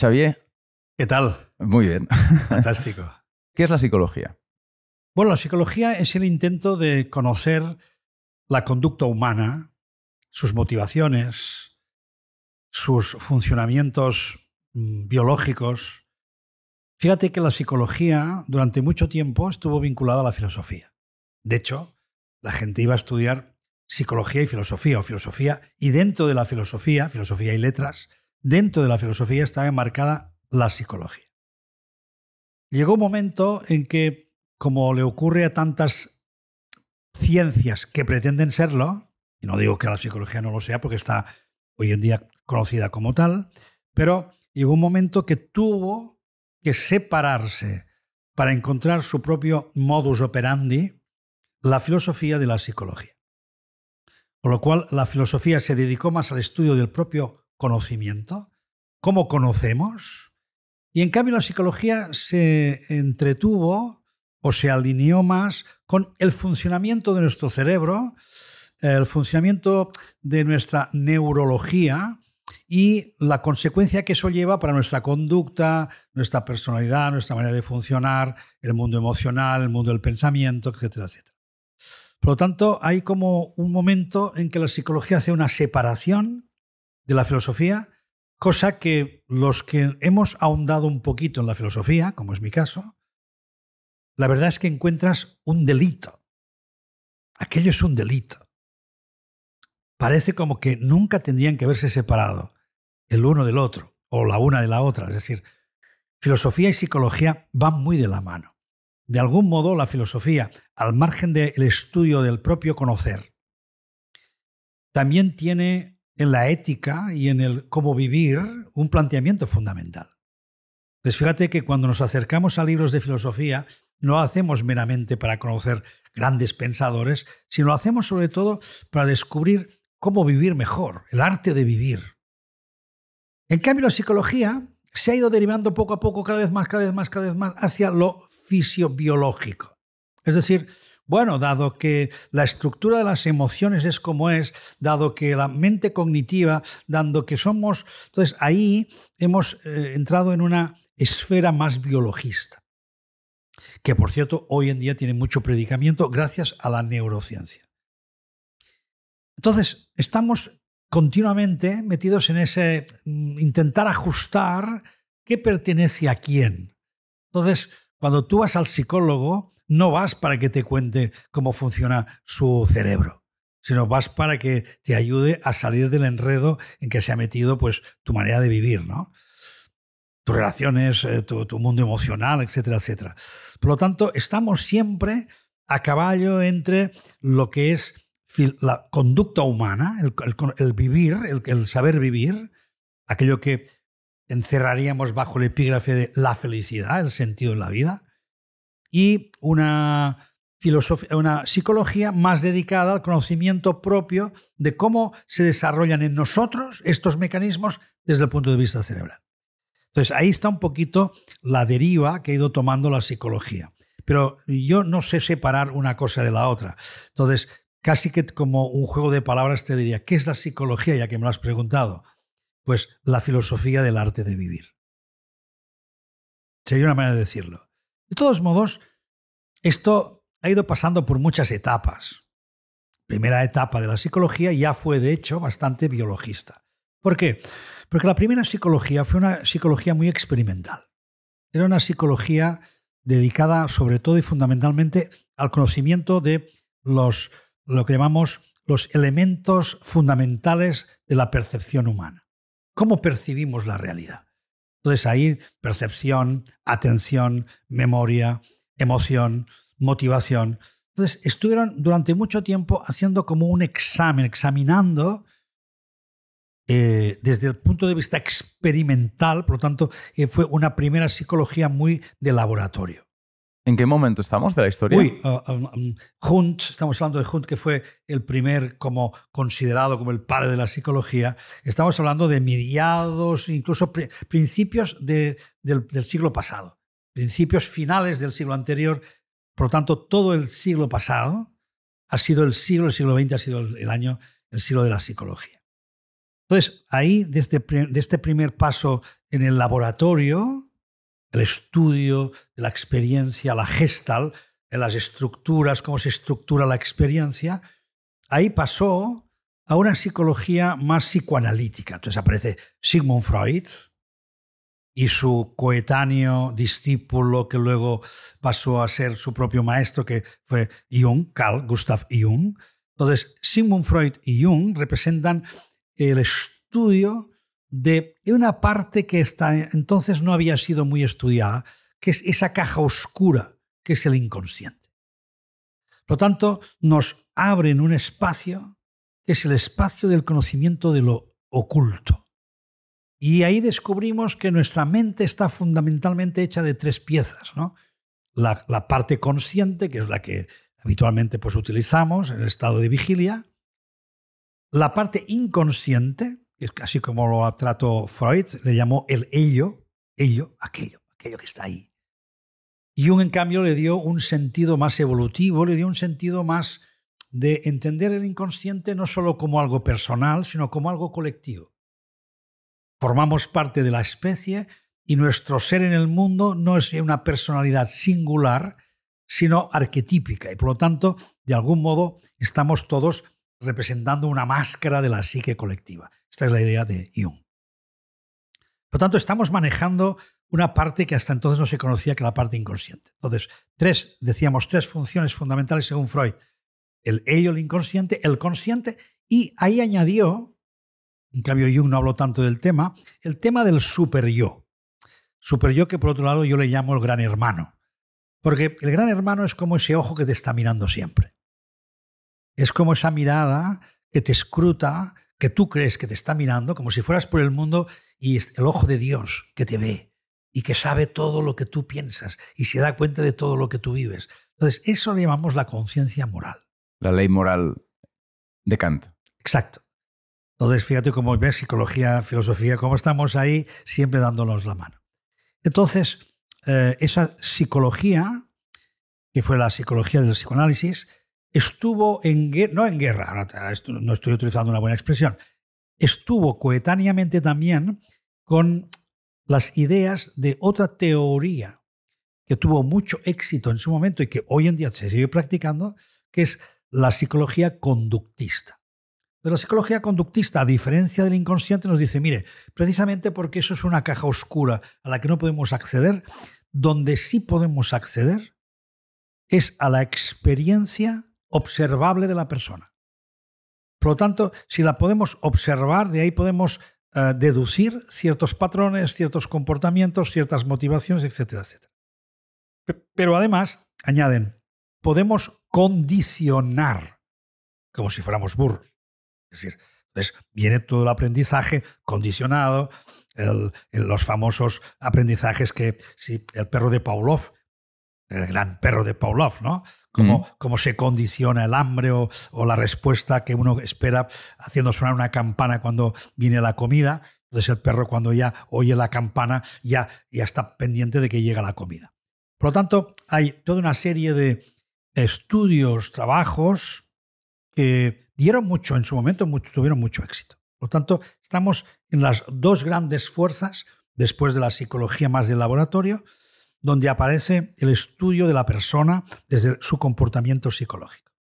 Xavier. ¿Qué tal? Muy bien. Fantástico. ¿Qué es la psicología? Bueno, la psicología es el intento de conocer la conducta humana, sus motivaciones, sus funcionamientos mm, biológicos. Fíjate que la psicología durante mucho tiempo estuvo vinculada a la filosofía. De hecho, la gente iba a estudiar psicología y filosofía, o filosofía, y dentro de la filosofía, filosofía y letras, dentro de la filosofía estaba enmarcada la psicología. Llegó un momento en que, como le ocurre a tantas ciencias que pretenden serlo, y no digo que la psicología no lo sea porque está hoy en día conocida como tal, pero llegó un momento que tuvo que separarse para encontrar su propio modus operandi, la filosofía de la psicología. Con lo cual, la filosofía se dedicó más al estudio del propio conocimiento, cómo conocemos. Y en cambio la psicología se entretuvo o se alineó más con el funcionamiento de nuestro cerebro, el funcionamiento de nuestra neurología y la consecuencia que eso lleva para nuestra conducta, nuestra personalidad, nuestra manera de funcionar, el mundo emocional, el mundo del pensamiento, etcétera, etcétera. Por lo tanto, hay como un momento en que la psicología hace una separación de la filosofía, cosa que los que hemos ahondado un poquito en la filosofía, como es mi caso, la verdad es que encuentras un delito. Aquello es un delito. Parece como que nunca tendrían que haberse separado el uno del otro o la una de la otra. Es decir, filosofía y psicología van muy de la mano. De algún modo, la filosofía, al margen del estudio del propio conocer, también tiene en la ética y en el cómo vivir un planteamiento fundamental. Pues fíjate que cuando nos acercamos a libros de filosofía, no lo hacemos meramente para conocer grandes pensadores, sino lo hacemos sobre todo para descubrir cómo vivir mejor, el arte de vivir. En cambio, la psicología se ha ido derivando poco a poco, cada vez más, cada vez más, cada vez más, hacia lo fisiobiológico. Es decir, bueno, dado que la estructura de las emociones es como es, dado que la mente cognitiva, dado que somos... Entonces ahí hemos eh, entrado en una esfera más biologista, que por cierto hoy en día tiene mucho predicamiento gracias a la neurociencia. Entonces, estamos continuamente metidos en ese mm, intentar ajustar qué pertenece a quién. Entonces, cuando tú vas al psicólogo, no vas para que te cuente cómo funciona su cerebro, sino vas para que te ayude a salir del enredo en que se ha metido pues, tu manera de vivir, ¿no? tus relaciones, eh, tu, tu mundo emocional, etcétera, etcétera. Por lo tanto, estamos siempre a caballo entre lo que es la conducta humana, el, vivir, el, el, saber vivir, aquello que encerraríamos bajo el epígrafe de la felicidad, el sentido de la vida, y una, una psicología más dedicada al conocimiento propio de cómo se desarrollan en nosotros estos mecanismos desde el punto de vista cerebral. Entonces, ahí está un poquito la deriva que ha ido tomando la psicología. Pero yo no sé separar una cosa de la otra. Entonces, casi que como un juego de palabras te diría, ¿qué es la psicología? Ya que me lo has preguntado. Pues la filosofía del arte de vivir. Sería una manera de decirlo. De todos modos, esto ha ido pasando por muchas etapas. Primera etapa de la psicología ya fue, de hecho, bastante biologista. ¿Por qué? Porque la primera psicología fue una psicología muy experimental. Era una psicología dedicada sobre todo y fundamentalmente al conocimiento de los, lo que llamamos los elementos fundamentales de la percepción humana. ¿Cómo percibimos la realidad? Entonces ahí percepción, atención, memoria, emoción, motivación. Entonces estuvieron durante mucho tiempo haciendo como un examen, examinando eh, desde el punto de vista experimental, por lo tanto eh, fue una primera psicología muy de laboratorio. ¿En qué momento estamos de la historia? Uy, ah, ah, mm, mm, Hunt, estamos hablando de Hunt, que fue el primer como considerado como el padre de la psicología. Estamos hablando de mediados, incluso principios del, siglo pasado, principios finales del siglo anterior. Por lo tanto, todo el siglo pasado ha sido el siglo, el siglo XX ha sido el, año, el siglo de la psicología. Entonces, ahí, desde, este de este primer paso en el laboratorio, el estudio de la experiencia, la gestal, en las estructuras, cómo se estructura la experiencia, ahí pasó a una psicología más psicoanalítica. Entonces aparece Sigmund Freud y su coetáneo discípulo que luego pasó a ser su propio maestro, que fue Jung, Carl Gustav Jung. Entonces, Sigmund Freud y Jung representan el estudio de una parte que está, entonces no había sido muy estudiada, que es esa caja oscura que es el inconsciente. Por lo tanto, nos abren un espacio que es el espacio del conocimiento de lo oculto. Y ahí descubrimos que nuestra mente está fundamentalmente hecha de tres piezas. ¿no? La, la, parte consciente, que es la que habitualmente pues, utilizamos en el estado de vigilia. La parte inconsciente, así como lo trató Freud, le llamó el ello, ello, aquello, aquello que está ahí. Y un en cambio, le dio un sentido más evolutivo, le dio un sentido más de entender el inconsciente no solo como algo personal, sino como algo colectivo. Formamos parte de la especie y nuestro ser en el mundo no es una personalidad singular, sino arquetípica. Y por lo tanto, de algún modo, estamos todos representando una máscara de la psique colectiva. Esta es la idea de Jung. Por lo tanto, estamos manejando una parte que hasta entonces no se conocía, que la parte inconsciente. Entonces, tres, decíamos, tres funciones fundamentales según Freud. El ello, el inconsciente, el consciente, y ahí añadió, en cambio Jung no habló tanto del tema, el tema del super yo. Super yo que por otro lado yo le llamo el gran hermano. Porque el gran hermano es como ese ojo que te está mirando siempre. Es como esa mirada que te escruta, que tú crees que te está mirando como si fueras por el mundo y el ojo de Dios que te ve y que sabe todo lo que tú piensas y se da cuenta de todo lo que tú vives. Entonces, eso le llamamos la conciencia moral. La ley moral de Kant. Exacto. Entonces, fíjate cómo ves psicología, filosofía, cómo estamos ahí siempre dándonos la mano. Entonces, eh, esa psicología, que fue la psicología del psicoanálisis, estuvo en guerra, no en guerra, no estoy utilizando una buena expresión, estuvo coetáneamente también con las ideas de otra teoría que tuvo mucho éxito en su momento y que hoy en día se sigue practicando, que es la psicología conductista. la psicología conductista, a diferencia del inconsciente, nos dice, mire, precisamente porque eso es una caja oscura a la que no podemos acceder, donde sí podemos acceder es a la experiencia observable de la persona. Por lo tanto, si la podemos observar, de ahí podemos eh, deducir ciertos patrones, ciertos comportamientos, ciertas motivaciones, etcétera, etcétera. Pero además, añaden, podemos condicionar, como si fuéramos burros. Es decir, entonces viene todo el aprendizaje condicionado, los famosos aprendizajes que, si el perro de Pavlov, el gran perro de Pavlov, ¿no? cómo, se condiciona el hambre o, la respuesta que uno espera haciendo sonar una campana cuando viene la comida. Entonces el perro cuando ya oye la campana ya, ya está pendiente de que llega la comida. Por lo tanto, hay toda una serie de estudios, trabajos que dieron mucho en su momento, tuvieron mucho éxito. Por lo tanto, estamos en las dos grandes fuerzas después de la psicología más del laboratorio, donde aparece el estudio de la persona desde su comportamiento psicológico.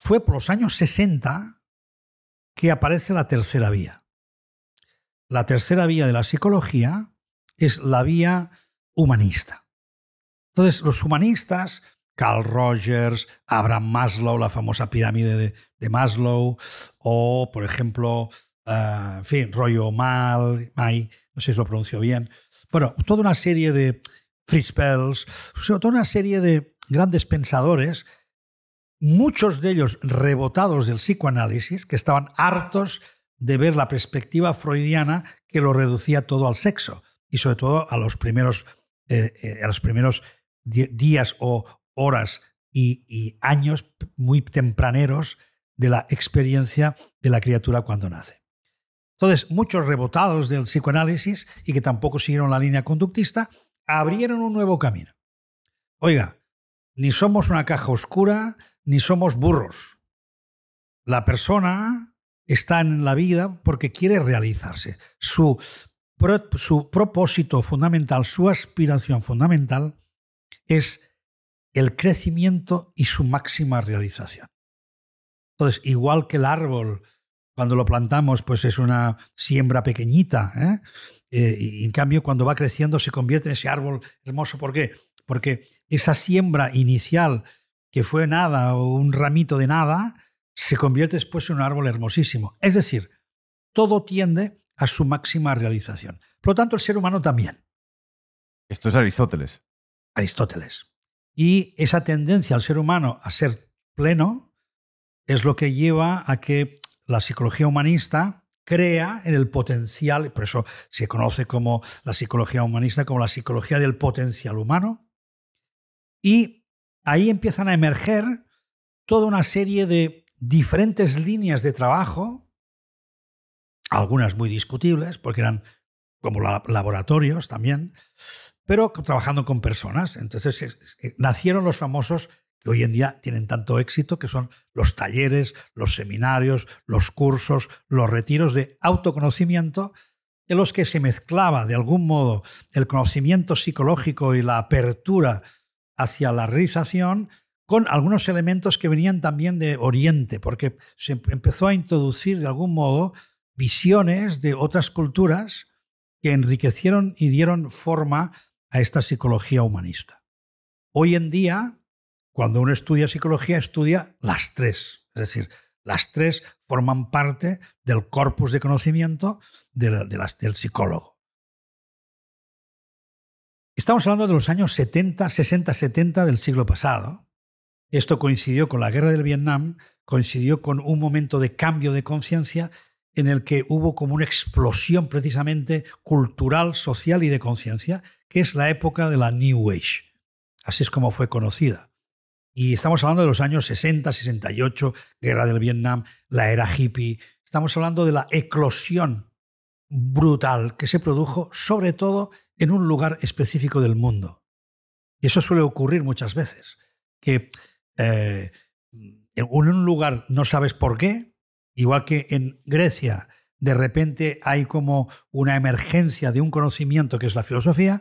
Fue por los años 60 que aparece la tercera vía. La tercera vía de la psicología es la vía humanista. Entonces, los humanistas, Carl Rogers, Abraham Maslow, la famosa pirámide de, Maslow, o, por ejemplo, eh, en fin, Mal, no sé si lo pronuncio bien, bueno, toda una serie de Fritz toda una serie de grandes pensadores, muchos de ellos rebotados del psicoanálisis, que estaban hartos de ver la perspectiva freudiana que lo reducía todo al sexo y sobre todo a los primeros, eh, eh, a los primeros días o horas y años muy tempraneros de la experiencia de la criatura cuando nace. Entonces, muchos rebotados del psicoanálisis y que tampoco siguieron la línea conductista, abrieron un nuevo camino. Oiga, ni somos una caja oscura, ni somos burros. La persona está en la vida porque quiere realizarse. Su, propósito fundamental, su aspiración fundamental es el crecimiento y su máxima realización. Entonces, igual que el árbol cuando lo plantamos, pues es una siembra pequeñita. ¿eh? Eh, y en cambio, cuando va creciendo, se convierte en ese árbol hermoso. ¿Por qué? Porque esa siembra inicial, que fue nada o un ramito de nada, se convierte después en un árbol hermosísimo. Es decir, todo tiende a su máxima realización. Por lo tanto, el ser humano también. Esto es Aristóteles. Aristóteles. Y esa tendencia al ser humano a ser pleno es lo que lleva a que la psicología humanista crea en el potencial, por eso se conoce como la psicología humanista, como la psicología del potencial humano, y ahí empiezan a emerger toda una serie de diferentes líneas de trabajo, algunas muy discutibles, porque eran como laboratorios también, pero trabajando con personas. Entonces eh, nacieron los famosos hoy en día tienen tanto éxito, que son los talleres, los seminarios, los cursos, los retiros de autoconocimiento, en los que se mezclaba de algún modo el conocimiento psicológico y la apertura hacia la realización con algunos elementos que venían también de Oriente, porque se empezó a introducir de algún modo visiones de otras culturas que enriquecieron y dieron forma a esta psicología humanista. Hoy en día cuando uno estudia psicología, estudia las tres. Es decir, las tres forman parte del corpus de conocimiento del psicólogo. Estamos hablando de los años 70, 60, 70 del siglo pasado. Esto coincidió con la guerra del Vietnam, coincidió con un momento de cambio de conciencia en el que hubo como una explosión precisamente cultural, social y de conciencia, que es la época de la New Age. Así es como fue conocida. Y estamos hablando de los años 60, 68, guerra del Vietnam, la era hippie. Estamos hablando de la eclosión brutal que se produjo, sobre todo en un lugar específico del mundo. Y eso suele ocurrir muchas veces, que eh, en un lugar no sabes por qué, igual que en Grecia de repente hay como una emergencia de un conocimiento que es la filosofía,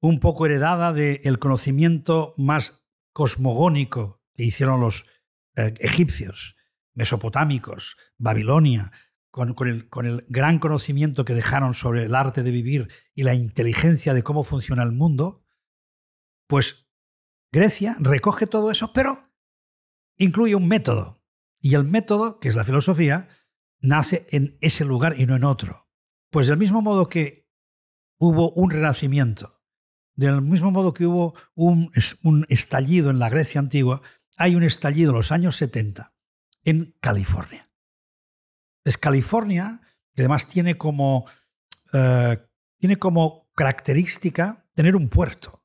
un poco heredada del conocimiento más cosmogónico que hicieron los eh, egipcios, mesopotámicos, Babilonia, con, el, gran conocimiento que dejaron sobre el arte de vivir y la inteligencia de cómo funciona el mundo, pues Grecia recoge todo eso, pero incluye un método. Y el método, que es la filosofía, nace en ese lugar y no en otro. Pues del mismo modo que hubo un renacimiento del mismo modo que hubo un, estallido en la Grecia antigua, hay un estallido en los años 70 en California. Es California, que además tiene como, eh, tiene como característica tener un puerto.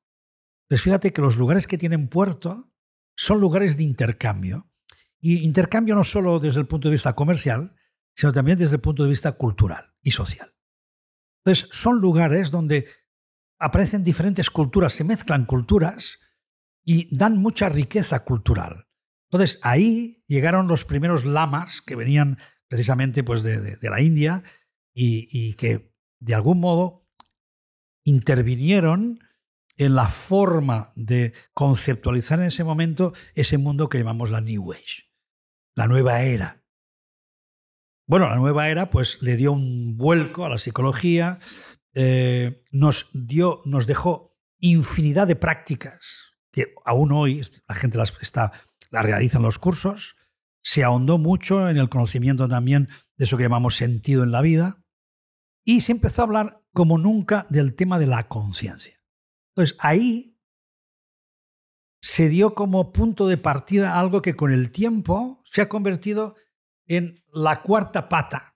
Pues fíjate que los lugares que tienen puerto son lugares de intercambio. Y intercambio no solo desde el punto de vista comercial, sino también desde el punto de vista cultural y social. Entonces, son lugares donde aparecen diferentes culturas, se mezclan culturas y dan mucha riqueza cultural. Entonces ahí llegaron los primeros lamas que venían precisamente pues, de, la India y, y, que de algún modo intervinieron en la forma de conceptualizar en ese momento ese mundo que llamamos la New Age, la nueva era. Bueno, la nueva era pues le dio un vuelco a la psicología, eh, nos dio, nos dejó infinidad de prácticas que aún hoy la gente las, está, las realiza en los cursos. Se ahondó mucho en el conocimiento también de eso que llamamos sentido en la vida. Y se empezó a hablar como nunca del tema de la conciencia. Entonces ahí se dio como punto de partida algo que con el tiempo se ha convertido en la cuarta pata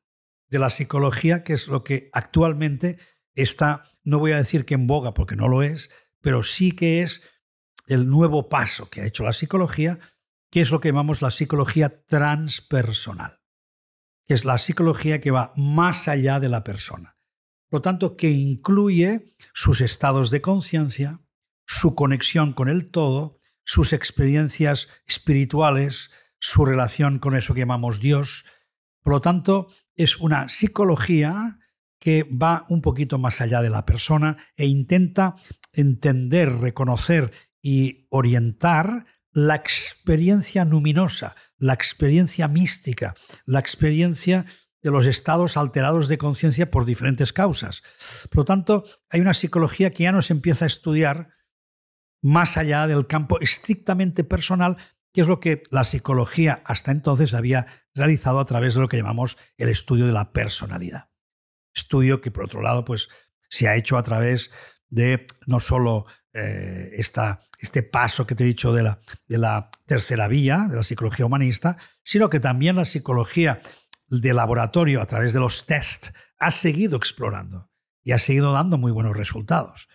de la psicología, que es lo que actualmente esta, no voy a decir que en boga porque no lo es, pero sí que es el nuevo paso que ha hecho la psicología, que es lo que llamamos la psicología transpersonal, es la psicología que va más allá de la persona. Por lo tanto, que incluye sus estados de conciencia, su conexión con el todo, sus experiencias espirituales, su relación con eso que llamamos Dios. Por lo tanto, es una psicología que va un poquito más allá de la persona e intenta entender, reconocer y orientar la experiencia luminosa, la experiencia mística, la experiencia de los estados alterados de conciencia por diferentes causas. Por lo tanto, hay una psicología que ya nos empieza a estudiar más allá del campo estrictamente personal, que es lo que la psicología hasta entonces había realizado a través de lo que llamamos el estudio de la personalidad estudio que, por otro lado, pues se ha hecho a través de no solo eh, esta, este paso que te he dicho de la, tercera vía, de la psicología humanista, sino que también la psicología de laboratorio a través de los tests ha seguido explorando y ha seguido dando muy buenos resultados.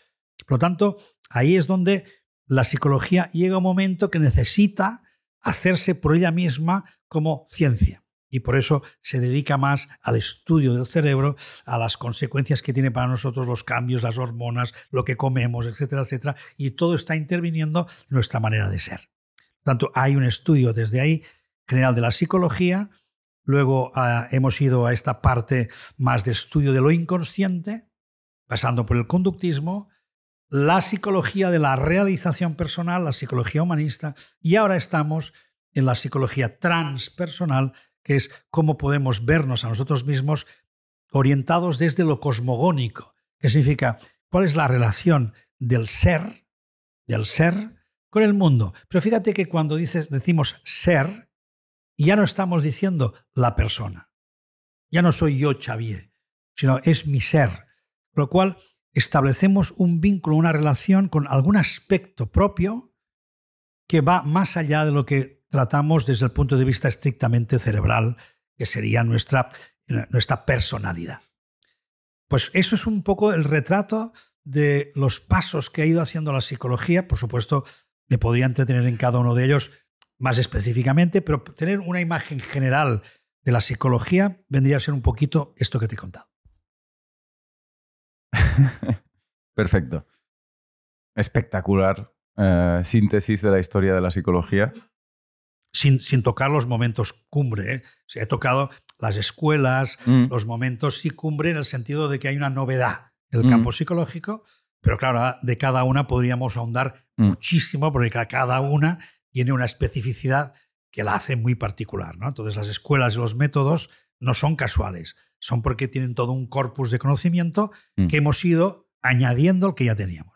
Por lo tanto, ahí es donde la psicología llega a un momento que necesita hacerse por ella misma como ciencia y por eso se dedica más al estudio del cerebro, a las consecuencias que tiene para nosotros los cambios, las hormonas, lo que comemos, etcétera, etcétera, y todo está interviniendo en nuestra manera de ser. Tanto hay un estudio desde ahí general de la psicología, luego ah, hemos ido a esta parte más de estudio de lo inconsciente, pasando por el conductismo, la psicología de la realización personal, la psicología humanista, y ahora estamos en la psicología transpersonal, que es cómo podemos vernos a nosotros mismos orientados desde lo cosmogónico, que significa cuál es la relación del ser, del ser, con el mundo. Pero fíjate que cuando dices, decimos ser, ya no estamos diciendo la persona. Ya no soy yo, Xavier, sino es mi ser. lo cual establecemos un vínculo, una relación con algún aspecto propio que va más allá de lo que tratamos desde el punto de vista estrictamente cerebral, que sería nuestra, personalidad. Pues eso es un poco el retrato de los pasos que ha ido haciendo la psicología. Por supuesto, me podría entretener en cada uno de ellos más específicamente, pero tener una imagen general de la psicología vendría a ser un poquito esto que te he contado. Perfecto. Espectacular eh, síntesis de la historia de la psicología sin, tocar los momentos cumbre. ¿eh? se ha he tocado las escuelas, mm. los momentos sí cumbre en el sentido de que hay una novedad en el mm. campo psicológico, pero claro, ah, de cada una podríamos ahondar mm. muchísimo porque cada una tiene una especificidad que la hace muy particular. ¿no? Entonces las escuelas y los métodos no son casuales, son porque tienen todo un corpus de conocimiento que hemos ido añadiendo al que ya teníamos.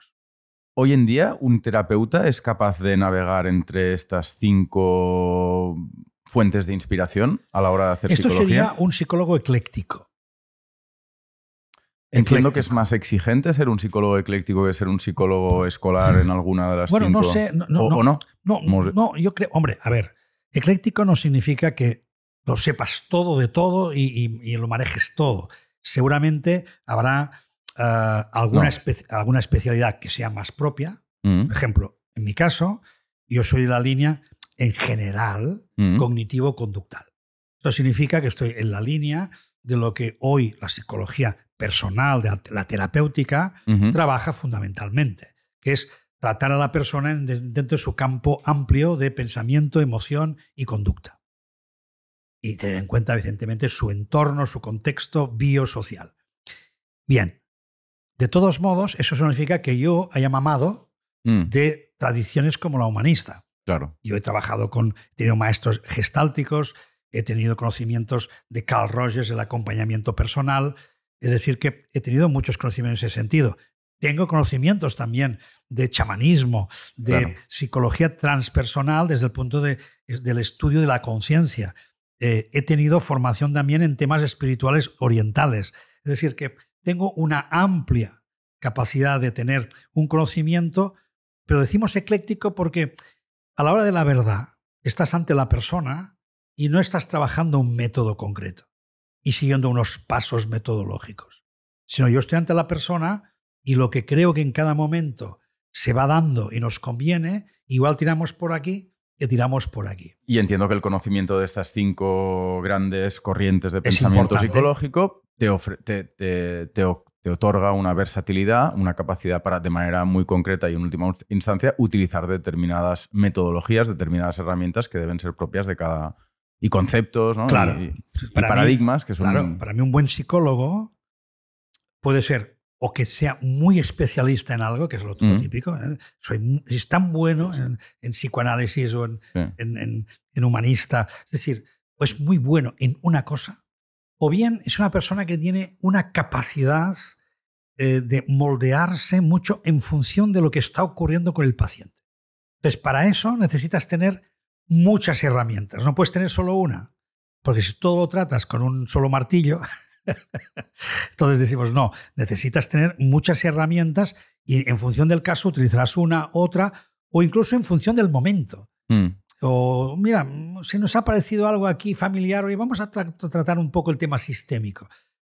Hoy en día, ¿un terapeuta es capaz de navegar entre estas cinco fuentes de inspiración a la hora de hacer psicología? Esto sería un psicólogo ecléctico. Entiendo que es más exigente ser un psicólogo ecléctico que ser un psicólogo escolar en alguna de las bueno, Bueno, no sé. No, no, no, no. yo creo. Hombre, a ver, ecléctico no significa que lo sepas todo de todo y lo manejes todo. Seguramente habrá eh, alguna, alguna especialidad que sea más propia. Mm. Por ejemplo, en mi caso, yo soy de la línea en general mm. cognitivo-conductal. Esto significa que estoy en la línea de lo que hoy la psicología personal, de la terapéutica, trabaja fundamentalmente, que es tratar a la persona dentro de su campo amplio de pensamiento, emoción y conducta. Y tener en cuenta, evidentemente, su entorno, su contexto biosocial. Bien, de todos modos, eso significa que yo haya mamado mm. de tradiciones como la humanista. Claro. Yo he trabajado con, he tenido maestros gestálticos, he tenido conocimientos de Carl Rogers, el acompañamiento personal, es decir, que he tenido muchos conocimientos en ese sentido. Tengo conocimientos también de chamanismo, de psicología transpersonal desde el punto de, del estudio de la conciencia. Eh, he tenido formación también en temas espirituales orientales. Es decir, que tengo una amplia capacidad de tener un conocimiento, pero decimos ecléctico porque a la hora de la verdad estás ante la persona y no estás trabajando un método concreto y siguiendo unos pasos metodológicos, sino yo estoy ante la persona y lo que creo que en cada momento se va dando y nos conviene, igual tiramos por aquí que tiramos por aquí. Y entiendo que el conocimiento de estas cinco grandes corrientes de pensamiento psicológico te, otorga una versatilidad, una capacidad para, de manera muy concreta y en última instancia, utilizar determinadas metodologías, determinadas herramientas que deben ser propias de cada. y conceptos, ¿no? Claro. Y, paradigmas que son. para mí, un buen psicólogo puede ser o que sea muy especialista en algo, que es lo típico. ¿eh? Soy, es tan bueno en, psicoanálisis o en, en, humanista. Es decir, es muy bueno en una cosa o bien es una persona que tiene una capacidad eh, de moldearse mucho en función de lo que está ocurriendo con el paciente. Entonces, para eso necesitas tener muchas herramientas, no puedes tener solo una, porque si todo lo tratas con un solo martillo, entonces decimos, no, necesitas tener muchas herramientas y en función del caso utilizarás una, otra, o incluso en función del momento. Mm. O mira, se nos ha parecido algo aquí familiar, hoy vamos a tratar un poco el tema sistémico.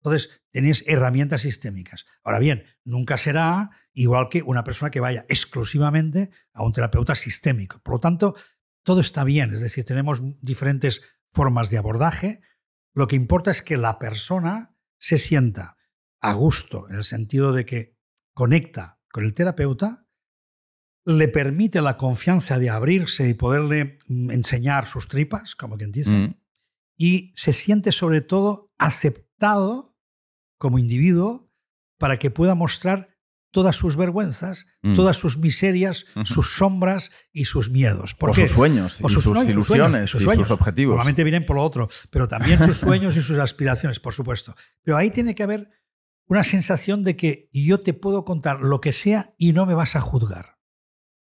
Entonces, tenéis herramientas sistémicas. Ahora bien, nunca será igual que una persona que vaya exclusivamente a un terapeuta sistémico. Por lo tanto, todo está bien, es decir, tenemos diferentes formas de abordaje. Lo que importa es que la persona se sienta a gusto, en el sentido de que conecta con el terapeuta le permite la confianza de abrirse y poderle mm, enseñar sus tripas, como quien dice, mm. y se siente sobre todo aceptado como individuo para que pueda mostrar todas sus vergüenzas, mm. todas sus miserias, sus sombras y sus miedos. o sus sueños, o sus, ilusiones, sus sueños, sus objetivos. Normalmente vienen por lo otro, pero también sus sueños y sus aspiraciones, por supuesto. Pero ahí tiene que haber una sensación de que yo te puedo contar lo que sea y no me vas a juzgar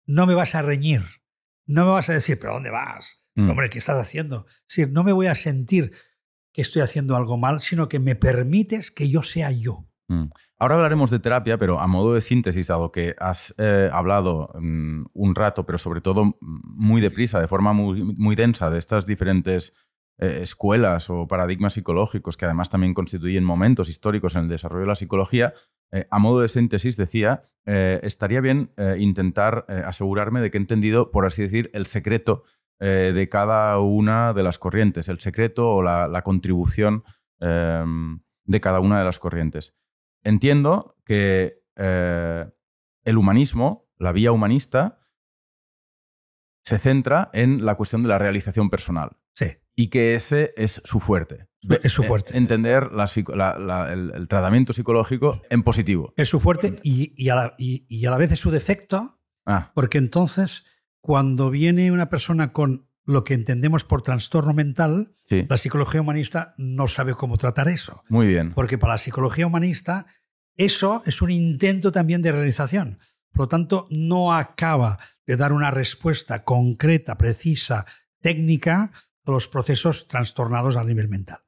no me vas a reñir, no me vas a decir, pero ¿dónde vas? Mm. Hombre, ¿qué estás haciendo? Es no me voy a sentir que estoy haciendo algo mal, sino que me permites que yo sea yo. Mm. Ahora hablaremos de terapia, pero a modo de síntesis, dado que has eh, hablado mm, un rato, pero sobre todo muy deprisa, de forma muy, muy densa, de estas diferentes eh, escuelas o paradigmas psicológicos que además también constituyen momentos históricos en el desarrollo de la psicología, eh, a modo de síntesis decía, eh, estaría bien intentar asegurarme de que he entendido, por así decir, el secreto de cada una de las corrientes, el secreto o la contribución em, de cada una de las corrientes. Entiendo que el humanismo, la vía humanista, se centra en la cuestión de la realización personal. Sí y que ese es su fuerte. Es su eh, fuerte. Entender el, tratamiento psicológico en positivo. Es su fuerte y, y, a, la, vez es su defecto, ah. porque entonces cuando viene una persona con lo que entendemos por trastorno mental, la psicología humanista no sabe cómo tratar eso. Muy bien. Porque para la psicología humanista eso es un intento también de realización. Por lo tanto, no acaba de dar una respuesta concreta, precisa, técnica los procesos trastornados a nivel mental.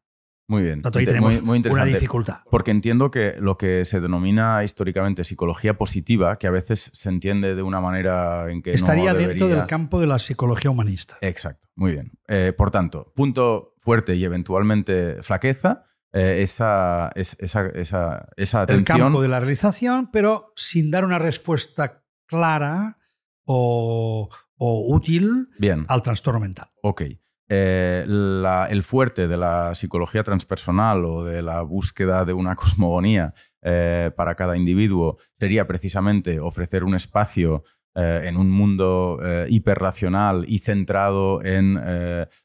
Muy bien. Tanto tenemos muy, una dificultad. Porque entiendo que lo que se denomina históricamente psicología positiva, que a veces se entiende de una manera en que. Estaría dentro del campo de la psicología humanista. Exacto, muy bien. Eh, por tanto, punto fuerte y eventualmente flaqueza, eh, esa, esa, atención. El campo de la realización, pero sin dar una respuesta clara o, útil al trastorno mental. Ok. Eh, el fuerte de la psicología transpersonal o de la búsqueda de una cosmogonía eh, para cada individuo sería precisamente ofrecer un espacio eh, en un mundo hiperracional y centrado en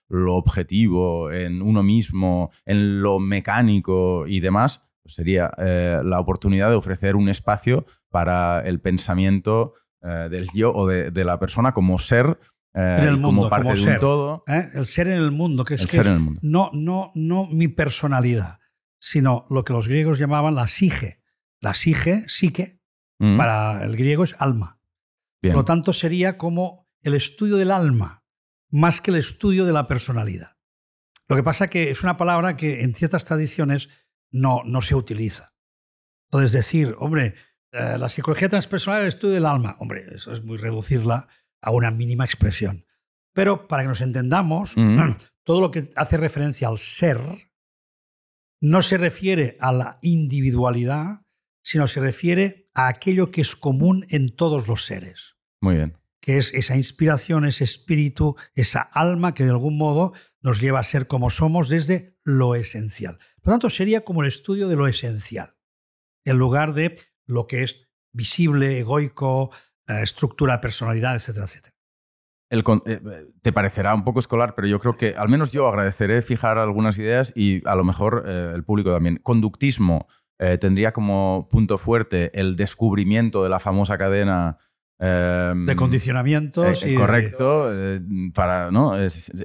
lo objetivo, en uno mismo, en lo mecánico y demás, pues sería la oportunidad de ofrecer un espacio para el pensamiento del yo o de la persona como ser eh, en el mundo, como ser, todo. ¿eh? El ser en el mundo, que es, No, no, no mi personalidad, sino lo que los griegos llamaban la sige. La sige, psique, mm. para el griego es alma. Por lo tanto, sería como el estudio del alma, más que el estudio de la personalidad. Lo que pasa que es una palabra que en ciertas tradiciones no, no se utiliza. Entonces, decir, hombre, eh, la psicología transpersonal es el estudio del alma, hombre, eso es muy reducirla a una mínima expresión. Pero para que nos entendamos, todo lo que hace referencia al ser no se refiere a la individualidad, sino se refiere a aquello que es común en todos los seres. Muy bien. Que es esa inspiración, ese espíritu, esa alma que de algún modo nos lleva a ser como somos desde lo esencial. Por lo tanto, sería como el estudio de lo esencial, en lugar de lo que es visible, egoico, eh, estructura, personalidad, etcétera, etcétera. Eh, te parecerá un poco escolar, pero yo creo que al menos yo agradeceré fijar algunas ideas y a lo mejor eh, el público también. Conductismo tendría como punto fuerte el descubrimiento de la famosa cadena em, de condicionamientos. correcto. para, ¿no?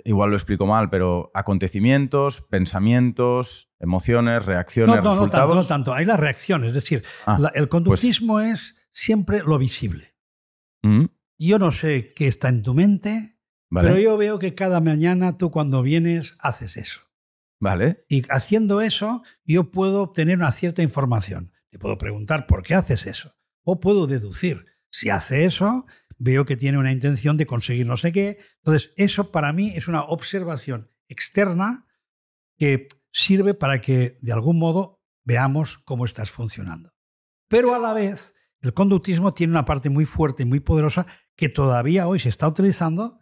igual lo explico mal, pero acontecimientos, pensamientos, emociones, reacciones, no, no, No tanto, no tanto. Hay las reacciones. Es decir, ah, el pues conductismo es siempre lo visible. Mm. Yo no sé qué está en tu mente, pero yo veo que cada mañana tú cuando vienes haces eso. Vale. Y haciendo eso, yo puedo obtener una cierta información. Te puedo preguntar por qué haces eso. O puedo deducir. Si hace eso, veo que tiene una intención de conseguir no sé qué. Entonces, eso para mí es una observación externa que sirve para que, de algún modo, veamos cómo estás funcionando. Pero a la vez, el conductismo tiene una parte muy fuerte, y muy poderosa, que todavía hoy se está utilizando,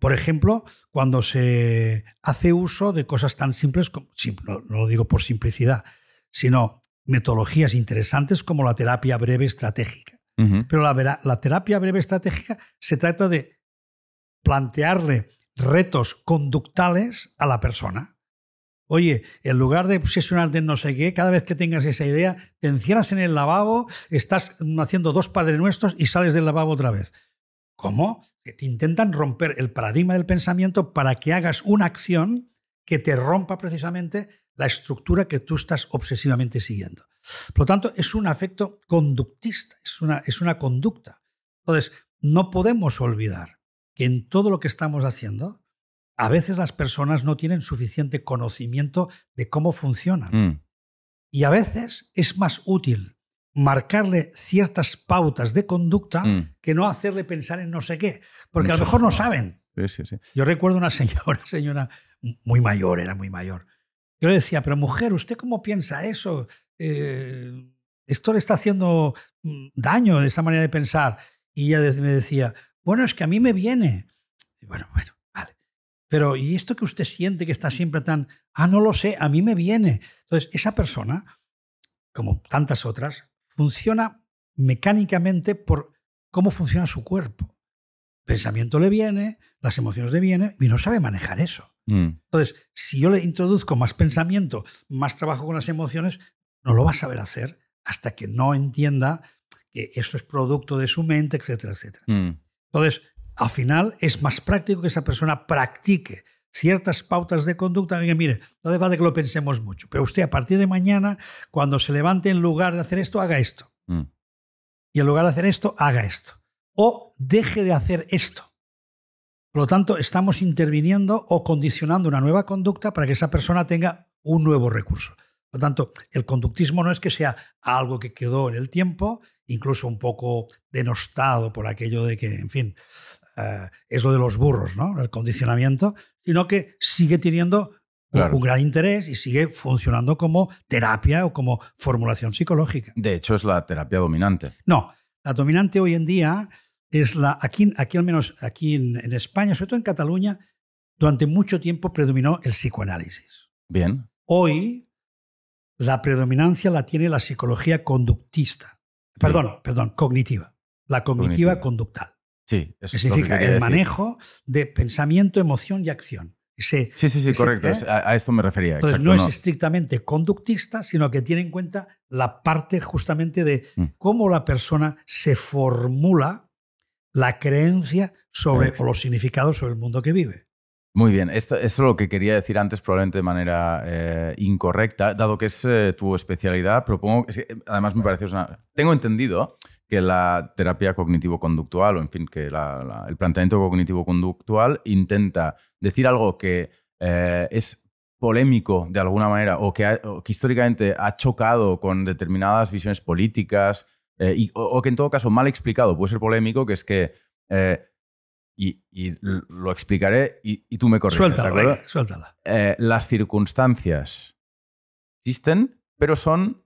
por ejemplo, cuando se hace uso de cosas tan simples, como, no, lo digo por simplicidad, sino metodologías interesantes como la terapia breve estratégica. Pero la terapia breve estratégica se trata de plantearle retos conductales a la persona. Oye, en lugar de obsesionarte en no sé qué, cada vez que tengas esa idea, te encierras en el lavabo, estás haciendo dos padres nuestros y sales del lavabo otra vez. ¿Cómo? Que Te intentan romper el paradigma del pensamiento para que hagas una acción que te rompa precisamente la estructura que tú estás obsesivamente siguiendo. Por lo tanto, es un afecto conductista, es una, es una conducta. Entonces, no podemos olvidar que en todo lo que estamos haciendo a veces las personas no tienen suficiente conocimiento de cómo funcionan. Mm. Y a veces es más útil marcarle ciertas pautas de conducta mm. que no hacerle pensar en no sé qué, porque a lo mejor no saben. Yo recuerdo una señora, señora muy mayor, era muy mayor. Yo le decía, pero mujer, ¿usted cómo piensa eso? Eh, esto le está haciendo mm, daño, de esta manera de pensar. Y ella me decía, bueno, es que a mí me viene. bueno, bueno pero ¿y esto que usted siente que está siempre tan, ah, no lo sé, a mí me viene? Entonces, esa persona, como tantas otras, funciona mecánicamente por cómo funciona su cuerpo. pensamiento le viene, las emociones le vienen y no sabe manejar eso. Mm. Entonces, si yo le introduzco más pensamiento, más trabajo con las emociones, no lo va a saber hacer hasta que no entienda que eso es producto de su mente, etcétera, etcétera. Mm. Entonces, al final es más práctico que esa persona practique ciertas pautas de conducta que, mire, no hace de que lo pensemos mucho, pero usted a partir de mañana, cuando se levante, en lugar de hacer esto, haga esto. Mm. Y en lugar de hacer esto, haga esto. O deje de hacer esto. Por lo tanto, estamos interviniendo o condicionando una nueva conducta para que esa persona tenga un nuevo recurso. Por lo tanto, el conductismo no es que sea algo que quedó en el tiempo, incluso un poco denostado por aquello de que, en fin, eh, es lo de los burros, ¿no? El condicionamiento, sino que sigue teniendo un gran interés y sigue funcionando como terapia o como formulación psicológica. De hecho, es la terapia dominante. No, la dominante hoy en día es la, aquí, aquí al menos aquí en, España, sobre todo en Cataluña, durante mucho tiempo predominó el psicoanálisis. Bien. Hoy la predominancia la tiene la psicología conductista. Perdón, perdón, cognitiva. La cognitiva. conductal. Sí, eso es el manejo de pensamiento, emoción y acción. sí, sí, sí, correcto. ¿eh? A, esto me refería. Entonces no, es estrictamente conductista, sino que tiene en cuenta la parte justamente de mm. cómo la persona se formula la creencia sobre o los significados sobre el mundo que vive. Muy bien, esto, es lo que quería decir antes, probablemente de manera eh, incorrecta, dado que es eh, tu especialidad, propongo, que, además me parece, una, tengo entendido que la terapia cognitivo-conductual, o en fin, que el planteamiento cognitivo-conductual intenta decir algo que eh, es polémico de alguna manera o que, históricamente ha chocado con determinadas visiones políticas eh, o, que en todo caso mal explicado puede ser polémico, que es que... Eh, y, lo explicaré y, tú me corriges. Suéltala, venga, suéltala. las circunstancias existen, pero son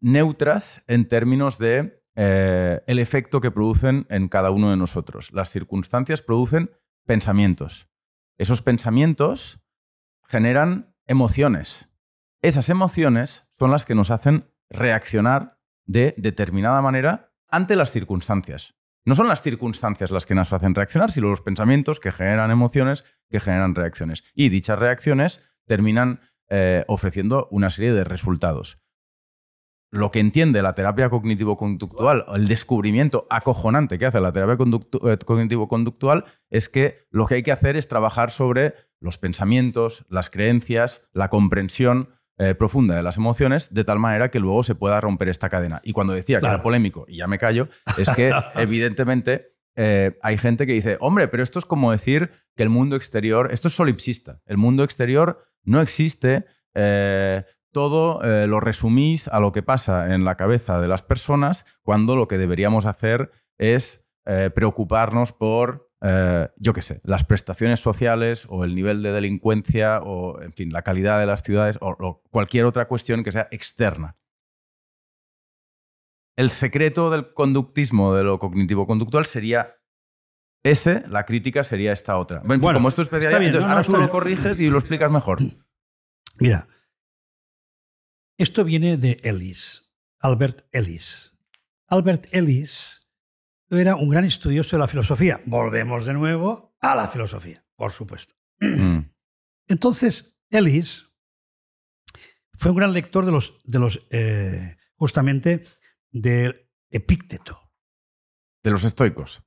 neutras en términos de eh, el efecto que producen en cada uno de nosotros. Las circunstancias producen pensamientos. Esos pensamientos generan emociones. Esas emociones son las que nos hacen reaccionar de determinada manera ante las circunstancias. No son las circunstancias las que nos hacen reaccionar, sino los pensamientos que generan emociones, que generan reacciones. Y dichas reacciones terminan eh, ofreciendo una serie de resultados lo que entiende la terapia cognitivo-conductual, el descubrimiento acojonante que hace la terapia eh, cognitivo-conductual, es que lo que hay que hacer es trabajar sobre los pensamientos, las creencias, la comprensión eh, profunda de las emociones, de tal manera que luego se pueda romper esta cadena. Y cuando decía que era polémico, y ya me callo, es que evidentemente eh, hay gente que dice, hombre, pero esto es como decir que el mundo exterior, esto es solipsista, el mundo exterior no existe, todo eh, lo resumís a lo que pasa en la cabeza de las personas cuando lo que deberíamos hacer es eh, preocuparnos por, eh, yo qué sé, las prestaciones sociales o el nivel de delincuencia o, en fin, la calidad de las ciudades o, cualquier otra cuestión que sea externa. El secreto del conductismo, de lo cognitivo-conductual, sería ese, la crítica sería esta otra. Bueno, como esto es ahora tú lo corriges y lo explicas mejor. Mira, esto viene de Ellis, Albert Ellis. Albert Ellis era un gran estudioso de la filosofía. Volvemos de nuevo a la filosofía, por supuesto. Mm. Entonces, Ellis fue un gran lector de los, de los eh, justamente de Epícteto. De los estoicos.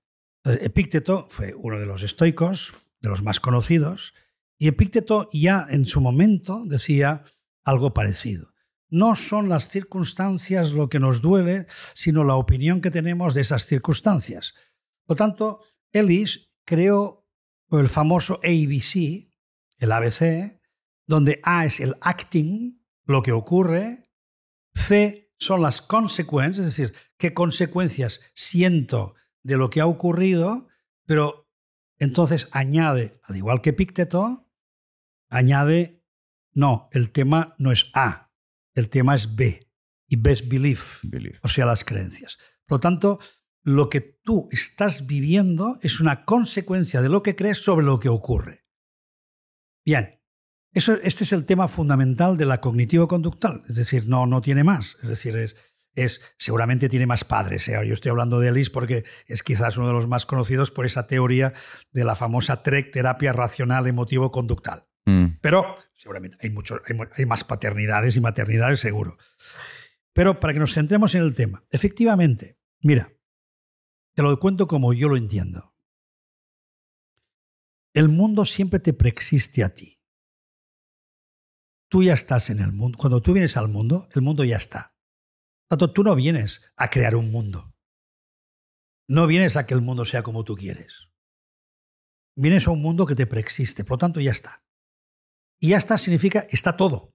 Eh, Epícteto fue uno de los estoicos, de los más conocidos, y Epícteto ya en su momento decía algo parecido no son las circunstancias lo que nos duele, sino la opinión que tenemos de esas circunstancias. Por tanto, Ellis creó el famoso ABC, el ABC, donde A es el acting, lo que ocurre, C son las consecuencias, es decir, qué consecuencias siento de lo que ha ocurrido, pero entonces añade, al igual que Pícteto, añade, no, el tema no es A, el tema es B. Y best belief, o sea, las creencias. Por lo tanto, lo que tú estás viviendo es una consecuencia de lo que crees sobre lo que ocurre. Bien, este es el tema fundamental de la cognitivo-conductal, es decir, no, no tiene más, es decir, es, es seguramente tiene más padres. ¿eh? Yo estoy hablando de Ellis porque es quizás uno de los más conocidos por esa teoría de la famosa TREC, terapia racional emotivo-conductal. Mm. Pero seguramente hay, mucho, hay, hay, más paternidades y maternidades, seguro. Pero para que nos centremos en el tema, efectivamente, mira, te lo cuento como yo lo entiendo. El mundo siempre te preexiste a ti. Tú ya estás en el mundo. Cuando tú vienes al mundo, el mundo ya está. Tanto tú no vienes a crear un mundo. No vienes a que el mundo sea como tú quieres. Vienes a un mundo que te preexiste, por lo tanto ya está. Y ya está significa está todo.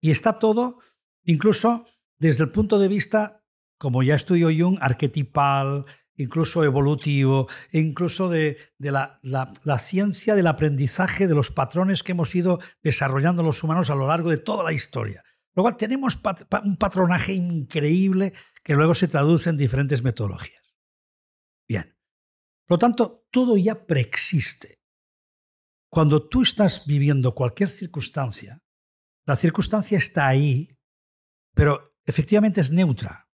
Y está todo incluso desde el punto de vista, como ya estudió Jung, arquetipal, incluso evolutivo, incluso de, la, ciencia del aprendizaje de los patrones que hemos ido desarrollando los humanos a lo largo de toda la historia. cual tenemos un patronaje increíble que luego se traduce en diferentes metodologías. Bien. Por lo tanto, todo ya preexiste. Cuando tú estás viviendo cualquier circunstancia, la circunstancia está ahí, pero efectivamente es neutra.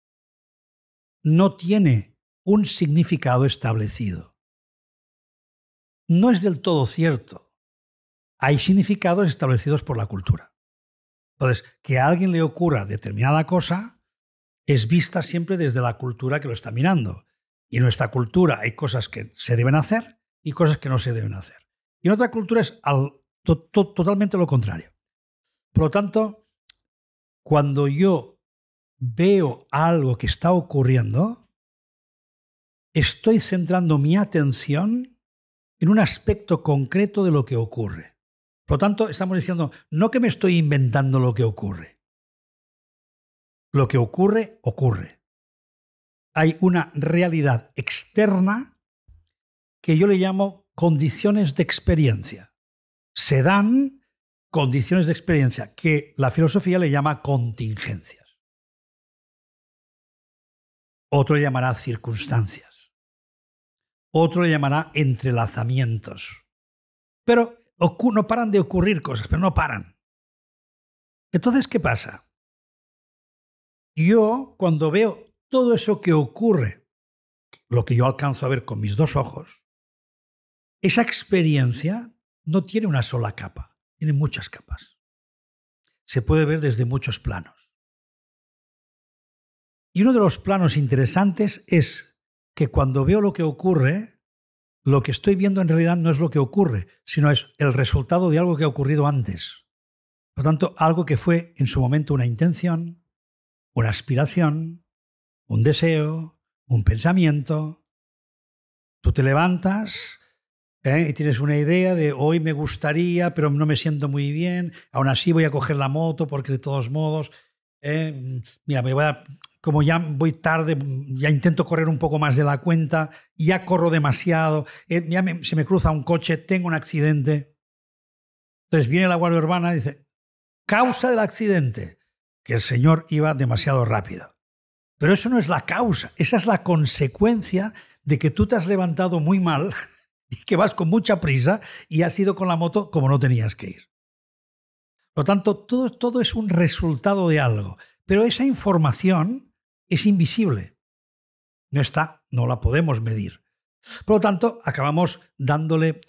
No tiene un significado establecido. No es del todo cierto. Hay significados establecidos por la cultura. Entonces, que a alguien le ocurra determinada cosa es vista siempre desde la cultura que lo está mirando. Y en nuestra cultura hay cosas que se deben hacer y cosas que no se deben hacer. Y en otra cultura es totalmente lo contrario. Por lo tanto, cuando yo veo algo que está ocurriendo, estoy centrando mi atención en un aspecto concreto de lo que ocurre. Por lo tanto, estamos diciendo, no que me estoy inventando lo que ocurre. Lo que ocurre, ocurre. Hay una realidad externa que yo le llamo condiciones de experiencia. Se dan condiciones de experiencia que la filosofía le llama contingencias. Otro llamará circunstancias. Otro llamará entrelazamientos. Pero no paran de ocurrir cosas, pero no paran. Entonces, ¿qué pasa? Yo, cuando veo todo eso que ocurre, lo que yo alcanzo a ver con mis dos ojos, esa experiencia no tiene una sola capa, tiene muchas capas. Se puede ver desde muchos planos. Y uno de los planos interesantes es que cuando veo lo que ocurre, lo que estoy viendo en realidad no es lo que ocurre, sino es el resultado de algo que ha ocurrido antes. Por lo tanto, algo que fue en su momento una intención, una aspiración, un deseo, un pensamiento. Tú te levantas, ¿eh? y tienes una idea de hoy me gustaría, pero no me siento muy bien, aún así voy a coger la moto porque de todos modos, ¿eh? mira, como ya voy tarde, ya intento correr un poco más de la cuenta, ya corro demasiado, eh, ya se me cruza un coche, tengo un accidente. Entonces viene la Guardia Urbana y dice, causa del accidente, que el señor iba demasiado rápido. Pero eso no es la causa, esa es la consecuencia de que tú te has levantado muy mal y que vas con mucha prisa y has ido con la moto como no tenías que ir. Por lo tanto, todo, todo es un resultado de algo, pero esa información es invisible. No está, no la podemos medir. Por lo tanto, acabamos dándole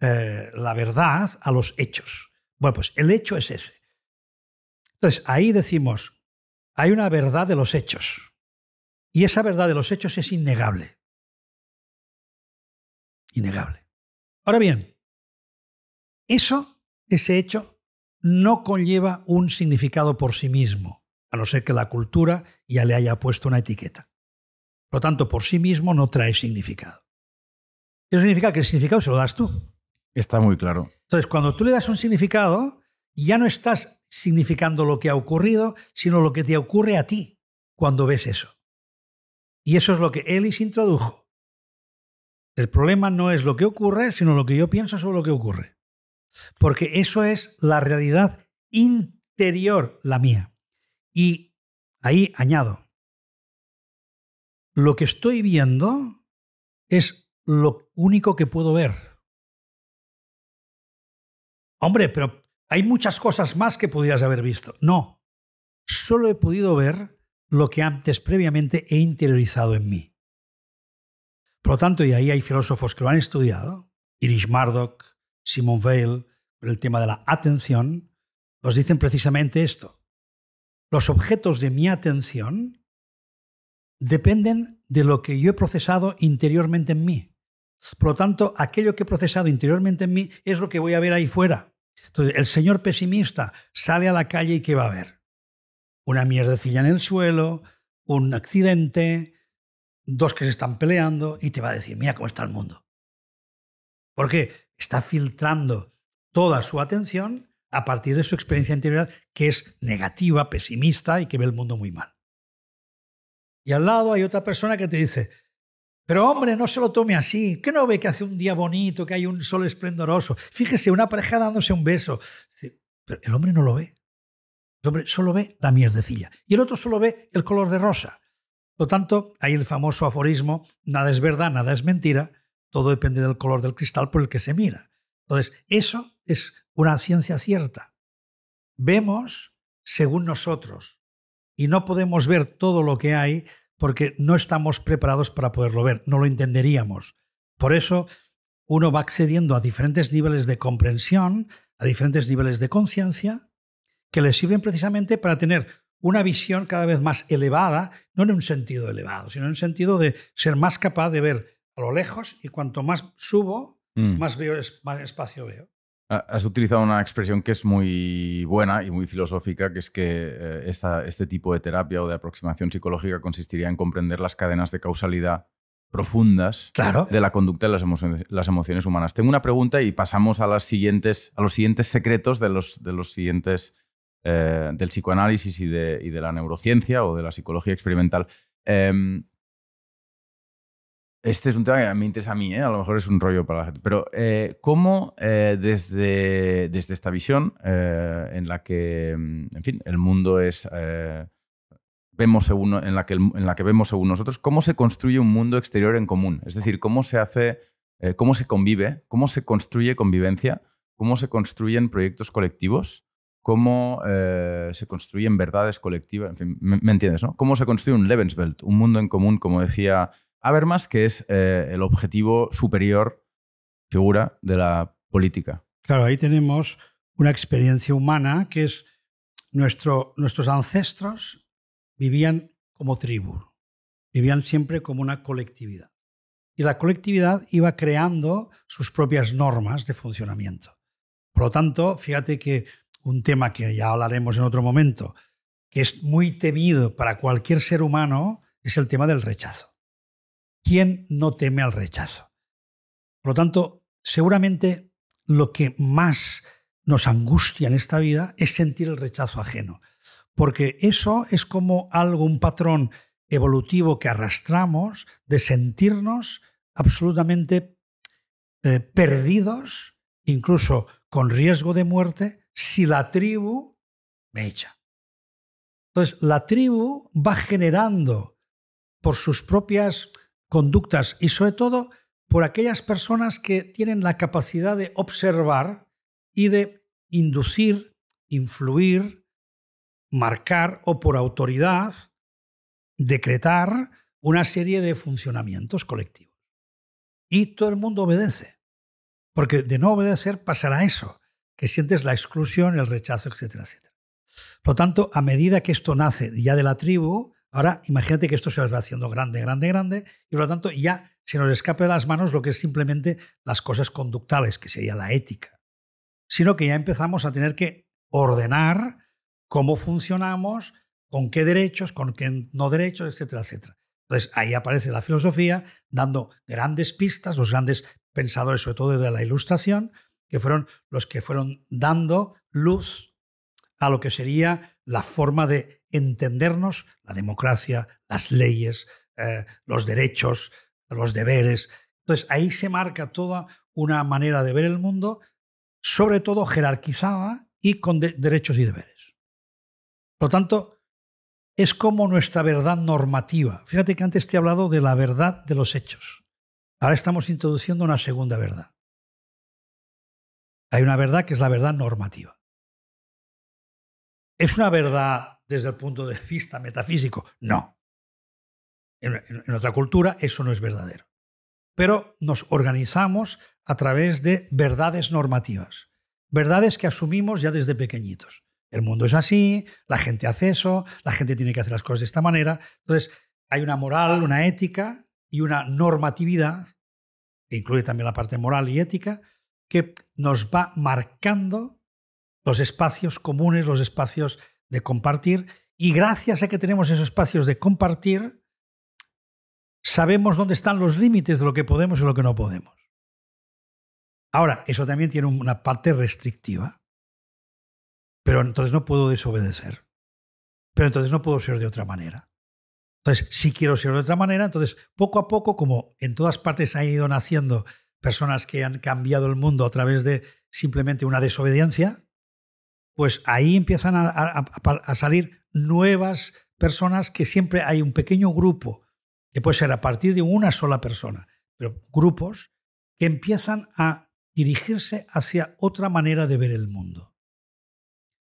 eh, la verdad a los hechos. Bueno, pues el hecho es ese. Entonces, ahí decimos, hay una verdad de los hechos. Y esa verdad de los hechos es innegable innegable. Ahora bien, eso, ese hecho, no conlleva un significado por sí mismo, a no ser que la cultura ya le haya puesto una etiqueta. Por lo tanto, por sí mismo no trae significado. Eso significa que el significado se lo das tú. Está muy claro. Entonces, cuando tú le das un significado, ya no estás significando lo que ha ocurrido, sino lo que te ocurre a ti cuando ves eso. Y eso es lo que Ellis introdujo. El problema no es lo que ocurre, sino lo que yo pienso sobre lo que ocurre. Porque eso es la realidad interior, la mía. Y ahí añado, lo que estoy viendo es lo único que puedo ver. Hombre, pero hay muchas cosas más que podrías haber visto. No, solo he podido ver lo que antes previamente he interiorizado en mí. Por lo tanto, y ahí hay filósofos que lo han estudiado, Irish Murdoch, Simon Weil, el tema de la atención, nos dicen precisamente esto. Los objetos de mi atención dependen de lo que yo he procesado interiormente en mí. Por lo tanto, aquello que he procesado interiormente en mí es lo que voy a ver ahí fuera. Entonces, el señor pesimista sale a la calle y ¿qué va a ver? Una mierdecilla en el suelo, un accidente, dos que se están peleando y te va a decir, mira cómo está el mundo. Porque está filtrando toda su atención a partir de su experiencia anterior, que es negativa, pesimista y que ve el mundo muy mal. Y al lado hay otra persona que te dice, pero hombre, no se lo tome así, ¿Qué no ve que hace un día bonito, que hay un sol esplendoroso. Fíjese, una pareja dándose un beso. Pero el hombre no lo ve. El hombre solo ve la mierdecilla. Y el otro solo ve el color de rosa. Por tanto, hay el famoso aforismo, nada es verdad, nada es mentira, todo depende del color del cristal por el que se mira. Entonces, eso es una ciencia cierta. Vemos según nosotros y no podemos ver todo lo que hay porque no estamos preparados para poderlo ver, no lo entenderíamos. Por eso uno va accediendo a diferentes niveles de comprensión, a diferentes niveles de conciencia, que le sirven precisamente para tener una visión cada vez más elevada, no en un sentido elevado, sino en un sentido de ser más capaz de ver a lo lejos y cuanto más subo, mm. más, espacio veo. Has utilizado una expresión que es muy buena y muy filosófica, que es que eh, este tipo de terapia o de aproximación psicológica consistiría en comprender las cadenas de causalidad profundas de la conducta de las emociones, las emociones humanas. Tengo una pregunta y pasamos a, las siguientes, a los siguientes secretos de los, de los siguientes eh, del psicoanálisis y de, la neurociencia o de la psicología experimental. Em, este es un tema que me interesa a mí, ¿eh? a lo mejor es un rollo para la gente, pero eh, ¿cómo desde, desde esta visión en la que, em, en fin, el mundo es... Vemos según, en, la que, en la que vemos según nosotros, cómo se construye un mundo exterior en común. Es decir, cómo se hace, cómo se convive, cómo se construye convivencia, cómo se construyen proyectos colectivos cómo eh, se construyen verdades colectivas, en fin, me, entiendes, ¿no? Cómo se construye un Lebenswelt, un mundo en común, como decía Habermas, que es eh, el objetivo superior, figura, de la política. Claro, ahí tenemos una experiencia humana que es nuestro, nuestros ancestros vivían como tribu, vivían siempre como una colectividad. Y la colectividad iba creando sus propias normas de funcionamiento. Por lo tanto, fíjate que un tema que ya hablaremos en otro momento, que es muy temido para cualquier ser humano, es el tema del rechazo. ¿Quién no teme al rechazo? Por lo tanto, seguramente lo que más nos angustia en esta vida es sentir el rechazo ajeno, porque eso es como algo, un patrón evolutivo que arrastramos de sentirnos absolutamente eh, perdidos, incluso con riesgo de muerte, si la tribu me echa. Entonces, la tribu va generando por sus propias conductas y sobre todo por aquellas personas que tienen la capacidad de observar y de inducir, influir, marcar o por autoridad decretar una serie de funcionamientos colectivos. Y todo el mundo obedece, porque de no obedecer pasará eso que sientes la exclusión, el rechazo, etcétera, etcétera. Por lo tanto, a medida que esto nace ya de la tribu, ahora imagínate que esto se va haciendo grande, grande, grande, y por lo tanto ya se nos escape de las manos lo que es simplemente las cosas conductales, que sería la ética, sino que ya empezamos a tener que ordenar cómo funcionamos, con qué derechos, con qué no derechos, etcétera, etcétera. Entonces ahí aparece la filosofía dando grandes pistas, los grandes pensadores, sobre todo de la ilustración, que fueron los que fueron dando luz a lo que sería la forma de entendernos la democracia, las leyes, eh, los derechos, los deberes. Entonces ahí se marca toda una manera de ver el mundo, sobre todo jerarquizada y con derechos y deberes. Por lo tanto, es como nuestra verdad normativa. Fíjate que antes te he hablado de la verdad de los hechos. Ahora estamos introduciendo una segunda verdad. Hay una verdad que es la verdad normativa. ¿Es una verdad desde el punto de vista metafísico? No. En, otra cultura eso no es verdadero. Pero nos organizamos a través de verdades normativas, verdades que asumimos ya desde pequeñitos. El mundo es así, la gente hace eso, la gente tiene que hacer las cosas de esta manera. Entonces, hay una moral, una ética y una normatividad, que incluye también la parte moral y ética, que nos va marcando los espacios comunes, los espacios de compartir, y gracias a que tenemos esos espacios de compartir, sabemos dónde están los límites de lo que podemos y lo que no podemos. Ahora, eso también tiene una parte restrictiva, pero entonces no puedo desobedecer, pero entonces no puedo ser de otra manera. Entonces, si quiero ser de otra manera, entonces poco a poco, como en todas partes ha ido naciendo personas que han cambiado el mundo a través de simplemente una desobediencia, pues ahí empiezan a, salir nuevas personas que siempre hay un pequeño grupo, que puede ser a partir de una sola persona, pero grupos que empiezan a dirigirse hacia otra manera de ver el mundo.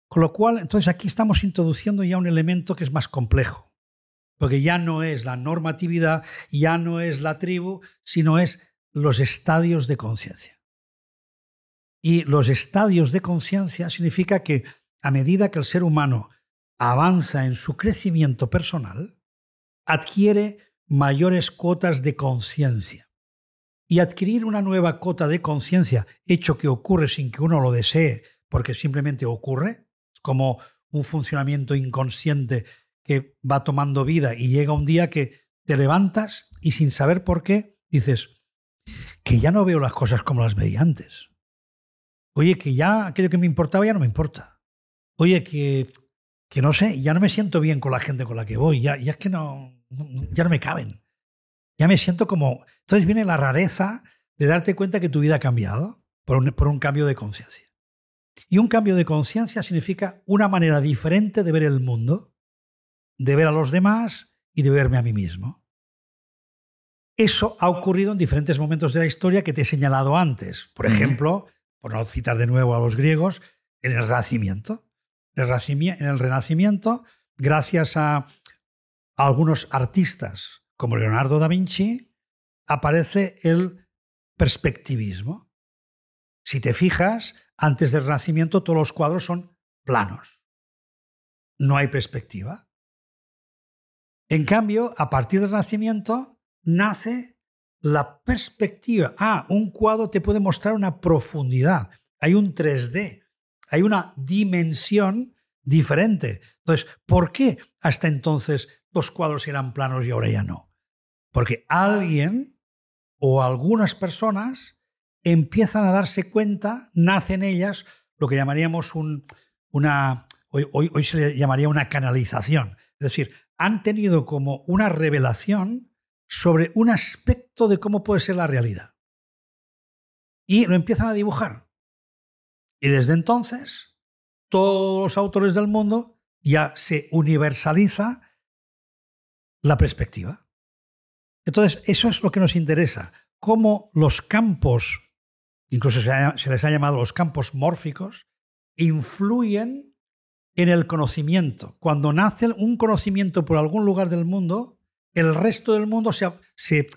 Con lo cual, entonces aquí estamos introduciendo ya un elemento que es más complejo, porque ya no es la normatividad, ya no es la tribu, sino es los estadios de conciencia. Y los estadios de conciencia significa que a medida que el ser humano avanza en su crecimiento personal, adquiere mayores cuotas de conciencia. Y adquirir una nueva cota de conciencia, hecho que ocurre sin que uno lo desee, porque simplemente ocurre, como un funcionamiento inconsciente que va tomando vida y llega un día que te levantas y sin saber por qué dices, que ya no veo las cosas como las veía antes. Oye, que ya aquello que me importaba ya no me importa. Oye, que, que no sé, ya no me siento bien con la gente con la que voy, ya, es que no, ya no me caben. Ya me siento como... Entonces viene la rareza de darte cuenta que tu vida ha cambiado por un cambio de conciencia. Y un cambio de conciencia significa una manera diferente de ver el mundo, de ver a los demás y de verme a mí mismo. Eso ha ocurrido en diferentes momentos de la historia que te he señalado antes. Por ejemplo, por no citar de nuevo a los griegos, en el Renacimiento. En el Renacimiento, gracias a algunos artistas como Leonardo da Vinci, aparece el perspectivismo. Si te fijas, antes del Renacimiento todos los cuadros son planos. No hay perspectiva. En cambio, a partir del Renacimiento, nace la perspectiva. Ah, un cuadro te puede mostrar una profundidad, hay un 3D, hay una dimensión diferente. Entonces, ¿por qué hasta entonces los cuadros eran planos y ahora ya no? Porque alguien o algunas personas empiezan a darse cuenta, nacen ellas lo que llamaríamos una, hoy, hoy se le llamaría una canalización. Es decir, han tenido como una revelación sobre un aspecto de cómo puede ser la realidad. Y lo empiezan a dibujar. Y desde entonces, todos los autores del mundo ya se universaliza la perspectiva. Entonces, eso es lo que nos interesa, cómo los campos, incluso se, les ha llamado los campos mórficos, influyen en el conocimiento. Cuando nace un conocimiento por algún lugar del mundo, el resto del mundo se,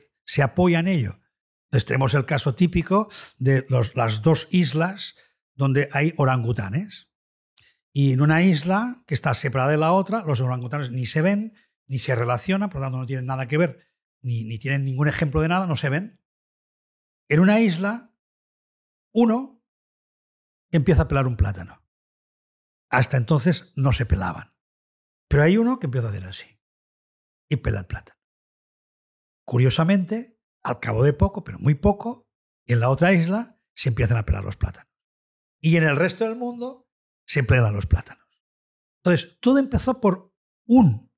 apoya en ello. Entonces tenemos el caso típico de las dos islas donde hay orangutanes. Y en una isla que está separada de la otra, los orangutanes ni se ven, ni se relacionan, por lo tanto no tienen nada que ver, ni, ni tienen ningún ejemplo de nada, no se ven. En una isla, uno empieza a pelar un plátano. Hasta entonces no se pelaban. Pero hay uno que empieza a hacer así y pelar plátano. Curiosamente, al cabo de poco, pero muy poco, en la otra isla se empiezan a pelar los plátanos. Y en el resto del mundo se pelan los plátanos. Entonces, todo empezó por un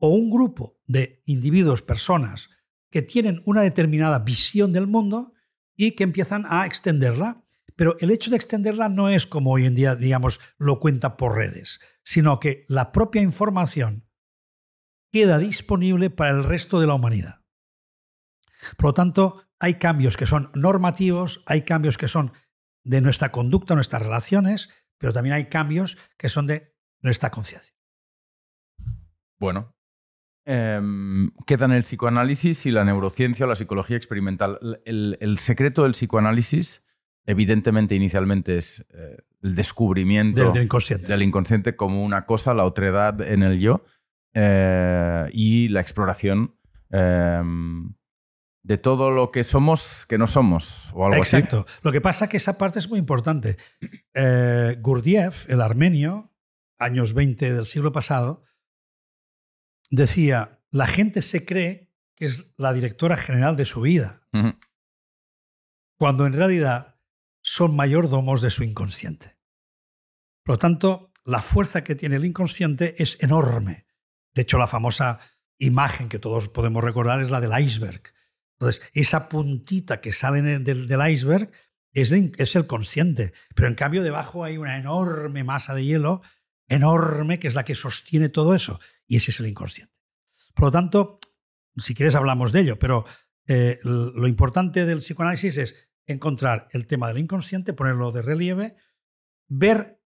o un grupo de individuos, personas, que tienen una determinada visión del mundo y que empiezan a extenderla. Pero el hecho de extenderla no es como hoy en día, digamos, lo cuenta por redes, sino que la propia información queda disponible para el resto de la humanidad. Por lo tanto, hay cambios que son normativos, hay cambios que son de nuestra conducta, nuestras relaciones, pero también hay cambios que son de nuestra conciencia. Bueno, eh, em, quedan el psicoanálisis y la neurociencia o la psicología experimental. El, secreto del psicoanálisis, evidentemente, inicialmente es eh, el descubrimiento del, inconsciente. como una cosa, la otredad en el yo eh, y la exploración em, de todo lo que somos que no somos o algo Exacto. así. Exacto. Lo que pasa es que esa parte es muy importante. Eh, Gurdjieff, el armenio, años 20 del siglo pasado, decía, la gente se cree que es la directora general de su vida, cuando en realidad son mayordomos de su inconsciente. Por lo tanto, la fuerza que tiene el inconsciente es enorme. De hecho, la famosa imagen que todos podemos recordar es la del iceberg. Entonces, esa puntita que sale del, iceberg es, el consciente, pero en cambio debajo hay una enorme masa de hielo, enorme, que es la que sostiene todo eso, y ese es el inconsciente. Por lo tanto, si quieres hablamos de ello, pero eh, lo importante del psicoanálisis es encontrar el tema del inconsciente, ponerlo de relieve, ver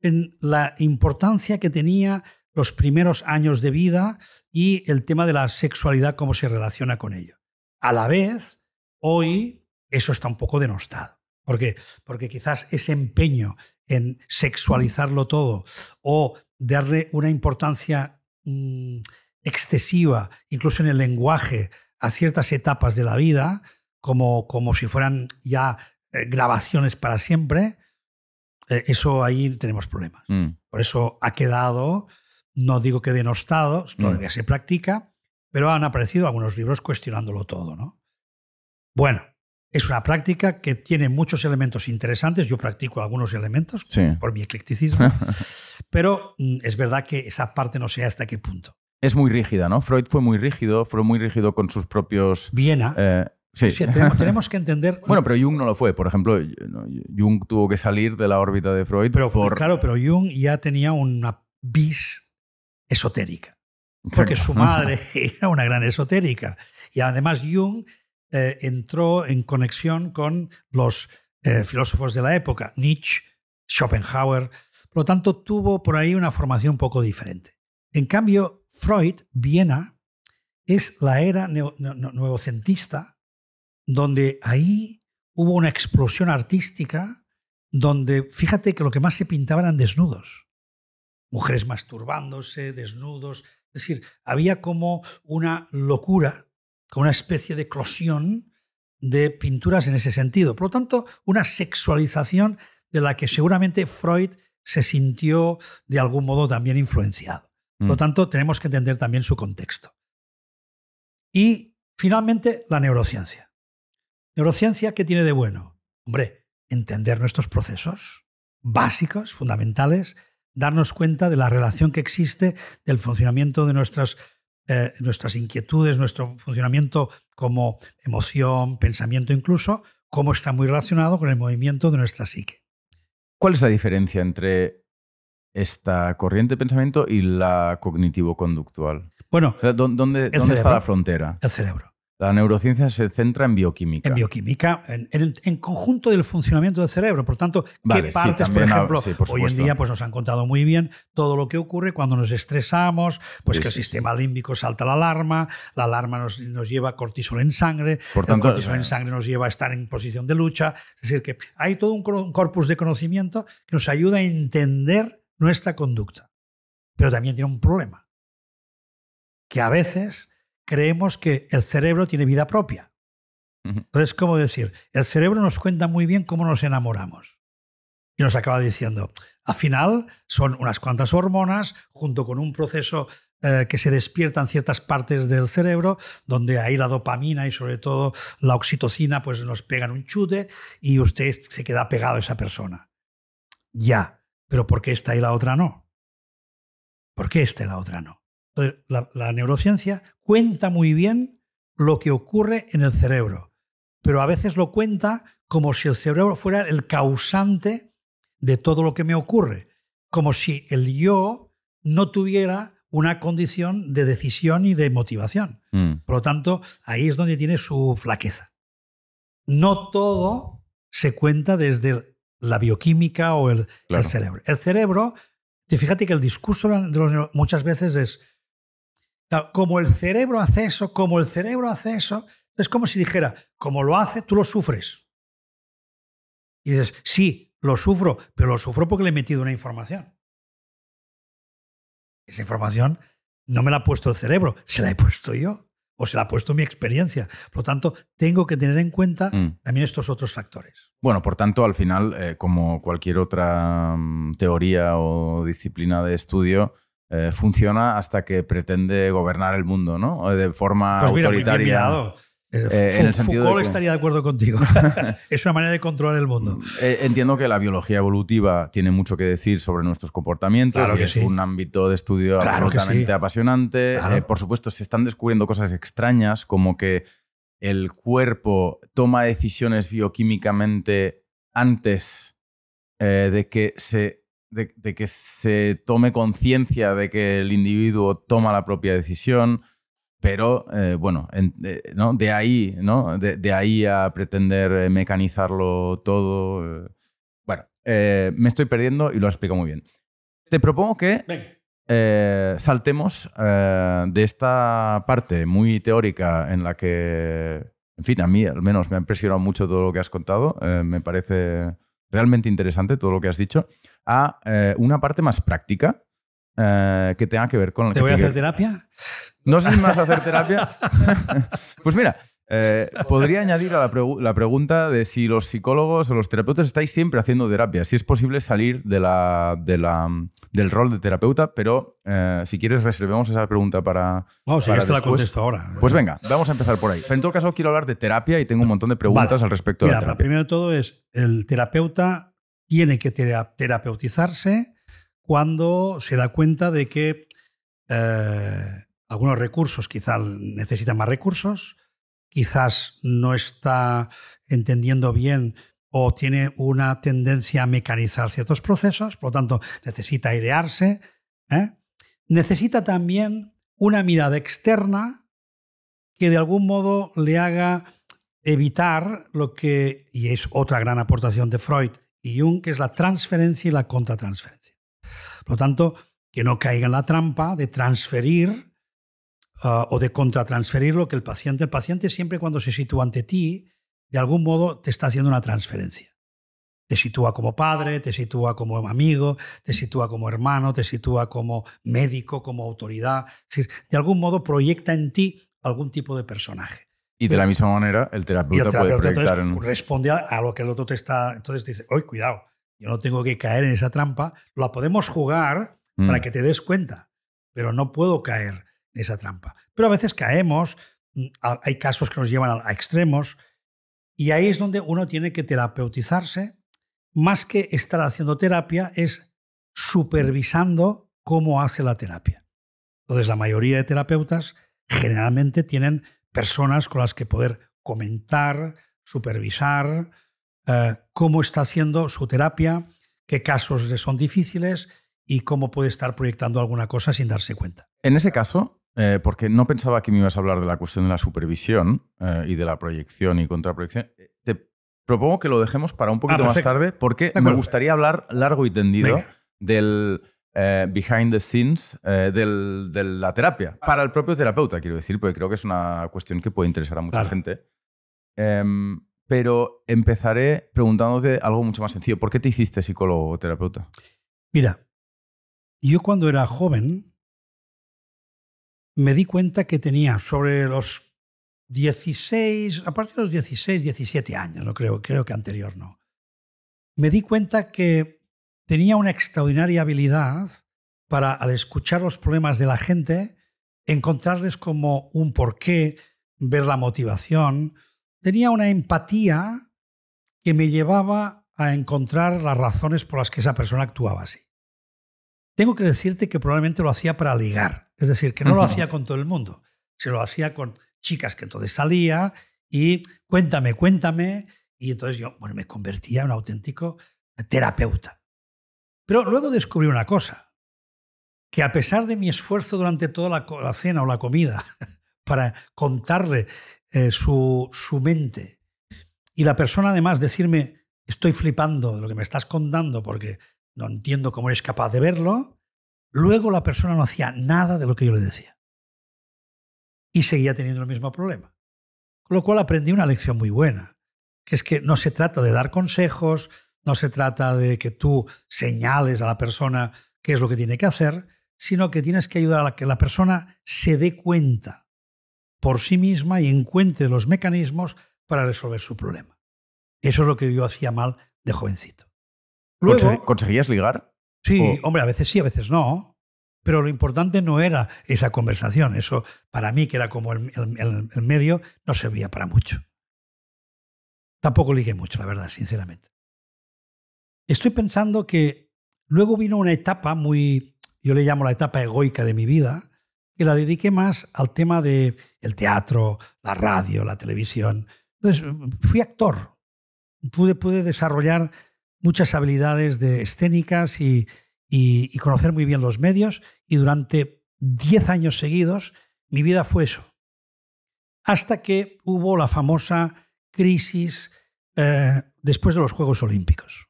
en la importancia que tenía los primeros años de vida y el tema de la sexualidad, cómo se relaciona con ello. A la vez, hoy eso está un poco denostado. ¿Por Porque quizás ese empeño en sexualizarlo todo o darle una importancia mm, excesiva, incluso en el lenguaje, a ciertas etapas de la vida, como, como si fueran ya eh, grabaciones para siempre, eh, eso ahí tenemos problemas. Mm. Por eso ha quedado no digo que denostado, todavía mm. se practica, pero han aparecido algunos libros cuestionándolo todo. ¿no? Bueno, es una práctica que tiene muchos elementos interesantes, yo practico algunos elementos por mi eclecticismo, pero mm, es verdad que esa parte no sé hasta qué punto. Es muy rígida, ¿no? Freud fue muy rígido, fue muy rígido con sus propios... Viena. Eh, sí. tenemos, que entender. Bueno, pero Jung no lo fue. Por ejemplo, Jung tuvo que salir de la órbita de Freud. Claro, pero Jung ya tenía una bis esotérica, porque su madre era una gran esotérica. Y además Jung eh, entró en conexión con los eh, filósofos de la época, Nietzsche, Schopenhauer, por lo tanto tuvo por ahí una formación un poco diferente. En cambio, Freud, Viena, es la era neocentista donde ahí hubo una explosión artística, donde fíjate que lo que más se pintaba eran desnudos mujeres masturbándose, desnudos. Es decir, había como una locura, como una especie de eclosión de pinturas en ese sentido. Por lo tanto, una sexualización de la que seguramente Freud se sintió de algún modo también influenciado. Por lo mm. tanto, tenemos que entender también su contexto. Y finalmente, la neurociencia. ¿Neurociencia qué tiene de bueno? Hombre, entender nuestros procesos básicos, fundamentales, darnos cuenta de la relación que existe del funcionamiento de nuestras, eh, nuestras inquietudes, nuestro funcionamiento como emoción, pensamiento incluso, cómo está muy relacionado con el movimiento de nuestra psique. ¿Cuál es la diferencia entre esta corriente de pensamiento y la cognitivo-conductual? Bueno, ¿dónde, dónde está la frontera? El cerebro. La neurociencia se centra en bioquímica. En bioquímica, en, conjunto del funcionamiento del cerebro. Por tanto, ¿qué partes, por ejemplo? hoy en día pues, nos han contado muy bien todo lo que ocurre cuando nos estresamos, pues que el sistema límbico salta la alarma, la alarma nos, nos lleva cortisol en sangre, por tanto, el cortisol en eh, sangre nos lleva a estar en posición de lucha. Es decir, que hay todo un corpus de conocimiento que nos ayuda a entender nuestra conducta. Pero también tiene un problema, que a veces creemos que el cerebro tiene vida propia. Entonces, ¿cómo decir? El cerebro nos cuenta muy bien cómo nos enamoramos. Y nos acaba diciendo, al final son unas cuantas hormonas junto con un proceso eh, que se despiertan ciertas partes del cerebro, donde ahí la dopamina y sobre todo la oxitocina pues nos pegan un chute y usted se queda pegado a esa persona. Ya, pero ¿por qué esta y la otra no? ¿Por qué esta y la otra no? la, neurociencia cuenta muy bien lo que ocurre en el cerebro, pero a veces lo cuenta como si el cerebro fuera el causante de todo lo que me ocurre, como si el yo no tuviera una condición de decisión y de motivación. Mm. Por lo tanto, ahí es donde tiene su flaqueza. No todo se cuenta desde la bioquímica o el, el cerebro. El cerebro, fíjate que el discurso de los muchas veces es, como el cerebro hace eso, como el cerebro hace eso, es como si dijera, como lo hace, tú lo sufres. Y dices, sí, lo sufro, pero lo sufro porque le he metido una información. Esa información no me la ha puesto el cerebro, se la he puesto yo o se la ha puesto mi experiencia. Por lo tanto, tengo que tener en cuenta mm. también estos otros factores. Bueno, por tanto, al final, eh, como cualquier otra mm, teoría o disciplina de estudio, eh, funciona hasta que pretende gobernar el mundo, ¿no? De forma pues autoritaria. Eh, eh, en el sentido estaría de acuerdo contigo. es una manera de controlar el mundo. entiendo que la biología evolutiva tiene mucho que decir sobre nuestros comportamientos claro que es un ámbito de estudio absolutamente apasionante. por supuesto, se están descubriendo cosas extrañas como que el cuerpo toma decisiones bioquímicamente antes de que se de, que se tome conciencia de que el individuo toma la propia decisión, pero eh, bueno, eh, de, ahí, De, ahí a pretender eh, mecanizarlo todo. bueno, me estoy perdiendo y lo explico muy bien. Te propongo que saltemos de esta parte muy teórica en la que, en fin, a mí al menos me ha impresionado mucho todo lo que has contado. me parece realmente interesante todo lo que has dicho, a eh, una parte más práctica eh, que tenga que ver con... ¿Te voy a hacer terapia? No sé si me vas a hacer terapia. pues mira, eh, podría añadir a la, pregunta de si los psicólogos o los terapeutas estáis siempre haciendo terapia, si es posible salir del rol de terapeuta, pero eh, si quieres reservemos esa pregunta para... para después. la contesto ahora. Pues venga, vamos a empezar por ahí. Pero en todo caso quiero hablar de terapia y tengo un montón de preguntas al respecto de la terapia. Primero de todo es, el terapeuta tiene que terapeutizarse cuando se da cuenta de que eh, algunos recursos quizá necesitan más recursos, quizás no está entendiendo bien o tiene una tendencia a mecanizar ciertos procesos, por lo tanto necesita idearse. ¿eh? Necesita también una mirada externa que de algún modo le haga evitar lo que, y es otra gran aportación de Freud y Jung, que es la transferencia y la contratransferencia. Por lo tanto, que no caiga en la trampa de transferir Ah, o de contratransferir lo que el paciente. El paciente siempre cuando se sitúa ante ti, de algún modo te está haciendo una transferencia. Te sitúa como padre, te sitúa como amigo, te sitúa como hermano, te sitúa como médico, como autoridad. de algún modo proyecta en ti algún tipo de personaje. Y de la misma manera, el terapeuta, puede proyectar en en... Responde a lo que el otro te está... Entonces dice, oye, cuidado, yo no tengo que caer en esa trampa. La podemos jugar mm. para que te des cuenta, pero no puedo caer esa trampa. Pero a veces caemos, mm, hay casos que nos llevan a extremos, y ahí es donde uno tiene que terapeutizarse, más que estar haciendo terapia, es supervisando cómo hace la terapia. Entonces, la mayoría de terapeutas generalmente tienen personas con las que poder comentar, supervisar eh, cómo está haciendo su terapia, qué casos le son difíciles y cómo puede estar proyectando alguna cosa sin darse cuenta. En ese caso, eh, porque no pensaba que me ibas a hablar de la cuestión de la supervisión eh, y de la proyección y contraproyección. Eh, te propongo que lo dejemos para un poquito ah, más tarde, porque me gustaría hablar largo y tendido del behind the scenes de la terapia. Ah. Para el propio terapeuta, quiero decir, porque creo que es una cuestión que puede interesar a mucha gente. Em, pero empezaré preguntándote algo mucho más sencillo. ¿Por qué te hiciste psicólogo o terapeuta? Mira, yo cuando era joven, me di cuenta que tenía sobre los 16, a partir de los 16, 17 años, no creo, creo que anterior no, me di cuenta que tenía una extraordinaria habilidad para, al escuchar los problemas de la gente, encontrarles como un porqué, ver la motivación. Tenía una empatía que me llevaba a encontrar las razones por las que esa persona actuaba así. Tengo que decirte que probablemente lo hacía para ligar es decir, que no lo hacía con todo el mundo, se lo hacía con chicas que entonces salía y cuéntame, cuéntame. Y entonces yo, bueno, me convertía en un auténtico terapeuta. Pero luego descubrí una cosa, que a pesar de mi esfuerzo durante toda la, cena o la comida para contarle eh, su, su mente y la persona además decirme, estoy flipando de lo que me estás contando porque no entiendo cómo eres capaz de verlo, Luego la persona no hacía nada de lo que yo le decía. Y seguía teniendo el mismo problema. Con lo cual aprendí una lección muy buena, que es que no se trata de dar consejos, no se trata de que tú señales a la persona qué es lo que tiene que hacer, sino que tienes que ayudar a que la persona se dé cuenta por sí misma y encuentre los mecanismos para resolver su problema. Eso es lo que yo hacía mal de jovencito. ¿Conseguías ligar? Sí, hombre, a veces sí, a veces no. Pero lo importante no era esa conversación. Eso, para mí, que era como el, medio, no servía para mucho. Tampoco ligué mucho, la verdad, sinceramente. Estoy pensando que luego vino una etapa muy, yo le llamo la etapa egoica de mi vida, que la dediqué más al tema de el teatro, la radio, la televisión. Entonces, fui actor. Pude, pude desarrollar muchas habilidades de escénicas y, conocer muy bien los medios y durante 10 años seguidos mi vida fue eso. Hasta que hubo la famosa crisis eh, después de los Juegos Olímpicos.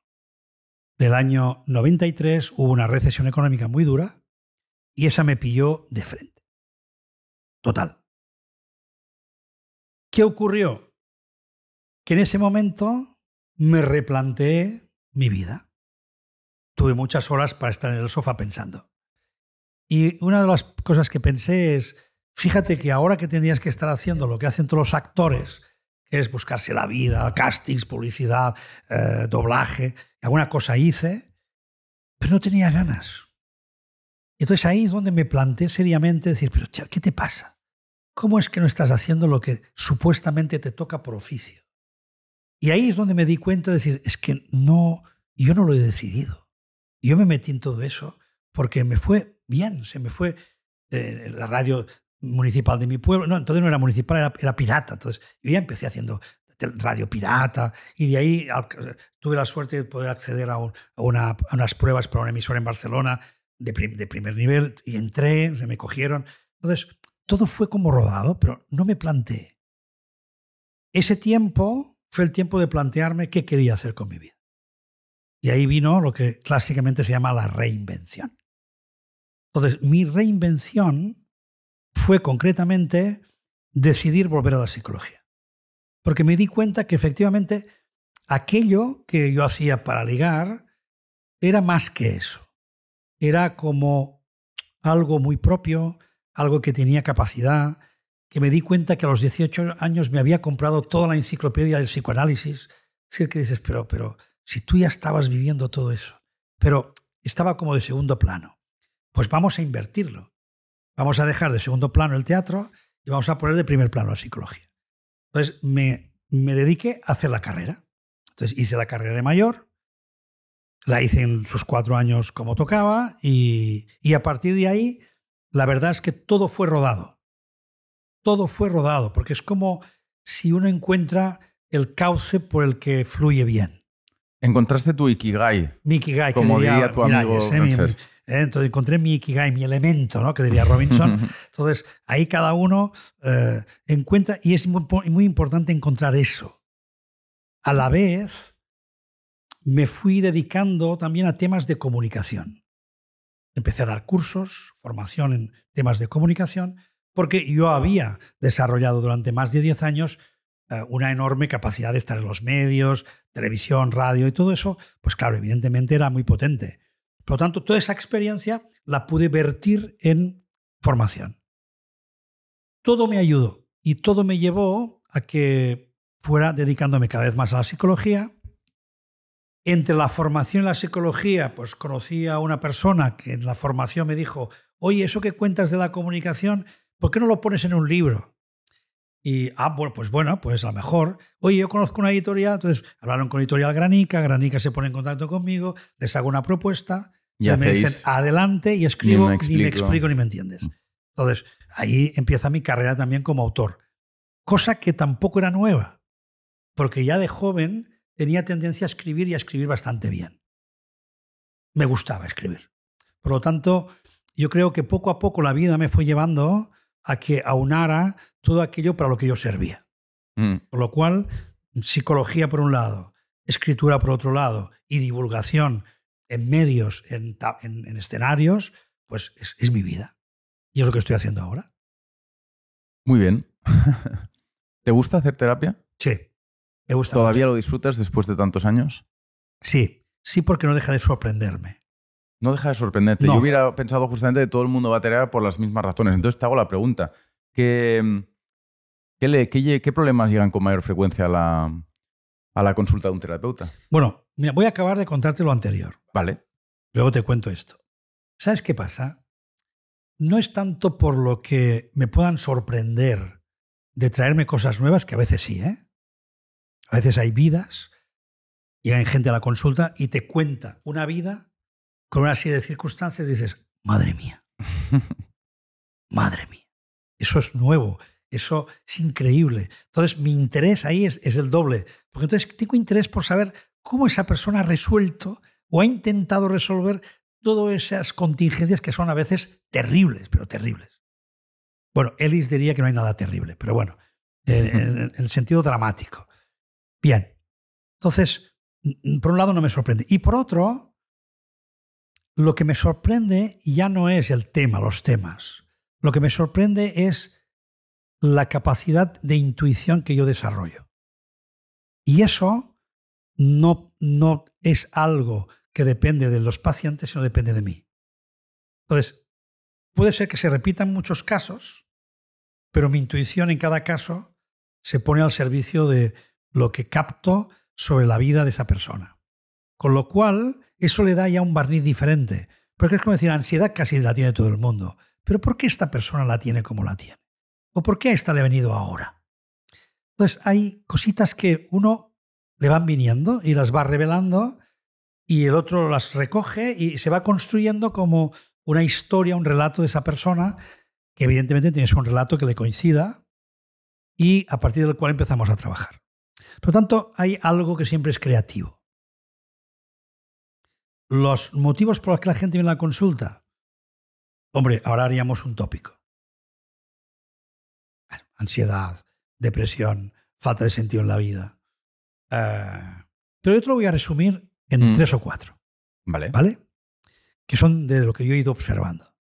Del año 93 hubo una recesión económica muy dura y esa me pilló de frente. Total. ¿Qué ocurrió? Que en ese momento me replanteé mi vida. Tuve muchas horas para estar en el sofá pensando. Y una de las cosas que pensé es, fíjate que ahora que tendrías que estar haciendo lo que hacen todos los actores, que es buscarse la vida, castings, publicidad, eh, doblaje, alguna cosa hice, pero no tenía ganas. Entonces ahí es donde me planteé seriamente decir, pero ¿qué te pasa? ¿Cómo es que no estás haciendo lo que supuestamente te toca por oficio? Y ahí es donde me di cuenta de decir, es que no, yo no lo he decidido. Yo me metí en todo eso porque me fue bien, se me fue eh, la radio municipal de mi pueblo, no, entonces no era municipal, era, pirata. Entonces yo ya empecé haciendo radio pirata y de ahí tuve la suerte de poder acceder a, unas pruebas para una emisora en Barcelona de, de primer nivel y entré, se me cogieron. Entonces todo fue como rodado, pero no me planté. Ese tiempo fue el tiempo de plantearme qué quería hacer con mi vida. Y ahí vino lo que clásicamente se llama la reinvención. Entonces, mi reinvención fue concretamente decidir volver a la psicología. Porque me di cuenta que efectivamente aquello que yo hacía para ligar era más que eso. Era como algo muy propio, algo que tenía capacidad, que me di cuenta que a los 18 años me había comprado toda la enciclopedia del psicoanálisis. Es que dices, pero, pero si tú ya estabas viviendo todo eso, pero estaba como de segundo plano, pues vamos a invertirlo. Vamos a dejar de segundo plano el teatro y vamos a poner de primer plano la psicología. Entonces me, dediqué a hacer la carrera. Entonces hice la carrera de mayor, la hice en sus cuatro años como tocaba y a partir de ahí la verdad es que todo fue rodado todo fue rodado, porque es como si uno encuentra el cauce por el que fluye bien. Encontraste tu ikigai. Mi ikigai, como diría, tu amigo. ¿eh? Eh, entonces encontré mi ikigai, mi elemento, ¿no? que diría Robinson. entonces ahí cada uno eh, encuentra, y es muy, muy importante encontrar eso. A la vez, me fui dedicando también a temas de comunicación. Empecé a dar cursos, formación en temas de comunicación, porque yo había desarrollado durante más de 10 años eh, una enorme capacidad de estar en los medios, televisión, radio y todo eso, pues claro, evidentemente era muy potente. Por lo tanto, toda esa experiencia la pude vertir en formación. Todo me ayudó y todo me llevó a que fuera dedicándome cada vez más a la psicología. Entre la formación y la psicología, pues conocí a una persona que en la formación me dijo, oye, eso que cuentas de la comunicación ¿por qué no lo pones en un libro? Y, ah, pues bueno, pues a lo mejor, oye, yo conozco una editorial, entonces hablaron con Editorial Granica, Granica se pone en contacto conmigo, les hago una propuesta, Ya me dicen, adelante, y escribo, y me, explico. ni me explico, ni me entiendes. Mm. Entonces, ahí empieza mi carrera también como autor, cosa que tampoco era nueva, porque ya de joven tenía tendencia a escribir y a escribir bastante bien. Me gustaba escribir. Por lo tanto, yo creo que poco a poco la vida me fue llevando a que aunara todo aquello para lo que yo servía. Con mm. Por lo cual, psicología por un lado, escritura por otro lado y divulgación en medios, en, escenarios, pues es, mi vida. Y es lo que estoy haciendo ahora. Muy bien. ¿Te gusta hacer terapia? Sí. Me gusta ¿Todavía lo disfrutas después de tantos años? Sí, sí porque no deja de sorprenderme. No deja de sorprenderte. Yo hubiera pensado justamente que todo el mundo va a tener por las mismas razones. Entonces te hago la pregunta. ¿Qué, mm, qué, problemas llegan con mayor frecuencia a la, consulta de un terapeuta? Bueno, voy a acabar de contarte lo anterior. Vale. Luego te cuento esto. ¿Sabes qué pasa? No es tanto por lo que me puedan sorprender de traerme cosas nuevas, que a veces sí, ¿eh? A veces hay vidas, llegan gente a la consulta y te cuenta una vida con una serie de circunstancias, dices, madre mía, madre mía, eso es nuevo, eso es increíble. Entonces mi interés ahí es, el doble, porque entonces tengo interés por saber cómo esa persona ha resuelto o ha intentado resolver todas esas contingencias que son a veces terribles, pero terribles. Bueno, Ellis diría que no hay nada terrible, pero bueno, en, el sentido dramático. Bien, entonces, por un lado no me sorprende. Y por otro, lo que me sorprende ya no es el tema, los temas. Lo que me sorprende es la capacidad de intuición que yo desarrollo. Y eso no, no es algo que depende de los pacientes, sino depende de mí. Entonces, puede ser que se repitan muchos casos, pero mi intuición en cada caso se pone al servicio de lo que capto sobre la vida de esa persona. Con lo cual, eso le da ya un barniz diferente. Porque es como decir, la ansiedad casi la tiene todo el mundo. Pero ¿por qué esta persona la tiene como la tiene? ¿O por qué a esta le ha venido ahora? Entonces, pues hay cositas que uno le van viniendo y las va revelando y el otro las recoge y se va construyendo como una historia, un relato de esa persona, que evidentemente tienes un relato que le coincida y a partir del cual empezamos a trabajar. Por lo tanto, hay algo que siempre es creativo los motivos por los que la gente viene a la consulta. Hombre, ahora haríamos un tópico. ansiedad, depresión, falta de sentido en la vida. Eh, pero yo te lo voy a resumir en mm. tres o cuatro. Vale. ¿Vale? Que son de lo que yo he ido observando.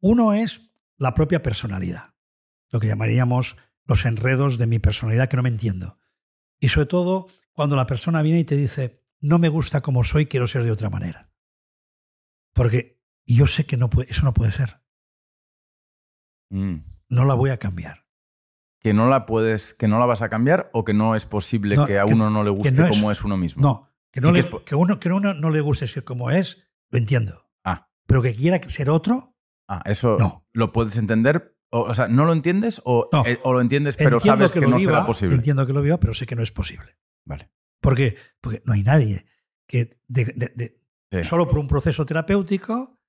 Uno es la propia personalidad, lo que llamaríamos los enredos de mi personalidad que no me entiendo. Y sobre todo cuando la persona viene y te dice, no me gusta como soy, quiero ser de otra manera. Porque yo sé que no puede, eso no puede ser. Mm. No la voy a cambiar. Que no la puedes, que no la vas a cambiar o que no es posible que a uno no le guste como es, uno mismo. No, que, no uno, que no le guste ser como es, lo entiendo. Ah. Pero que quiera ser otro. Ah, eso no. lo puedes entender. O, sea, ¿no lo entiendes o, eh, lo entiendes pero sabes que, no será posible? Entiendo que lo viva, pero sé que no es posible. Vale. Porque no hay nadie que solo por un proceso terapéutico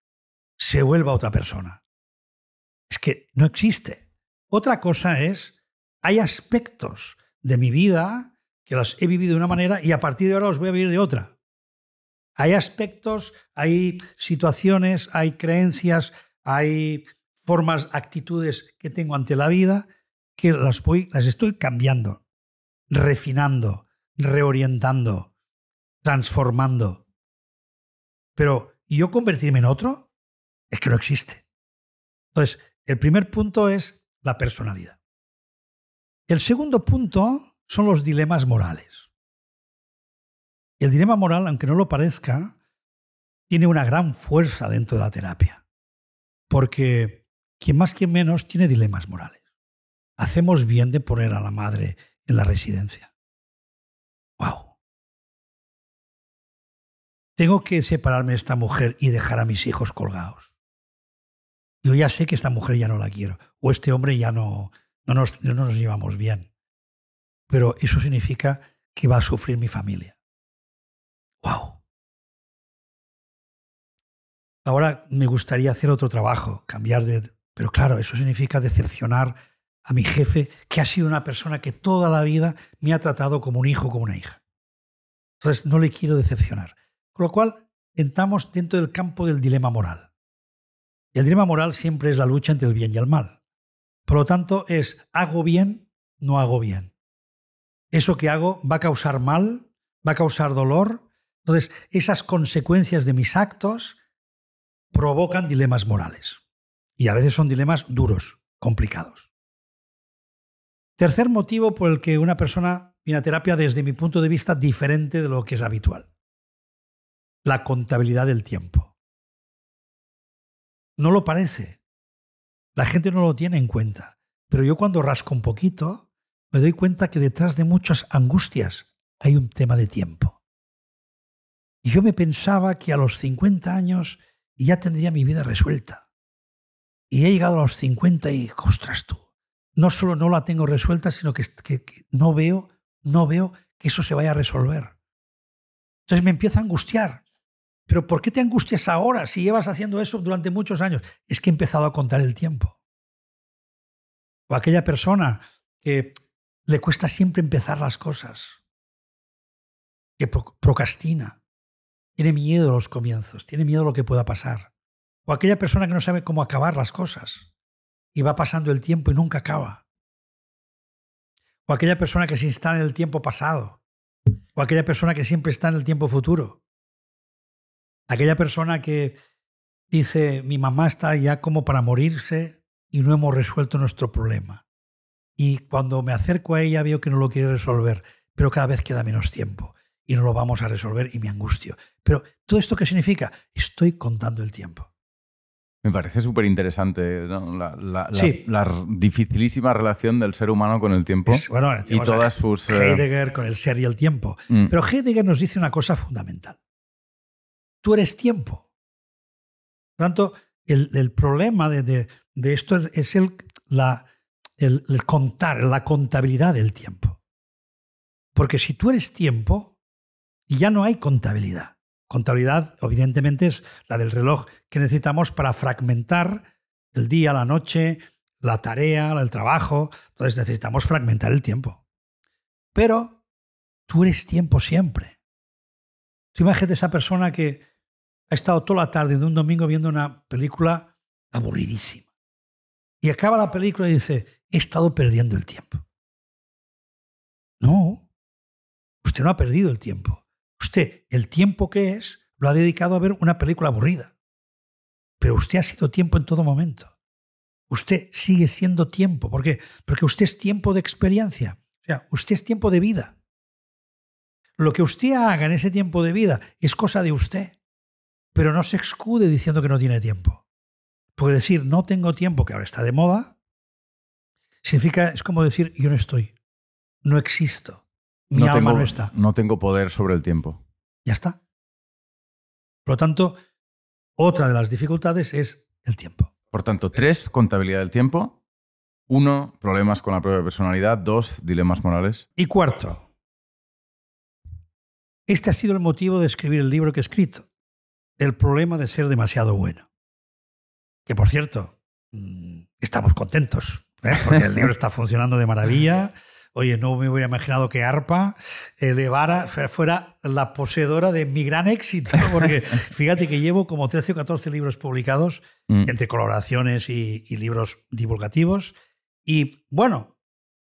se vuelva otra persona. Es que no existe. Otra cosa es, hay aspectos de mi vida que las he vivido de una manera y a partir de ahora los voy a vivir de otra. Hay aspectos, hay situaciones, hay creencias, hay formas, actitudes que tengo ante la vida que las voy, las estoy cambiando, refinando, reorientando, transformando. Pero ¿y yo convertirme en otro? Es que no existe. Entonces, el primer punto es la personalidad. El segundo punto son los dilemas morales. El dilema moral, aunque no lo parezca, tiene una gran fuerza dentro de la terapia. Porque quien más, quien menos, tiene dilemas morales. Hacemos bien de poner a la madre en la residencia. tengo que separarme de esta mujer y dejar a mis hijos colgados. Yo ya sé que esta mujer ya no la quiero, o este hombre ya no, nos, no nos llevamos bien. Pero eso significa que va a sufrir mi familia. ¡Wow! Ahora me gustaría hacer otro trabajo, cambiar de... Pero claro, eso significa decepcionar a mi jefe, que ha sido una persona que toda la vida me ha tratado como un hijo, como una hija. Entonces no le quiero decepcionar. Con lo cual, entramos dentro del campo del dilema moral. Y el dilema moral siempre es la lucha entre el bien y el mal. Por lo tanto, es hago bien, no hago bien. Eso que hago va a causar mal, va a causar dolor. Entonces, esas consecuencias de mis actos provocan dilemas morales. Y a veces son dilemas duros, complicados. Tercer motivo por el que una persona viene a terapia desde mi punto de vista diferente de lo que es habitual la contabilidad del tiempo. No lo parece. La gente no lo tiene en cuenta. Pero yo cuando rasco un poquito, me doy cuenta que detrás de muchas angustias hay un tema de tiempo. Y yo me pensaba que a los 50 años ya tendría mi vida resuelta. Y he llegado a los 50 y, ostras tú, no solo no la tengo resuelta, sino que, que no, veo, no veo que eso se vaya a resolver. Entonces me empieza a angustiar. Pero ¿por qué te angustias ahora si llevas haciendo eso durante muchos años? Es que he empezado a contar el tiempo. O aquella persona que le cuesta siempre empezar las cosas, que procrastina, tiene miedo a los comienzos, tiene miedo a lo que pueda pasar. O aquella persona que no sabe cómo acabar las cosas y va pasando el tiempo y nunca acaba. O aquella persona que se instala en el tiempo pasado. O aquella persona que siempre está en el tiempo futuro. Aquella persona que dice, mi mamá está ya como para morirse y no hemos resuelto nuestro problema. Y cuando me acerco a ella veo que no lo quiere resolver, pero cada vez queda menos tiempo y no lo vamos a resolver y me angustio. Pero ¿todo esto qué significa? Estoy contando el tiempo. Me parece súper interesante la, dificilísima relación del ser humano con el tiempo y todas sus... Heidegger eh, con el ser y el tiempo. Mm. Pero Heidegger nos dice una cosa fundamental tú eres tiempo. Por tanto, el, problema de, esto es, el, contar, la contabilidad del tiempo. Porque si tú eres tiempo, ya no hay contabilidad. Contabilidad, evidentemente, es la del reloj que necesitamos para fragmentar el día, la noche, la tarea, el trabajo. Entonces necesitamos fragmentar el tiempo. Pero tú eres tiempo siempre. imagen imagínate esa persona que ha estado toda la tarde de un domingo viendo una película aburridísima. Y acaba la película y dice, he estado perdiendo el tiempo. No, usted no ha perdido el tiempo. Usted, el tiempo que es, lo ha dedicado a ver una película aburrida. Pero usted ha sido tiempo en todo momento. Usted sigue siendo tiempo. ¿Por qué? Porque usted es tiempo de experiencia. O sea, usted es tiempo de vida. Lo que usted haga en ese tiempo de vida es cosa de usted pero no se excude diciendo que no tiene tiempo. Porque decir no tengo tiempo, que ahora está de moda, significa, es como decir yo no estoy, no existo, mi no alma tengo, no está. No tengo poder sobre el tiempo. Ya está. Por lo tanto, otra de las dificultades es el tiempo. Por tanto, tres, contabilidad del tiempo. Uno, problemas con la propia personalidad. Dos, dilemas morales. Y cuarto, este ha sido el motivo de escribir el libro que he escrito el problema de ser demasiado bueno. Que por cierto, mm, estamos contentos, ¿eh? porque el libro está funcionando de maravilla. Oye, no me hubiera imaginado que ARPA elevara, fuera la poseedora de mi gran éxito, porque fíjate que llevo como 13 o 14 libros publicados mm. entre colaboraciones y, y libros divulgativos. Y bueno,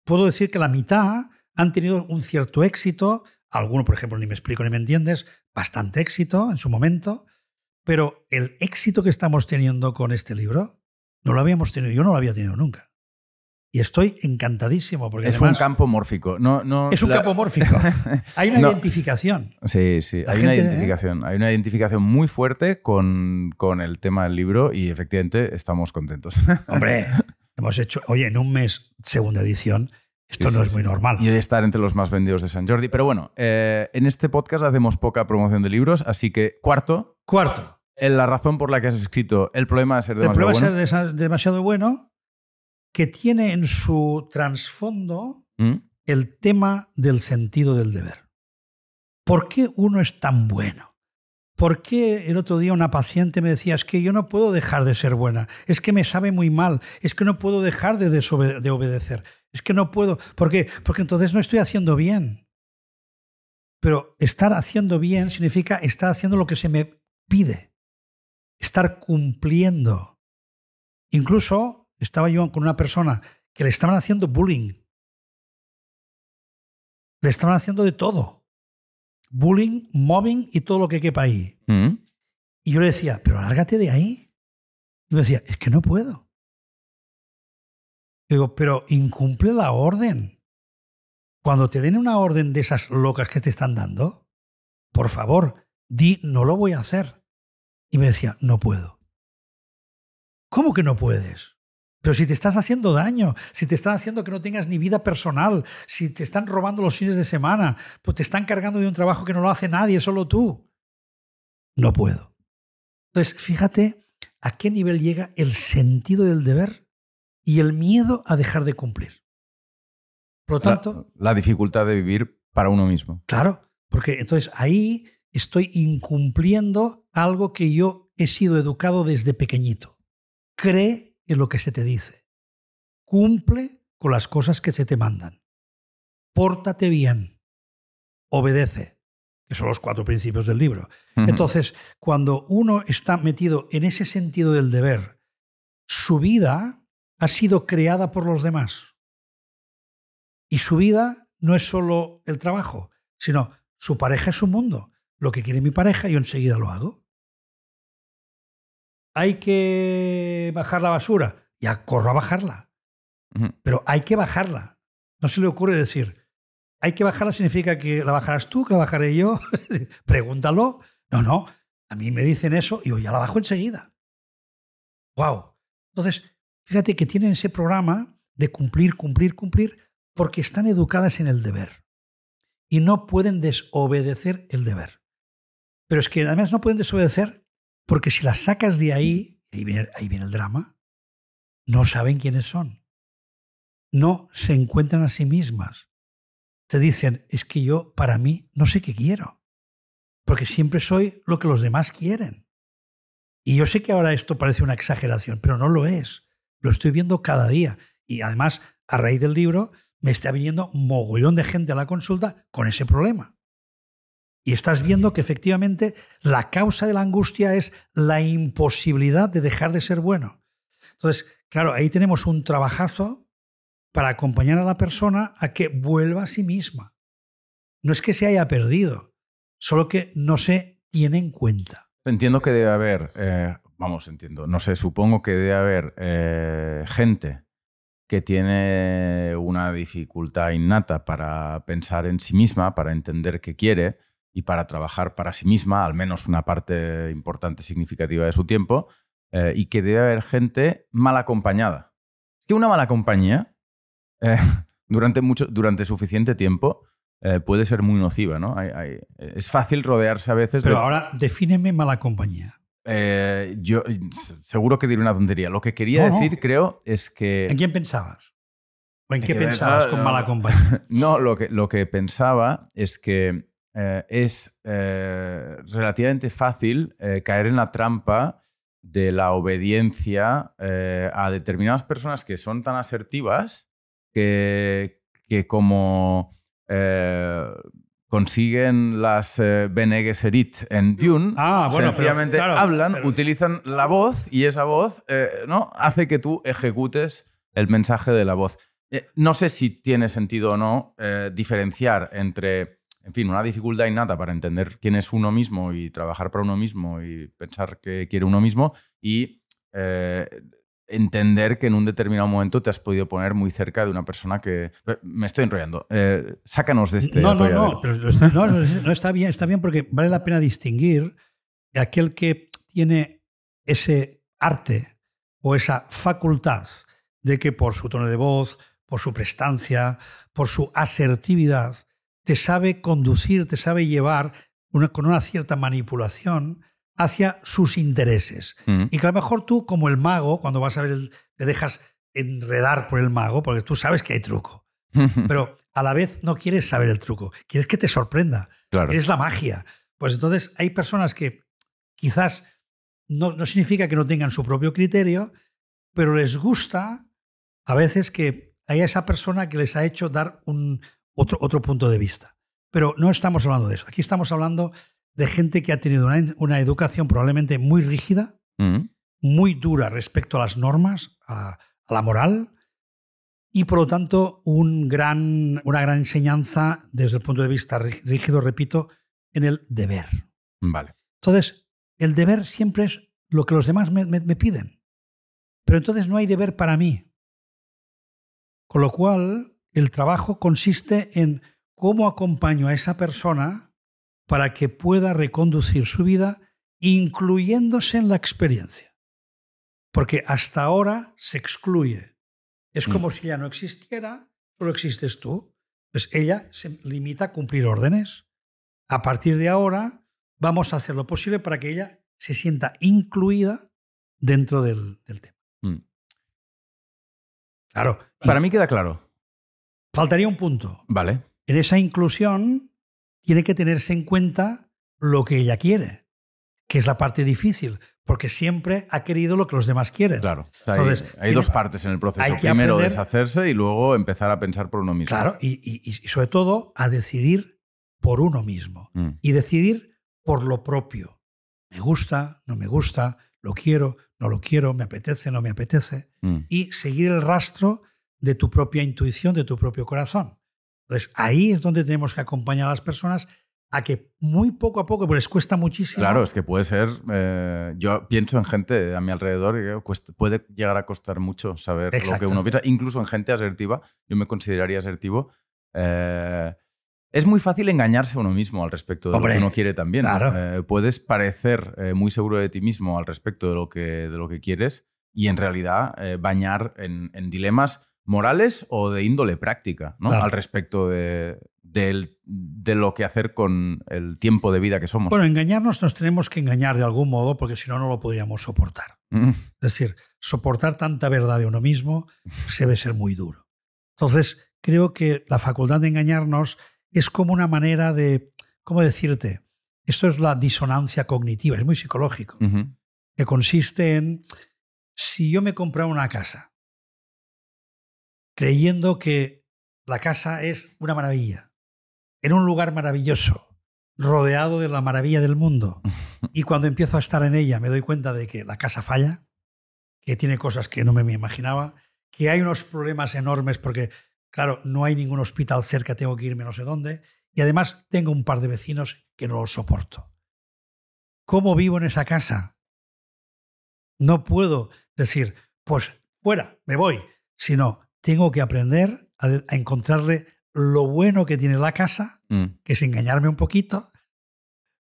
puedo decir que la mitad han tenido un cierto éxito, alguno, por ejemplo, ni me explico ni me entiendes, bastante éxito en su momento, pero el éxito que estamos teniendo con este libro no lo habíamos tenido, yo no lo había tenido nunca. Y estoy encantadísimo porque es un campo mórfico. es un campo mórfico. Hay una identificación. Sí, sí, hay una ¿eh? identificación. Hay una identificación muy fuerte con, con, el tema del libro y efectivamente estamos contentos. Hombre, hemos hecho, oye, en un mes segunda edición esto no es muy normal. Y estar entre los más vendidos de San Jordi. Pero bueno, eh, en este podcast hacemos poca promoción de libros, así que cuarto. Cuarto. Eh, la razón por la que has escrito El problema de ser demasiado bueno. El problema de ser demasiado bueno, que tiene en su trasfondo ¿Mm? el tema del sentido del deber. ¿Por qué uno es tan bueno? ¿Por qué el otro día una paciente me decía, es que yo no puedo dejar de ser buena, es que me sabe muy mal, es que no puedo dejar de, obedecer, es que no puedo, ¿por qué? Porque entonces no estoy haciendo bien. Pero estar haciendo bien significa estar haciendo lo que se me pide, estar cumpliendo. Incluso estaba yo con una persona que le estaban haciendo bullying, le estaban haciendo de todo bullying, mobbing y todo lo que quepa ahí. Mm. Y yo le decía, pero lárgate de ahí. Y me decía, es que no puedo. digo, pero incumple la orden. Cuando te den una orden de esas locas que te están dando, por favor, di, no lo voy a hacer. Y me decía, no puedo. ¿Cómo que no puedes? Pero si te estás haciendo daño, si te están haciendo que no tengas ni vida personal, si te están robando los fines de semana, pues te están cargando de un trabajo que no lo hace nadie, solo tú. No puedo. Entonces, fíjate a qué nivel llega el sentido del deber y el miedo a dejar de cumplir. Por lo tanto. La, dificultad de vivir para uno mismo. Claro, porque entonces ahí estoy incumpliendo algo que yo he sido educado desde pequeñito. Cree lo que se te dice. Cumple con las cosas que se te mandan. Pórtate bien. Obedece, que son los cuatro principios del libro. Entonces, cuando uno está metido en ese sentido del deber, su vida ha sido creada por los demás. Y su vida no es solo el trabajo, sino su pareja es su mundo. Lo que quiere mi pareja, yo enseguida lo hago hay que bajar la basura. Ya corro a bajarla. Pero hay que bajarla. No se le ocurre decir, hay que bajarla significa que la bajarás tú, que la bajaré yo. Pregúntalo. No, no. A mí me dicen eso y yo ya la bajo enseguida. ¡Wow! Entonces, fíjate que tienen ese programa de cumplir, cumplir, cumplir, porque están educadas en el deber. Y no pueden desobedecer el deber. Pero es que además no pueden desobedecer porque si las sacas de ahí, ahí viene, ahí viene el drama, no saben quiénes son. No se encuentran a sí mismas. Te dicen, es que yo para mí no sé qué quiero. Porque siempre soy lo que los demás quieren. Y yo sé que ahora esto parece una exageración, pero no lo es. Lo estoy viendo cada día. Y además, a raíz del libro, me está viniendo mogollón de gente a la consulta con ese problema. Y estás viendo que efectivamente la causa de la angustia es la imposibilidad de dejar de ser bueno. Entonces, claro, ahí tenemos un trabajazo para acompañar a la persona a que vuelva a sí misma. No es que se haya perdido, solo que no se tiene en cuenta. Entiendo que debe haber, eh, vamos, entiendo, no sé, supongo que debe haber eh, gente que tiene una dificultad innata para pensar en sí misma, para entender qué quiere, y para trabajar para sí misma, al menos una parte importante, significativa de su tiempo, eh, y que debe haber gente mal acompañada. Es que una mala compañía eh, durante, mucho, durante suficiente tiempo eh, puede ser muy nociva, ¿no? es fácil rodearse a veces Pero ahora, defíneme mala compañía. yo seguro que diré una tontería. Lo que quería decir, creo, es que... ¿En quién pensabas? en, qué pensabas con mala compañía? no, lo que, lo que pensaba es que eh, es eh, relativamente fácil eh, caer en la trampa de la obediencia a determinadas personas que son tan asertivas que, que como consiguen las eh, Bene Gesserit en Dune, ah, bueno, sencillamente hablan, utilizan la voz y esa voz ¿no? hace que tú ejecutes el mensaje de la voz. no sé si tiene sentido o no diferenciar entre en fin, una dificultad innata para entender quién es uno mismo y trabajar para uno mismo y pensar qué quiere uno mismo y eh, entender que en un determinado momento te has podido poner muy cerca de una persona que... Eh, me estoy enrollando. Eh, sácanos de este... No, no, no, no, está bien, está bien porque vale la pena distinguir de aquel que tiene ese arte o esa facultad de que por su tono de voz, por su prestancia, por su asertividad, te sabe conducir, te sabe llevar con una cierta manipulación hacia sus intereses. Mm. Y que a lo mejor tú, como el mago, cuando vas a ver, te dejas enredar por el mago, porque tú sabes que hay truco. Pero a la vez no quieres saber el truco, quieres que te sorprenda. Claro. Es la magia. Pues entonces hay personas que quizás no, no significa que no tengan su propio criterio, pero les gusta a veces que haya esa persona que les ha hecho dar un, otro, punto de vista. Pero no estamos hablando de eso. Aquí estamos hablando de gente que ha tenido una, educación probablemente muy rígida, mm. muy dura respecto a las normas, a, la moral, y por lo tanto un gran, una gran enseñanza desde el punto de vista rígido, repito, en el deber. Vale. Entonces, el deber siempre es lo que los demás me piden. Pero entonces no hay deber para mí. Con lo cual, el trabajo consiste en cómo acompaño a esa persona para que pueda reconducir su vida incluyéndose en la experiencia. Porque hasta ahora se excluye. Es como mm. si ya no existiera, solo existes tú. Pues ella se limita a cumplir órdenes. A partir de ahora vamos a hacer lo posible para que ella se sienta incluida dentro del, tema. Mm. Claro. Para mí queda claro. Faltaría un punto. Vale. En esa inclusión tiene que tenerse en cuenta lo que ella quiere, que es la parte difícil, porque siempre ha querido lo que los demás quieren. Claro. Entonces, hay, dos partes en el proceso. Primero deshacerse y luego empezar a pensar por uno mismo. Claro, y, sobre todo a decidir por uno mismo mm. y decidir por lo propio. Me gusta, no me gusta, lo quiero, no lo quiero, me apetece, no me apetece. Mm. Y seguir el rastro de tu propia intuición, de tu propio corazón. Entonces, ahí es donde tenemos que acompañar a las personas a que muy poco a poco, pues les cuesta muchísimo. Claro, es que puede ser, eh, yo pienso en gente a mi alrededor y puede llegar a costar mucho saber lo que uno piensa, incluso en gente asertiva, yo me consideraría asertivo. Eh, es muy fácil engañarse a uno mismo al respecto de lo que uno quiere también. Eh, puedes parecer muy seguro de ti mismo al respecto de lo que, de lo que quieres y en realidad bañar en, en dilemas morales o de índole práctica, ¿no? Al respecto de, lo que hacer con el tiempo de vida que somos. Bueno, engañarnos nos tenemos que engañar de algún modo porque si no, no lo podríamos soportar. Mm. Es decir, soportar tanta verdad de uno mismo se debe ser muy duro. Entonces, creo que la facultad de engañarnos es como una manera de, ¿cómo decirte? Esto es la disonancia cognitiva, es muy psicológico, que consiste en, si yo me compro una casa, creyendo que la casa es una maravilla, en un lugar maravilloso, rodeado de la maravilla del mundo. Y cuando empiezo a estar en ella me doy cuenta de que la casa falla, que tiene cosas que no me imaginaba, que hay unos problemas enormes porque, claro, no hay ningún hospital cerca, tengo que irme no sé dónde, y además tengo un par de vecinos que no lo soporto. ¿Cómo vivo en esa casa? No puedo decir, pues fuera, me voy, sino tengo que aprender a, encontrarle lo bueno que tiene la casa, mm. que es engañarme un poquito,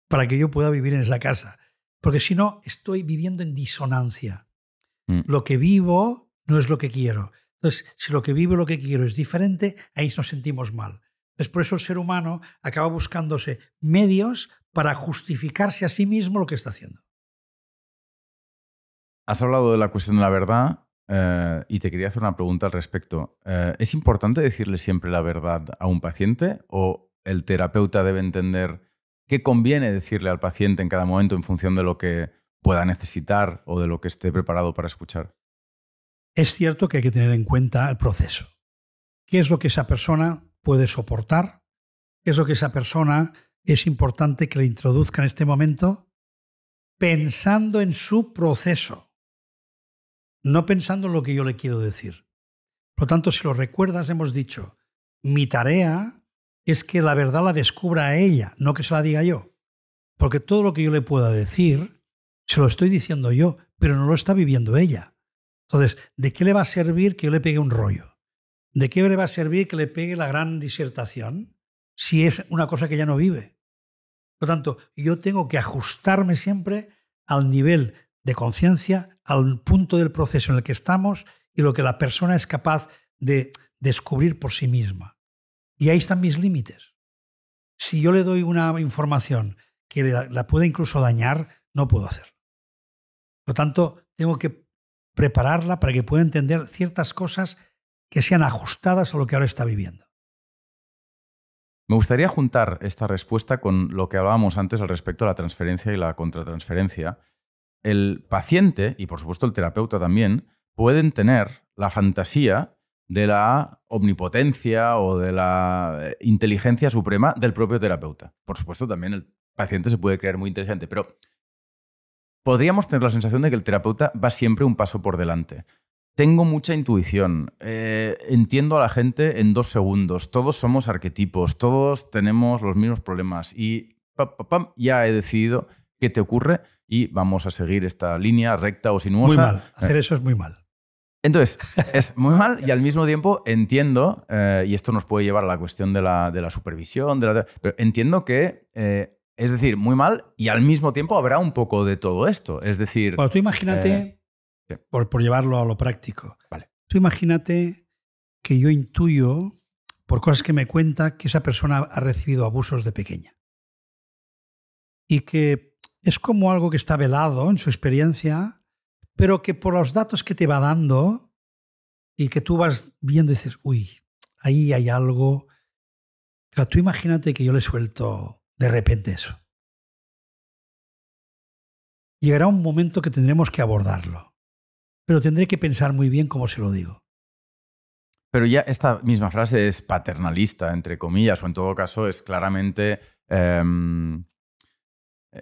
para que yo pueda vivir en esa casa. Porque si no, estoy viviendo en disonancia. Mm. Lo que vivo no es lo que quiero. Entonces, si lo que vivo y lo que quiero es diferente, ahí nos sentimos mal. Es por eso el ser humano acaba buscándose medios para justificarse a sí mismo lo que está haciendo. Has hablado de la cuestión de la verdad eh, y te quería hacer una pregunta al respecto. Eh, ¿Es importante decirle siempre la verdad a un paciente o el terapeuta debe entender qué conviene decirle al paciente en cada momento en función de lo que pueda necesitar o de lo que esté preparado para escuchar? Es cierto que hay que tener en cuenta el proceso. ¿Qué es lo que esa persona puede soportar? ¿Qué es lo que esa persona es importante que le introduzca en este momento? Pensando en su proceso no pensando en lo que yo le quiero decir. Por lo tanto, si lo recuerdas, hemos dicho, mi tarea es que la verdad la descubra a ella, no que se la diga yo. Porque todo lo que yo le pueda decir, se lo estoy diciendo yo, pero no lo está viviendo ella. Entonces, ¿de qué le va a servir que yo le pegue un rollo? ¿De qué le va a servir que le pegue la gran disertación si es una cosa que ya no vive? Por lo tanto, yo tengo que ajustarme siempre al nivel de conciencia al punto del proceso en el que estamos y lo que la persona es capaz de descubrir por sí misma. Y ahí están mis límites. Si yo le doy una información que la, puede incluso dañar, no puedo hacerlo. Por lo tanto, tengo que prepararla para que pueda entender ciertas cosas que sean ajustadas a lo que ahora está viviendo. Me gustaría juntar esta respuesta con lo que hablábamos antes al respecto a la transferencia y la contratransferencia, el paciente y por supuesto el terapeuta también pueden tener la fantasía de la omnipotencia o de la eh, inteligencia suprema del propio terapeuta. Por supuesto, también el paciente se puede creer muy inteligente, pero podríamos tener la sensación de que el terapeuta va siempre un paso por delante. Tengo mucha intuición, eh, entiendo a la gente en dos segundos, todos somos arquetipos, todos tenemos los mismos problemas y ya he decidido qué te ocurre y vamos a seguir esta línea recta o sinuosa. Muy mal, hacer eh. eso es muy mal. Entonces, es muy mal y al mismo tiempo entiendo, eh, y esto nos puede llevar a la cuestión de la, de la supervisión, de la, pero entiendo que, eh, es decir, muy mal y al mismo tiempo habrá un poco de todo esto. Es decir... Bueno, tú imagínate, por, por, llevarlo a lo práctico, vale. tú imagínate que yo intuyo, por cosas que me cuenta, que esa persona ha recibido abusos de pequeña. Y que es como algo que está velado en su experiencia, pero que por los datos que te va dando y que tú vas viendo dices, uy, ahí hay algo. Claro, tú imagínate que yo le suelto de repente eso. Llegará un momento que tendremos que abordarlo, pero tendré que pensar muy bien cómo se lo digo. Pero ya esta misma frase es paternalista, entre comillas, o en todo caso es claramente... Em,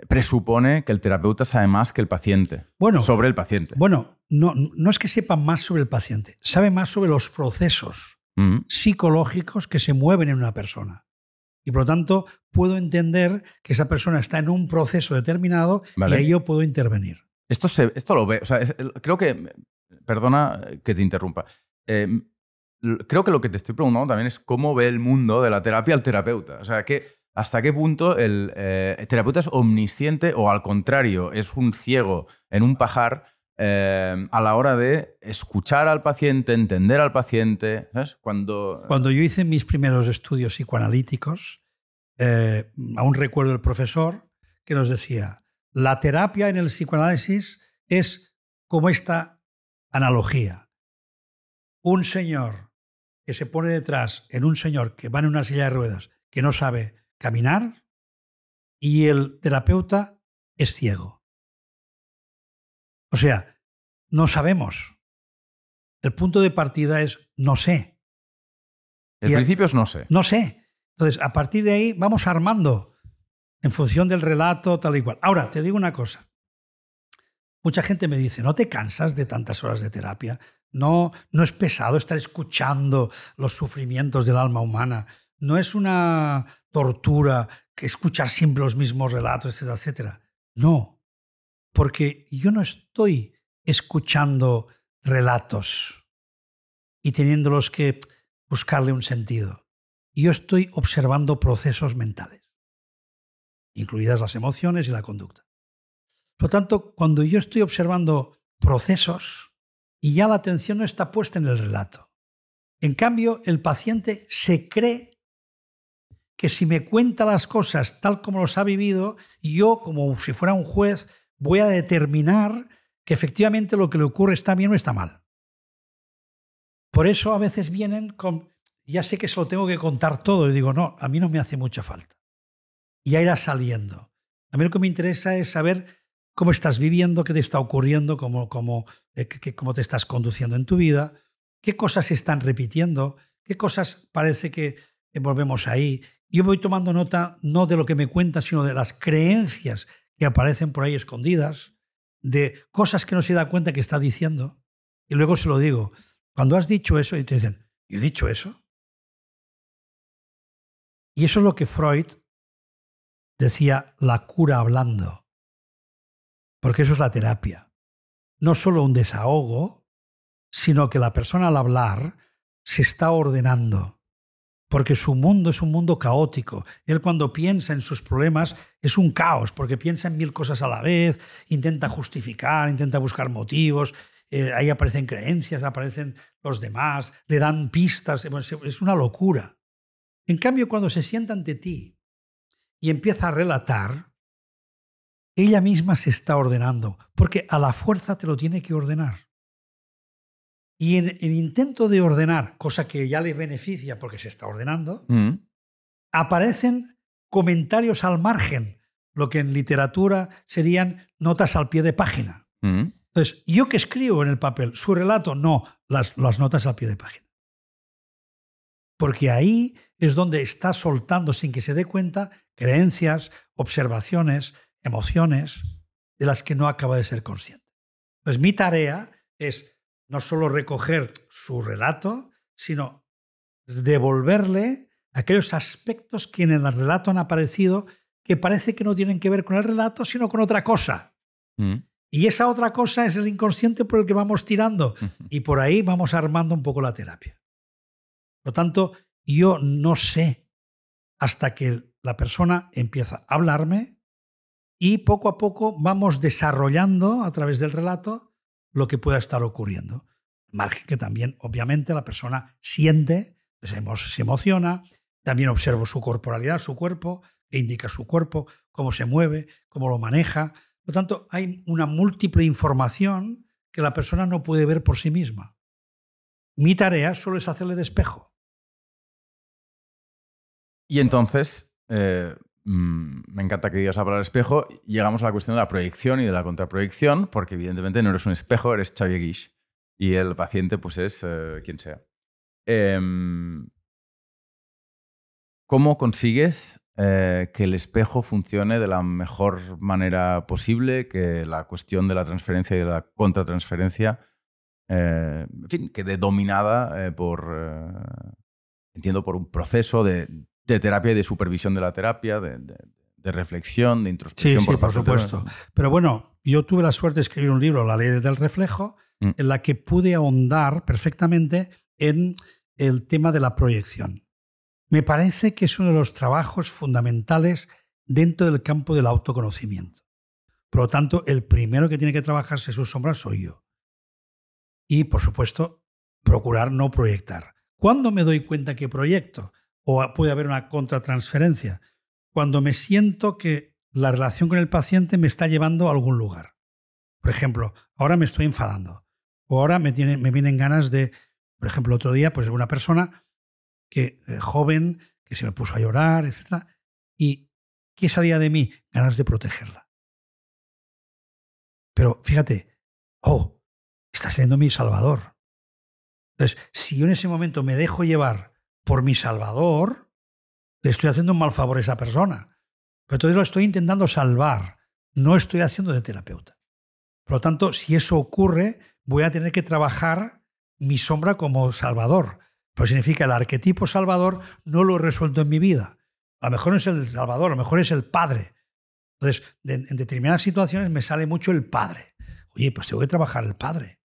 presupone que el terapeuta sabe más que el paciente. Bueno, sobre el paciente. Bueno, no, no es que sepa más sobre el paciente, sabe más sobre los procesos mm. psicológicos que se mueven en una persona. Y por lo tanto, puedo entender que esa persona está en un proceso determinado y ahí yo puedo intervenir. Esto, esto lo veo. sea, creo que. Perdona que te interrumpa. Eh, creo que lo que te estoy preguntando también es cómo ve el mundo de la terapia al terapeuta. O sea, que hasta qué punto el eh, terapeuta es omnisciente o al contrario, es un ciego en un pajar eh, a la hora de escuchar al paciente, entender al paciente. Cuando... yo hice mis primeros estudios psicoanalíticos, eh, aún recuerdo el profesor que nos decía, la terapia en el psicoanálisis es como esta analogía. Un señor que se pone detrás en un señor que va en una silla de ruedas, que no sabe caminar y el terapeuta es ciego. O sea, no sabemos. El punto de partida es no sé. En principio es no sé. No sé. Entonces, a partir de ahí vamos armando en función del relato, tal y cual. Ahora, te digo una cosa. Mucha gente me dice, ¿no te cansas de tantas horas de terapia? ¿No, no es pesado estar escuchando los sufrimientos del alma humana? no es una tortura que escuchar siempre los mismos relatos, etcétera, etcétera. No, porque yo no estoy escuchando relatos y teniéndolos que buscarle un sentido. Yo estoy observando procesos mentales, incluidas las emociones y la conducta. Por lo tanto, cuando yo estoy observando procesos y ya la atención no está puesta en el relato, en cambio, el paciente se cree que si me cuenta las cosas tal como los ha vivido, yo, como si fuera un juez, voy a determinar que efectivamente lo que le ocurre está bien o está mal. Por eso a veces vienen con, ya sé que se lo tengo que contar todo, y digo, no, a mí no me hace mucha falta. Y Ya irá saliendo. A mí lo que me interesa es saber cómo estás viviendo, qué te está ocurriendo, cómo, cómo eh, te estás conduciendo en tu vida, qué cosas se están repitiendo, qué cosas parece que, eh, volvemos ahí. Yo voy tomando nota no de lo que me cuenta, sino de las creencias que aparecen por ahí escondidas, de cosas que no se da cuenta que está diciendo. Y luego se lo digo, cuando has dicho eso, y te dicen, ¿yo he dicho eso? Y eso es lo que Freud decía, la cura hablando. Porque eso es la terapia. No solo un desahogo, sino que la persona al hablar se está ordenando porque su mundo es un mundo caótico. Él cuando piensa en sus problemas es un caos, porque piensa en mil cosas a la vez, intenta justificar, intenta buscar motivos, eh, ahí aparecen creencias, aparecen los demás, le dan pistas, eh, es una locura. En cambio, cuando se sienta ante ti y empieza a relatar, ella misma se está ordenando, porque a la fuerza te lo tiene que ordenar. Y en el intento de ordenar, cosa que ya le beneficia porque se está ordenando, mm. aparecen comentarios al margen, lo que en literatura serían notas al pie de página. Mm. Entonces, ¿yo qué escribo en el papel? ¿Su relato? No, las, las notas al pie de página. Porque ahí es donde está soltando, sin que se dé cuenta, creencias, observaciones, emociones de las que no acaba de ser consciente. Entonces, mi tarea es no solo recoger su relato, sino devolverle aquellos aspectos que en el relato han aparecido que parece que no tienen que ver con el relato, sino con otra cosa. Mm. Y esa otra cosa es el inconsciente por el que vamos tirando y por ahí vamos armando un poco la terapia. Por lo tanto, yo no sé hasta que la persona empieza a hablarme y poco a poco vamos desarrollando a través del relato lo que pueda estar ocurriendo. Margen que también, obviamente, la persona siente, pues, se, emociona, también observo su corporalidad, su cuerpo, e indica su cuerpo, cómo se mueve, cómo lo maneja. Por lo tanto, hay una múltiple información que la persona no puede ver por sí misma. Mi tarea solo es hacerle despejo. y entonces, eh, Mm, me encanta que digas la palabra espejo, llegamos a la cuestión de la proyección y de la contraproyección, porque evidentemente no eres un espejo, eres Xavier Guiche. Y el paciente, pues es eh, quien sea. Em, ¿Cómo consigues eh, que el espejo funcione de la mejor manera posible, que la cuestión de la transferencia y de la contratransferencia, eh, en fin, quede dominada por, entiendo, por un proceso de de terapia y de supervisión de la terapia, de, reflexión, de introspección. por, supuesto. Pero bueno, yo tuve la suerte de escribir un libro, La ley del reflejo, mm. en la que pude ahondar perfectamente en el tema de la proyección. Me parece que es uno de los trabajos fundamentales dentro del campo del autoconocimiento. Por lo tanto, el primero que tiene que trabajarse sus sombras soy yo. Y, por supuesto, procurar no proyectar. ¿Cuándo me doy cuenta que proyecto? o puede haber una contratransferencia. Cuando me siento que la relación con el paciente me está llevando a algún lugar. Por ejemplo, ahora me estoy enfadando. O ahora me, vienen ganas de, por ejemplo, otro día, pues una persona que eh, joven, que se me puso a llorar, etc. ¿Y qué salía de mí? Ganas de protegerla. Pero fíjate, oh, está siendo mi salvador. Entonces, si yo en ese momento me dejo llevar por mi Salvador, le estoy haciendo un mal favor a esa persona. Pero entonces lo estoy intentando salvar, no estoy haciendo de terapeuta. Por lo tanto, si eso ocurre, voy a tener que trabajar mi sombra como salvador. Pues significa el arquetipo salvador no lo he resuelto en mi vida. A lo mejor no es el salvador, a lo mejor es el padre. Entonces, en determinadas situaciones me sale mucho el padre. Oye, pues tengo que trabajar el padre.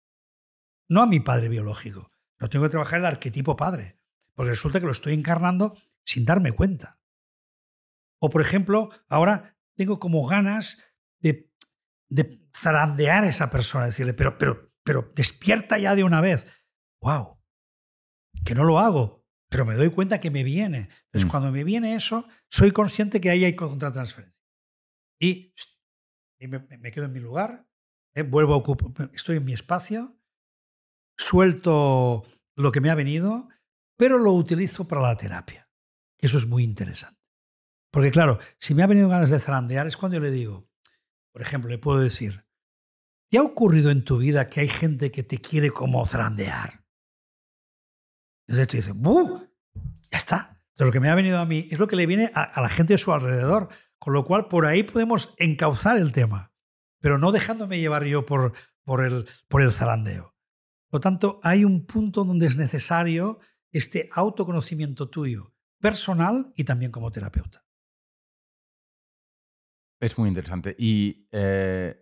No a mi padre biológico, no tengo que trabajar el arquetipo padre pues resulta que lo estoy encarnando sin darme cuenta. O, por ejemplo, ahora tengo como ganas de, de zarandear a esa persona, decirle, pero, pero, pero despierta ya de una vez. ¡Wow! Que no lo hago, pero me doy cuenta que me viene. Entonces, mm. cuando me viene eso, soy consciente que ahí hay contratransferencia. Y, me, quedo en mi lugar, eh, vuelvo a ocupar, estoy en mi espacio, suelto lo que me ha venido pero lo utilizo para la terapia. Eso es muy interesante. Porque claro, si me ha venido ganas de zarandear es cuando yo le digo, por ejemplo, le puedo decir, ¿te ha ocurrido en tu vida que hay gente que te quiere como zarandear? Entonces te dice, ¡buh! Ya está. De lo que me ha venido a mí es lo que le viene a, la gente de su alrededor. Con lo cual, por ahí podemos encauzar el tema, pero no dejándome llevar yo por, el, por el zarandeo. Por lo tanto, hay un punto donde es necesario este autoconocimiento tuyo personal y también como terapeuta. Es muy interesante. Y eh,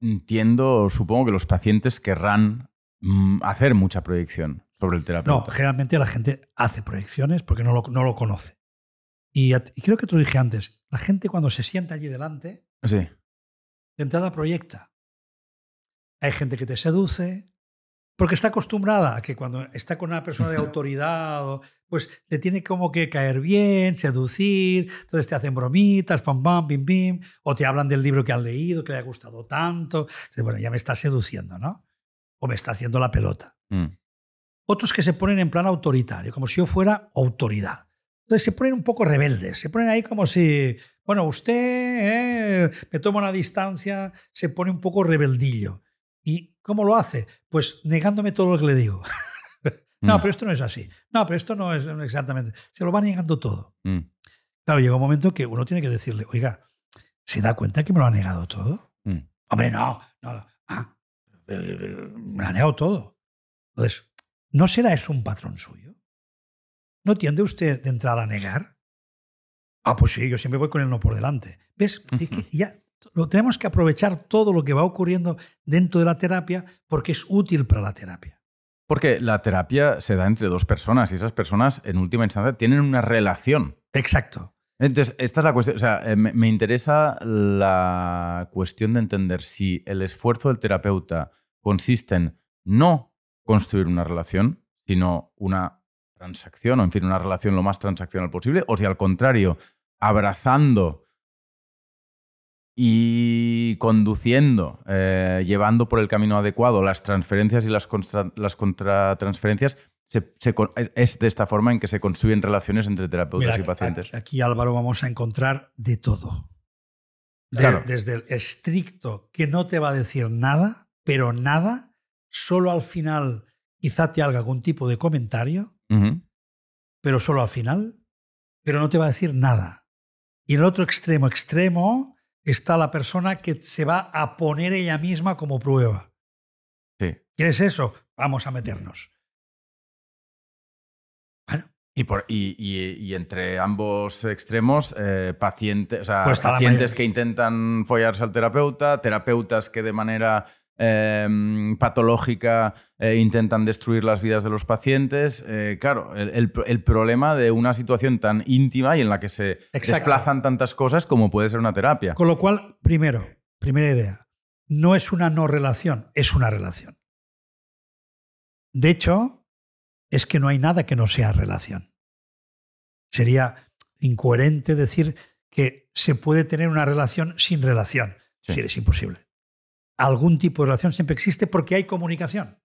entiendo, supongo que los pacientes querrán mm, hacer mucha proyección sobre el terapeuta. No, generalmente la gente hace proyecciones porque no lo, conoce. Y, creo que te lo dije antes, la gente cuando se sienta allí delante, sí. de entrada proyecta. Hay gente que te seduce, porque está acostumbrada a que cuando está con una persona de autoridad, pues le tiene como que caer bien, seducir, entonces te hacen bromitas, pam, pam, bim, bim, o te hablan del libro que han leído, que le ha gustado tanto, entonces, bueno, ya me está seduciendo, ¿no? O me está haciendo la pelota. Mm. Otros que se ponen en plan autoritario, como si yo fuera autoridad. Entonces se ponen un poco rebeldes, se ponen ahí como si, bueno, usted eh, me toma una distancia, se pone un poco rebeldillo. ¿Y cómo lo hace? Pues negándome todo lo que le digo. no, mm. pero esto no es así. No, pero esto no es exactamente. Se lo va negando todo. Mm. Claro, llega un momento que uno tiene que decirle, oiga, ¿se da cuenta que me lo ha negado todo? Mm. Hombre, no, no. Ah, eh, eh, me lo ha negado todo. Entonces, ¿no será eso un patrón suyo? ¿No tiende usted de entrada a negar? Ah, pues sí, yo siempre voy con el no por delante. ¿Ves? ya tenemos que aprovechar todo lo que va ocurriendo dentro de la terapia porque es útil para la terapia. Porque la terapia se da entre dos personas y esas personas en última instancia tienen una relación. Exacto. Entonces, esta es la cuestión. O sea, eh, me, me interesa la cuestión de entender si el esfuerzo del terapeuta consiste en no construir una relación, sino una transacción, o en fin, una relación lo más transaccional posible, o si al contrario, abrazando y conduciendo, eh, llevando por el camino adecuado las transferencias y las, las contratransferencias, es de esta forma en que se construyen relaciones entre terapeutas y pacientes. Aquí, Álvaro, vamos a encontrar de todo. Desde el estricto, que no te va a decir nada, pero nada, solo al final quizá te haga algún tipo de comentario, pero solo al final, pero no te va a decir nada. Y en el otro extremo extremo, está la persona que se va a poner ella misma como prueba. ¿Quieres eso? Vamos a meternos. Y, entre ambos extremos, eh, pues pacientes, pacientes que intentan follarse al terapeuta, terapeutas que de manera Em, patológica eh, intentan destruir las vidas de los pacientes. Eh, claro, el, problema de una situación tan íntima y en la que se desplazan tantas cosas como puede ser una terapia. Con lo cual, primero, primera idea, no es una no relación, es una relación. De hecho, es que no hay nada que no sea relación. Sería incoherente decir que se puede tener una relación sin relación. Si es imposible algún tipo de relación siempre existe porque hay comunicación.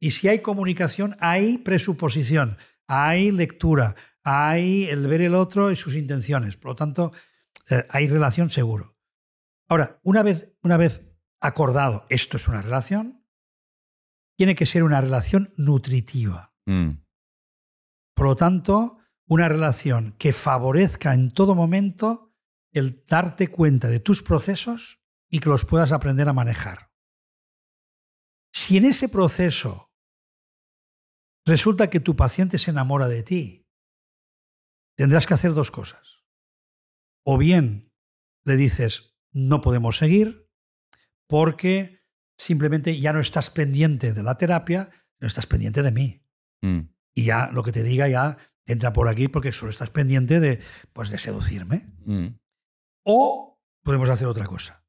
Y si hay comunicación, hay presuposición, hay lectura, hay el ver el otro y sus intenciones. Por lo tanto, eh, hay relación seguro. Ahora, una vez, una vez acordado esto es una relación, tiene que ser una relación nutritiva. Mm. Por lo tanto, una relación que favorezca en todo momento el darte cuenta de tus procesos y que los puedas aprender a manejar. Si en ese proceso resulta que tu paciente se enamora de ti, tendrás que hacer dos cosas. O bien le dices, no podemos seguir porque simplemente ya no estás pendiente de la terapia, no estás pendiente de mí. Mm. Y ya lo que te diga ya entra por aquí porque solo estás pendiente de, pues, de seducirme. Mm. O podemos hacer otra cosa.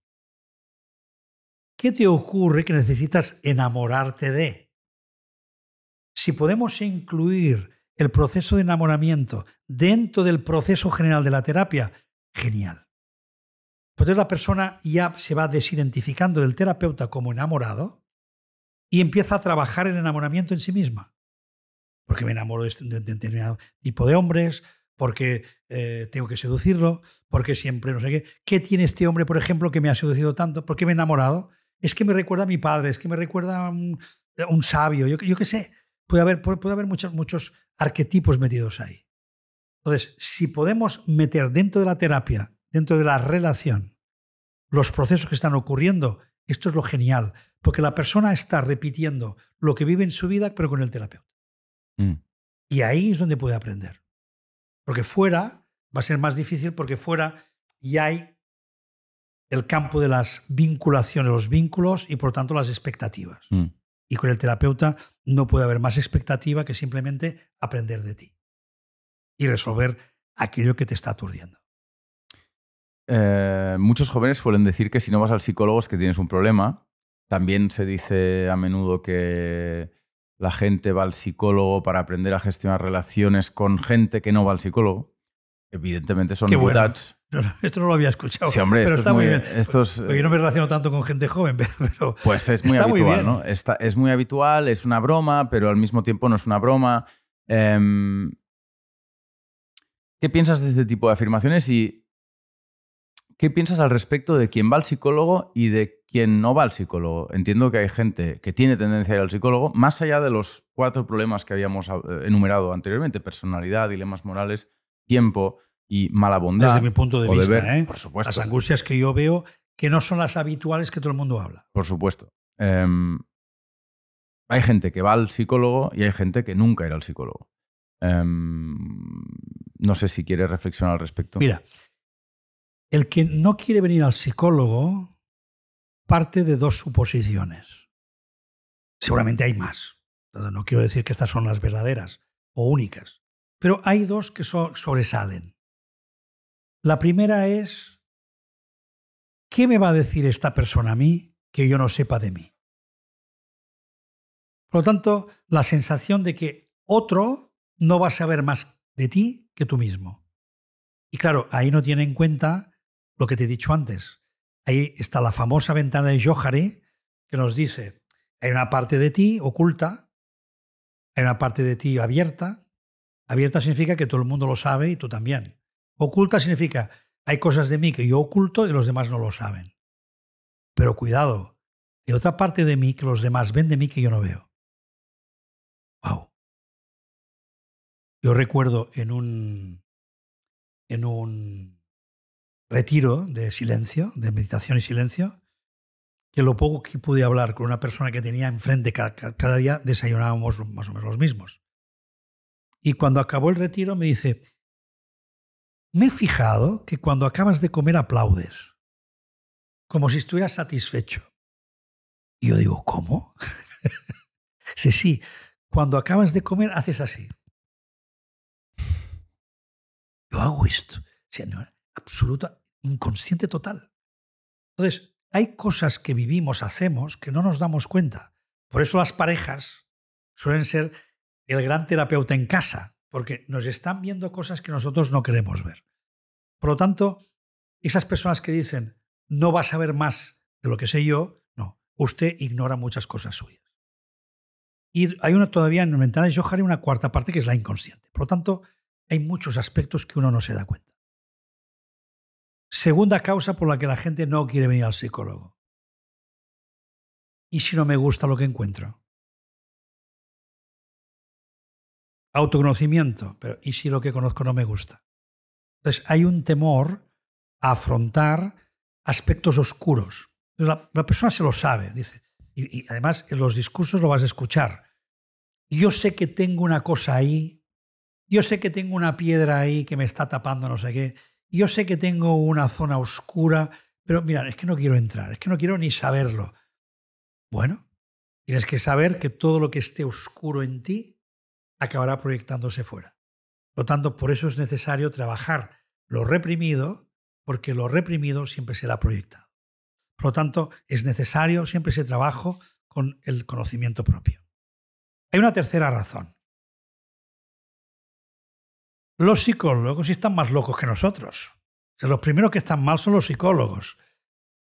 ¿Qué te ocurre que necesitas enamorarte de? Si podemos incluir el proceso de enamoramiento dentro del proceso general de la terapia, genial. Pues entonces la persona ya se va desidentificando del terapeuta como enamorado y empieza a trabajar el enamoramiento en sí misma. Porque me enamoro de, este, determinado tipo de hombres, porque eh, tengo que seducirlo, porque siempre no sé qué. ¿Qué tiene este hombre, por ejemplo, que me ha seducido tanto? ¿Por qué me he enamorado? es que me recuerda a mi padre, es que me recuerda a un, sabio, yo, yo qué sé. Puede haber, muchos, arquetipos metidos ahí. Entonces, si podemos meter dentro de la terapia, dentro de la relación, los procesos que están ocurriendo, esto es lo genial, porque la persona está repitiendo lo que vive en su vida, pero con el terapeuta. Mm. Y ahí es donde puede aprender. Porque fuera va a ser más difícil, porque fuera ya hay el campo de las vinculaciones, los vínculos y por tanto las expectativas. Mm. Y con el terapeuta no puede haber más expectativa que simplemente aprender de ti y resolver aquello que te está aturdiendo. Eh, muchos jóvenes suelen decir que si no vas al psicólogo es que tienes un problema. También se dice a menudo que la gente va al psicólogo para aprender a gestionar relaciones con gente que no va al psicólogo. Evidentemente son esto no lo había escuchado. Sí, pero está muy, bien. yo no me relaciono tanto con gente joven, pero. Pues es muy habitual, ¿no? es muy habitual, es una broma, pero al mismo tiempo no es una broma. Em, ¿Qué piensas de este tipo de afirmaciones y qué piensas al respecto de quién va al psicólogo y de quién no va al psicólogo? Entiendo que hay gente que tiene tendencia a ir al psicólogo, más allá de los cuatro problemas que habíamos eh, enumerado anteriormente: personalidad, dilemas morales, tiempo y mala bondad. Desde mi punto de vista, ¿eh? por supuesto. Las angustias que yo veo que no son las habituales que todo el mundo habla. Por supuesto. Em, hay gente que va al psicólogo y hay gente que nunca irá al psicólogo. Em, no sé si quiere reflexionar al respecto. Mira, el que no quiere venir al psicólogo parte de dos suposiciones. Seguramente hay más. No quiero decir que estas son las verdaderas o únicas, pero hay dos que sobresalen. La primera es, ¿qué me va a decir esta persona a mí que yo no sepa de mí? Por lo tanto, la sensación de que otro no va a saber más de ti que tú mismo. Y claro, ahí no tiene en cuenta lo que te he dicho antes. Ahí está la famosa ventana de Johari que nos dice, hay una parte de ti oculta, hay una parte de ti abierta. Abierta significa que todo el mundo lo sabe y tú también. Oculta significa, hay cosas de mí que yo oculto y los demás no lo saben. Pero cuidado, hay otra parte de mí que los demás ven de mí que yo no veo. Wow. Yo recuerdo en un en un retiro de silencio, de meditación y silencio, que lo poco que pude hablar con una persona que tenía enfrente cada, cada día desayunábamos más o menos los mismos. Y cuando acabó el retiro me dice, me he fijado que cuando acabas de comer aplaudes, como si estuvieras satisfecho. Y yo digo, ¿cómo? sí, sí, cuando acabas de comer haces así. Yo hago esto. O absoluta, inconsciente total. Entonces, hay cosas que vivimos, hacemos, que no nos damos cuenta. Por eso las parejas suelen ser el gran terapeuta en casa, porque nos están viendo cosas que nosotros no queremos ver. Por lo tanto, esas personas que dicen, no vas a ver más de lo que sé yo, no, usted ignora muchas cosas suyas. Y hay una todavía en y yo haré una cuarta parte que es la inconsciente. Por lo tanto, hay muchos aspectos que uno no se da cuenta. Segunda causa por la que la gente no quiere venir al psicólogo. ¿Y si no me gusta lo que encuentro? autoconocimiento, pero ¿y si lo que conozco no me gusta? Entonces hay un temor a afrontar aspectos oscuros. La, persona se lo sabe, dice, y, y, además en los discursos lo vas a escuchar. Yo sé que tengo una cosa ahí, yo sé que tengo una piedra ahí que me está tapando no sé qué, yo sé que tengo una zona oscura, pero mira, es que no quiero entrar, es que no quiero ni saberlo. Bueno, tienes que saber que todo lo que esté oscuro en ti acabará proyectándose fuera. Por lo tanto, por eso es necesario trabajar lo reprimido, porque lo reprimido siempre será proyectado. Por lo tanto, es necesario siempre ese trabajo con el conocimiento propio. Hay una tercera razón. Los psicólogos están más locos que nosotros. los primeros que están mal son los psicólogos.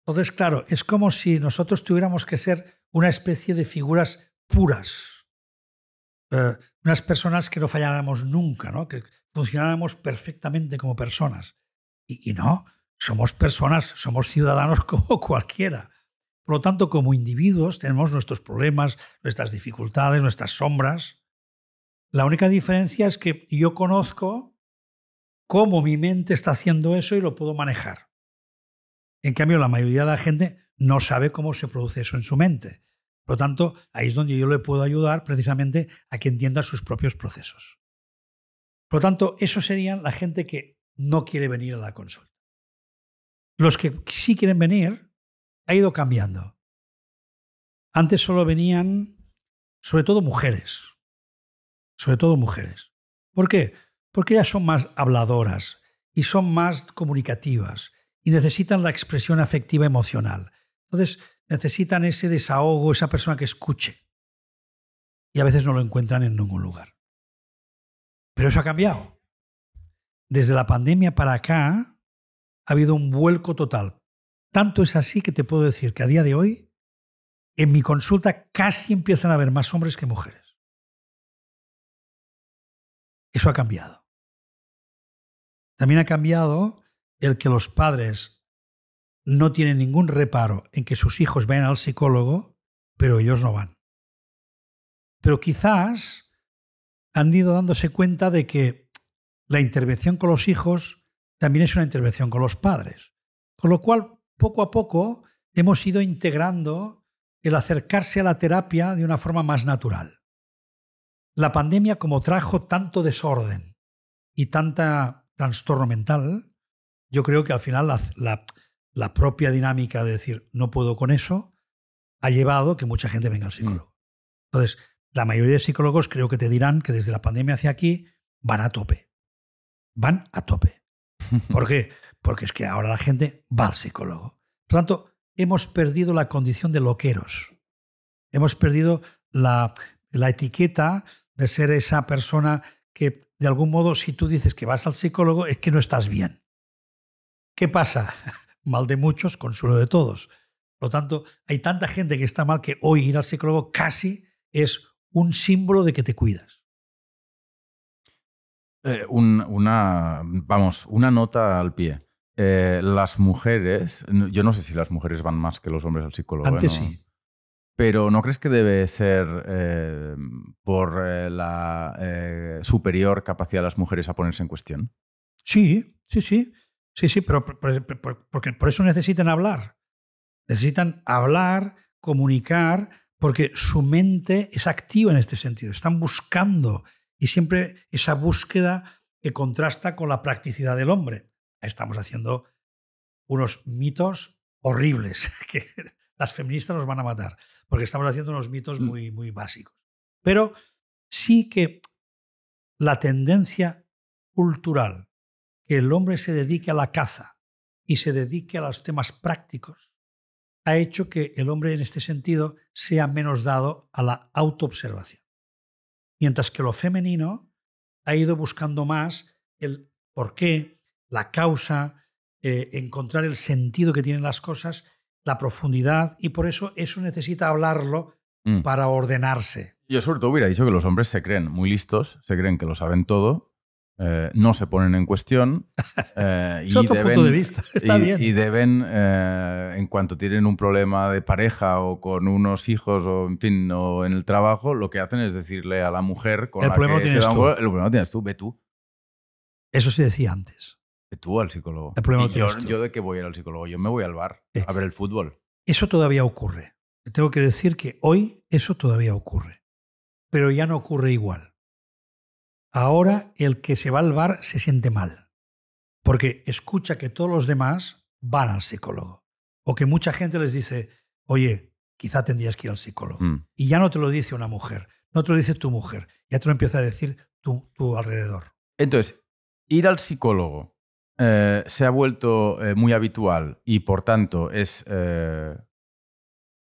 Entonces, claro, es como si nosotros tuviéramos que ser una especie de figuras puras, eh, unas personas que no falláramos nunca, ¿no? que funcionáramos perfectamente como personas. Y, y, no, somos personas, somos ciudadanos como cualquiera. Por lo tanto, como individuos tenemos nuestros problemas, nuestras dificultades, nuestras sombras. La única diferencia es que yo conozco cómo mi mente está haciendo eso y lo puedo manejar. En cambio, la mayoría de la gente no sabe cómo se produce eso en su mente. Por lo tanto, ahí es donde yo le puedo ayudar precisamente a que entienda sus propios procesos. Por lo tanto, eso serían la gente que no quiere venir a la consulta. Los que sí quieren venir ha ido cambiando. Antes solo venían, sobre todo mujeres, sobre todo mujeres. ¿Por qué? Porque ellas son más habladoras y son más comunicativas y necesitan la expresión afectiva emocional. Entonces, necesitan ese desahogo, esa persona que escuche. Y a veces no lo encuentran en ningún lugar. Pero eso ha cambiado. Desde la pandemia para acá ha habido un vuelco total. Tanto es así que te puedo decir que a día de hoy, en mi consulta casi empiezan a haber más hombres que mujeres. Eso ha cambiado. También ha cambiado el que los padres no tienen ningún reparo en que sus hijos vayan al psicólogo, pero ellos no van. Pero quizás han ido dándose cuenta de que la intervención con los hijos también es una intervención con los padres. Con lo cual, poco a poco, hemos ido integrando el acercarse a la terapia de una forma más natural. La pandemia, como trajo tanto desorden y tanta trastorno mental, yo creo que al final la la propia dinámica de decir no puedo con eso ha llevado que mucha gente venga al mm. psicólogo. Entonces, la mayoría de psicólogos creo que te dirán que desde la pandemia hacia aquí van a tope. Van a tope. ¿Por qué? Porque es que ahora la gente va al psicólogo. Por lo tanto, hemos perdido la condición de loqueros. Hemos perdido la, la etiqueta de ser esa persona que, de algún modo, si tú dices que vas al psicólogo, es que no estás bien. ¿Qué pasa? mal de muchos, consuelo de todos. Por lo tanto, hay tanta gente que está mal que hoy ir al psicólogo casi es un símbolo de que te cuidas. Eh, una, vamos, una nota al pie. Eh, las mujeres, yo no sé si las mujeres van más que los hombres al psicólogo. Antes sí. Pero ¿no crees que debe ser eh, por la superior capacidad de las mujeres a ponerse en cuestión? Sí, sí, sí. Sí, sí, pero, porque por eso necesitan hablar. Necesitan hablar, comunicar, porque su mente es activa en este sentido. Están buscando y siempre esa búsqueda que contrasta con la practicidad del hombre. Estamos haciendo unos mitos horribles que las feministas nos van a matar, porque estamos haciendo unos mitos mm. muy, muy básicos. Pero sí que la tendencia cultural que el hombre se dedique a la caza y se dedique a los temas prácticos ha hecho que el hombre en este sentido sea menos dado a la autoobservación. Mientras que lo femenino ha ido buscando más el por qué, la causa, eh, encontrar el sentido que tienen las cosas, la profundidad, y por eso eso necesita hablarlo mm. para ordenarse. Yo sobre todo hubiera dicho que los hombres se creen muy listos, se creen que lo saben todo eh, no se ponen en cuestión y, deben, de eh, vista. deben, en cuanto tienen un problema de pareja o con unos hijos o en fin, en el trabajo, lo que hacen es decirle a la mujer el problema que tienes tú. el problema tienes tú, ve tú. Eso se decía antes. Ve tú al psicólogo. yo, de qué voy al psicólogo, yo me voy al bar eh. a ver el fútbol. Eso todavía ocurre. Tengo que decir que hoy eso todavía ocurre, pero ya no ocurre igual. Ahora el que se va al bar se siente mal, porque escucha que todos los demás van al psicólogo, o que mucha gente les dice, oye, quizá tendrías que ir al psicólogo. Mm. Y ya no te lo dice una mujer, no te lo dice tu mujer, ya te lo empieza a decir tu, alrededor. Entonces, ir al psicólogo eh, se ha vuelto eh, muy habitual y por tanto es eh,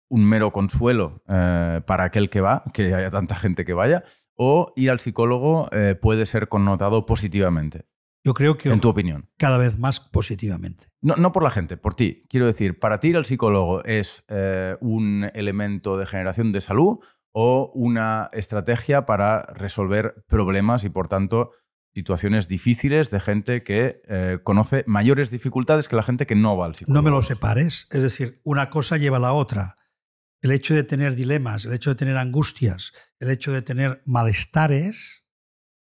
un mero consuelo para aquel que va, que haya tanta gente que vaya, o ir al psicólogo eh, puede ser connotado positivamente? Yo creo que... En tu opinión. Cada vez más positivamente. No, por la gente, por ti. Quiero decir, ¿para ti ir al psicólogo es eh, un elemento de generación de salud o una estrategia para resolver problemas y, por tanto, situaciones difíciles de gente que eh, conoce mayores dificultades que la gente que no va al psicólogo? No me lo separes. Es decir, una cosa lleva a la otra el hecho de tener dilemas, el hecho de tener angustias, el hecho de tener malestares,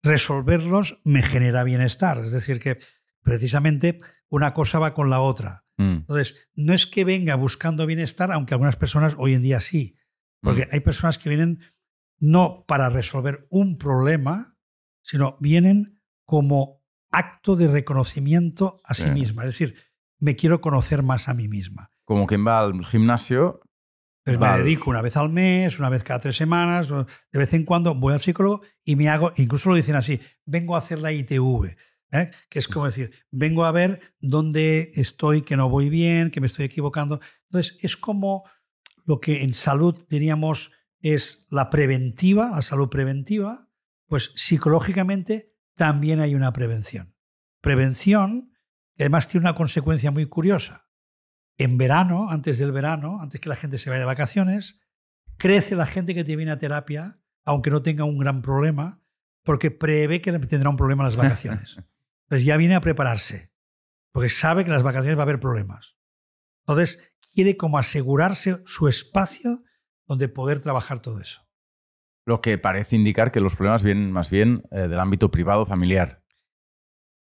resolverlos me genera bienestar. Es decir, que precisamente una cosa va con la otra. Mm. Entonces, no es que venga buscando bienestar, aunque algunas personas hoy en día sí, porque mm. hay personas que vienen no para resolver un problema, sino vienen como acto de reconocimiento a sí misma. Es decir, me quiero conocer más a mí misma. Como quien va al gimnasio me dedico una vez al mes, una vez cada tres semanas, de vez en cuando voy al psicólogo y me hago, incluso lo dicen así, vengo a hacer la ITV. ¿eh? que es como decir, vengo a ver dónde estoy, que no voy bien, que me estoy equivocando. Entonces, es como lo que en salud diríamos es la preventiva, la salud preventiva, pues psicológicamente también hay una prevención. Prevención además tiene una consecuencia muy curiosa en verano, antes del verano, antes que la gente se vaya de vacaciones, crece la gente que te viene a terapia, aunque no tenga un gran problema, porque prevé que tendrá un problema en las vacaciones. Entonces ya viene a prepararse, porque sabe que en las vacaciones va a haber problemas. Entonces quiere como asegurarse su espacio donde poder trabajar todo eso. Lo que parece indicar que los problemas vienen más bien eh, del ámbito privado familiar.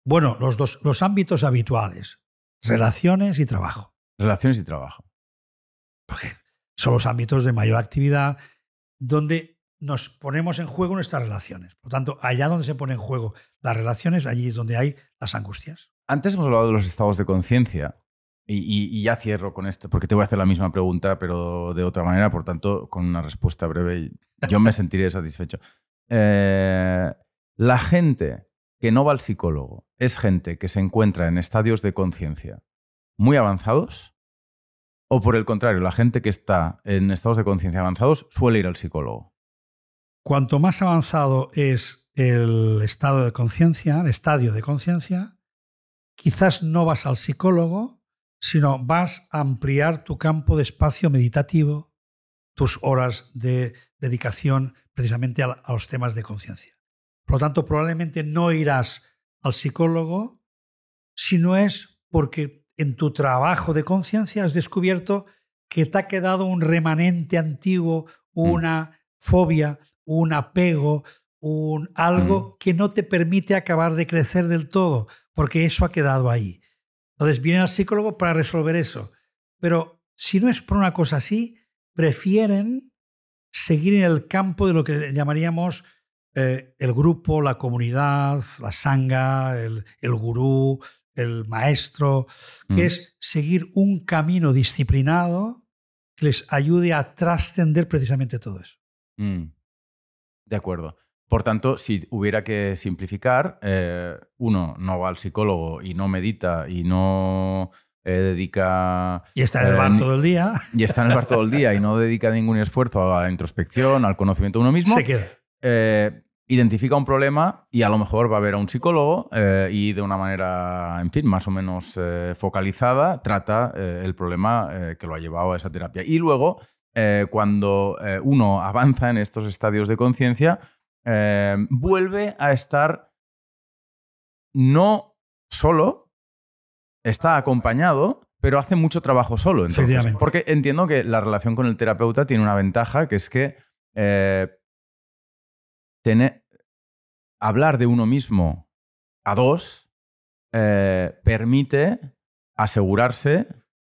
Bueno, los dos, los ámbitos habituales, relaciones y trabajo. Relaciones y trabajo. Porque son los ámbitos de mayor actividad donde nos ponemos en juego nuestras relaciones. Por tanto, allá donde se ponen en juego las relaciones, allí es donde hay las angustias. Antes hemos hablado de los estados de conciencia y, ya cierro con esto, porque te voy a hacer la misma pregunta, pero de otra manera, por tanto, con una respuesta breve, yo me sentiré satisfecho. Eh, la gente que no va al psicólogo es gente que se encuentra en estadios de conciencia muy avanzados o por el contrario, la gente que está en estados de conciencia avanzados suele ir al psicólogo? Cuanto más avanzado es el estado de conciencia, el estadio de conciencia, quizás no vas al psicólogo, sino vas a ampliar tu campo de espacio meditativo, tus horas de dedicación precisamente a, los temas de conciencia. Por lo tanto, probablemente no irás al psicólogo si no es porque en tu trabajo de conciencia has descubierto que te ha quedado un remanente antiguo, mm. una fobia, un apego, un algo mm. que no te permite acabar de crecer del todo, porque eso ha quedado ahí. Entonces vienen al psicólogo para resolver eso. Pero si no es por una cosa así, prefieren seguir en el campo de lo que llamaríamos eh, el grupo, la comunidad, la sanga, el, el gurú, el maestro, que mm. es seguir un camino disciplinado que les ayude a trascender precisamente todo eso. Mm. De acuerdo. Por tanto, si hubiera que simplificar, eh, uno no va al psicólogo y no medita y no eh, dedica... Y está en el eh, bar todo el día. Y está en el bar todo el día y no dedica ningún esfuerzo a la introspección, al conocimiento de uno mismo. Se queda identifica un problema y a lo mejor va a ver a un psicólogo eh, y de una manera, en fin, más o menos eh, focalizada, trata eh, el problema que lo ha llevado a esa terapia. Y luego, cuando uno avanza en estos estadios de conciencia, vuelve a estar no solo, está acompañado, pero hace mucho trabajo solo. porque entiendo que la relación con el terapeuta tiene una ventaja, que es que tener, hablar de uno mismo a dos eh, permite asegurarse,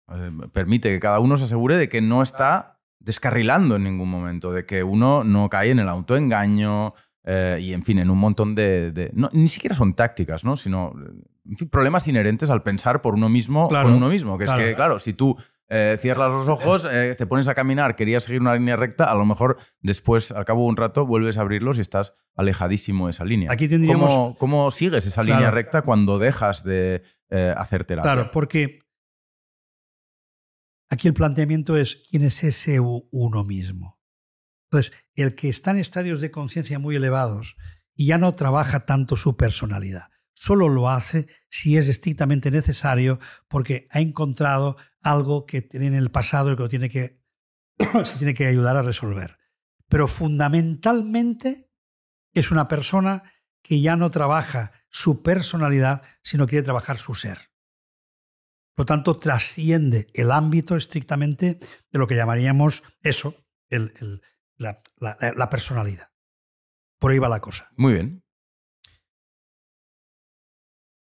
eh, permite que cada uno se asegure de que no está descarrilando en ningún momento, de que uno no cae en el autoengaño eh, y, en fin, en un montón de... ni siquiera son tácticas, ¿no? Sino problemas inherentes al pensar por uno mismo, con uno mismo, que es que, claro, si tú eh, cierras los ojos, eh, te pones a caminar, querías seguir una línea recta, a lo mejor después, al cabo de un rato, vuelves a abrirlos y estás alejadísimo de esa línea. Aquí ¿Cómo, sigues esa línea recta cuando dejas de hacerte eh, hacer Claro, porque aquí el planteamiento es quién es ese uno mismo. Entonces, el que está en estadios de conciencia muy elevados y ya no trabaja tanto su personalidad, solo lo hace si es estrictamente necesario porque ha encontrado algo que tiene en el pasado y que lo tiene que, tiene que ayudar a resolver. Pero fundamentalmente es una persona que ya no trabaja su personalidad, sino quiere trabajar su ser. Por lo tanto, trasciende el ámbito estrictamente de lo que llamaríamos eso, la personalidad. Por ahí va la cosa. Muy bien.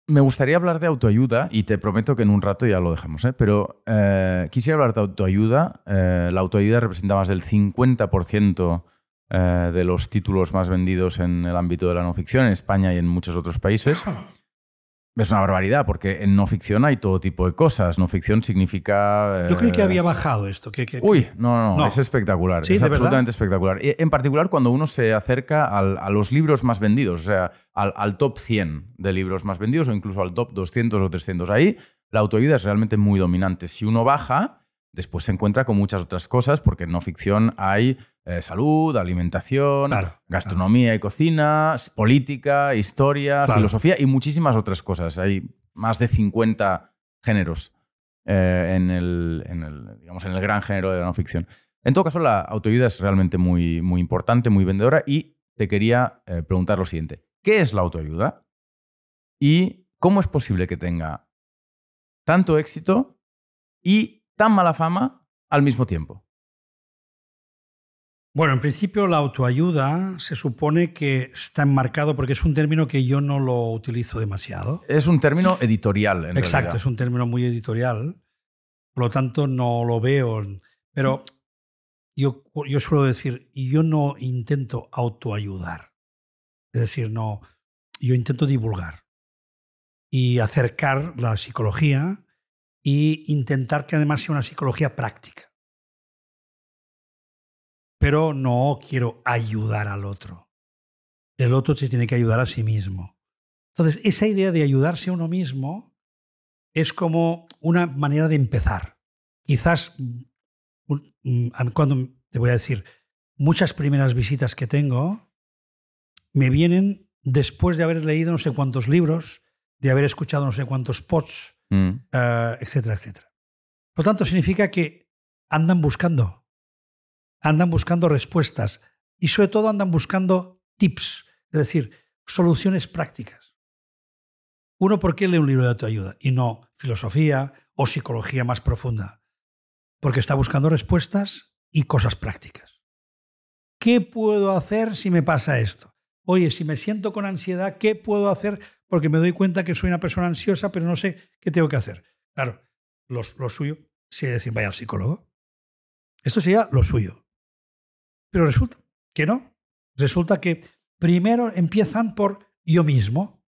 Me gustaría hablar de autoayuda y te prometo que en un rato ya lo dejamos, ¿eh? pero eh, quisiera hablar de autoayuda. Eh, la autoayuda representa más del 50% de los títulos más vendidos en el ámbito de la no ficción en España y en muchos otros países. Es una barbaridad, porque en no ficción hay todo tipo de cosas. No ficción significa. Yo creí que eh, había bajado esto. Que, Uy, no, no, es espectacular. es absolutamente espectacular. En particular cuando uno se acerca a los libros más vendidos, o sea, al, top 100 de libros más vendidos o incluso al top 200 o 300. Ahí la autoayuda es realmente muy dominante. Si uno baja, después se encuentra con muchas otras cosas, porque en no ficción hay eh, salud, alimentación, gastronomía y cocina, política, historia, filosofía y muchísimas otras cosas. Hay más de 50 géneros eh, en, el, digamos, en el gran género de la no ficción. En todo caso, la autoayuda es realmente muy, muy importante, muy vendedora y te quería eh, preguntar lo siguiente. ¿Qué es la autoayuda? ¿Y cómo es posible que tenga tanto éxito y tan mala fama al mismo tiempo? Bueno, en principio la autoayuda se supone que está enmarcado porque es un término que yo no lo utilizo demasiado. Es un término editorial, en Exacto, es un término muy editorial. Por lo tanto, no lo veo. Pero yo, suelo decir, yo no intento autoayudar. Es decir, no, yo intento divulgar y acercar la psicología y intentar que además sea una psicología práctica pero no quiero ayudar al otro. El otro se tiene que ayudar a sí mismo. Entonces, esa idea de ayudarse a uno mismo es como una manera de empezar. Quizás, mm, cuando te voy a decir, muchas primeras visitas que tengo me vienen después de haber leído no sé cuántos libros, de haber escuchado no sé cuántos spots, mm. eh, etcétera, etcétera. Por lo tanto, significa que andan buscando andan buscando respuestas y sobre todo andan buscando tips, es decir, soluciones prácticas. Uno, ¿por qué lee un libro de autoayuda y no filosofía o psicología más profunda? Porque está buscando respuestas y cosas prácticas. ¿Qué puedo hacer si me pasa esto? Oye, si me siento con ansiedad, ¿qué puedo hacer? Porque me doy cuenta que soy una persona ansiosa, pero no sé qué tengo que hacer. Claro, lo, suyo sería decir, vaya al psicólogo. Esto sería lo suyo. Pero resulta que no. Resulta que primero empiezan por yo mismo.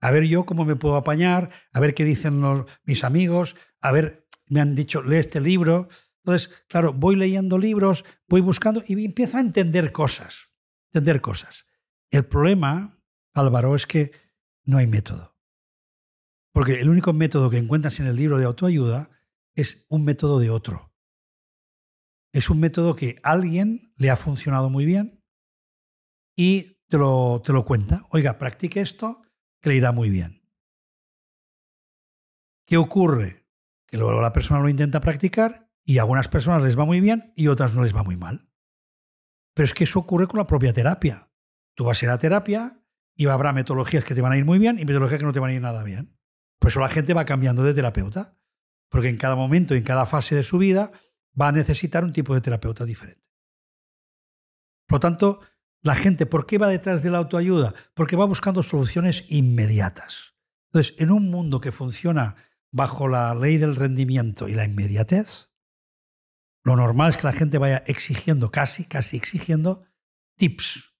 A ver yo cómo me puedo apañar, a ver qué dicen mis amigos, a ver, me han dicho, lee este libro. Entonces, claro, voy leyendo libros, voy buscando y empiezo a entender cosas. Entender cosas. El problema, Álvaro, es que no hay método. Porque el único método que encuentras en el libro de autoayuda es un método de otro es un método que a alguien le ha funcionado muy bien y te lo, cuenta. Oiga, practique esto, que le irá muy bien. ¿Qué ocurre? Que luego la persona lo intenta practicar y a algunas personas les va muy bien y otras no les va muy mal. Pero es que eso ocurre con la propia terapia. Tú vas a ir a terapia y habrá metodologías que te van a ir muy bien y metodologías que no te van a ir nada bien. Por eso la gente va cambiando de terapeuta. Porque en cada momento, en cada fase de su vida, va a necesitar un tipo de terapeuta diferente. Por lo tanto, la gente, ¿por qué va detrás de la autoayuda? Porque va buscando soluciones inmediatas. Entonces, en un mundo que funciona bajo la ley del rendimiento y la inmediatez, lo normal es que la gente vaya exigiendo, casi, casi exigiendo, tips,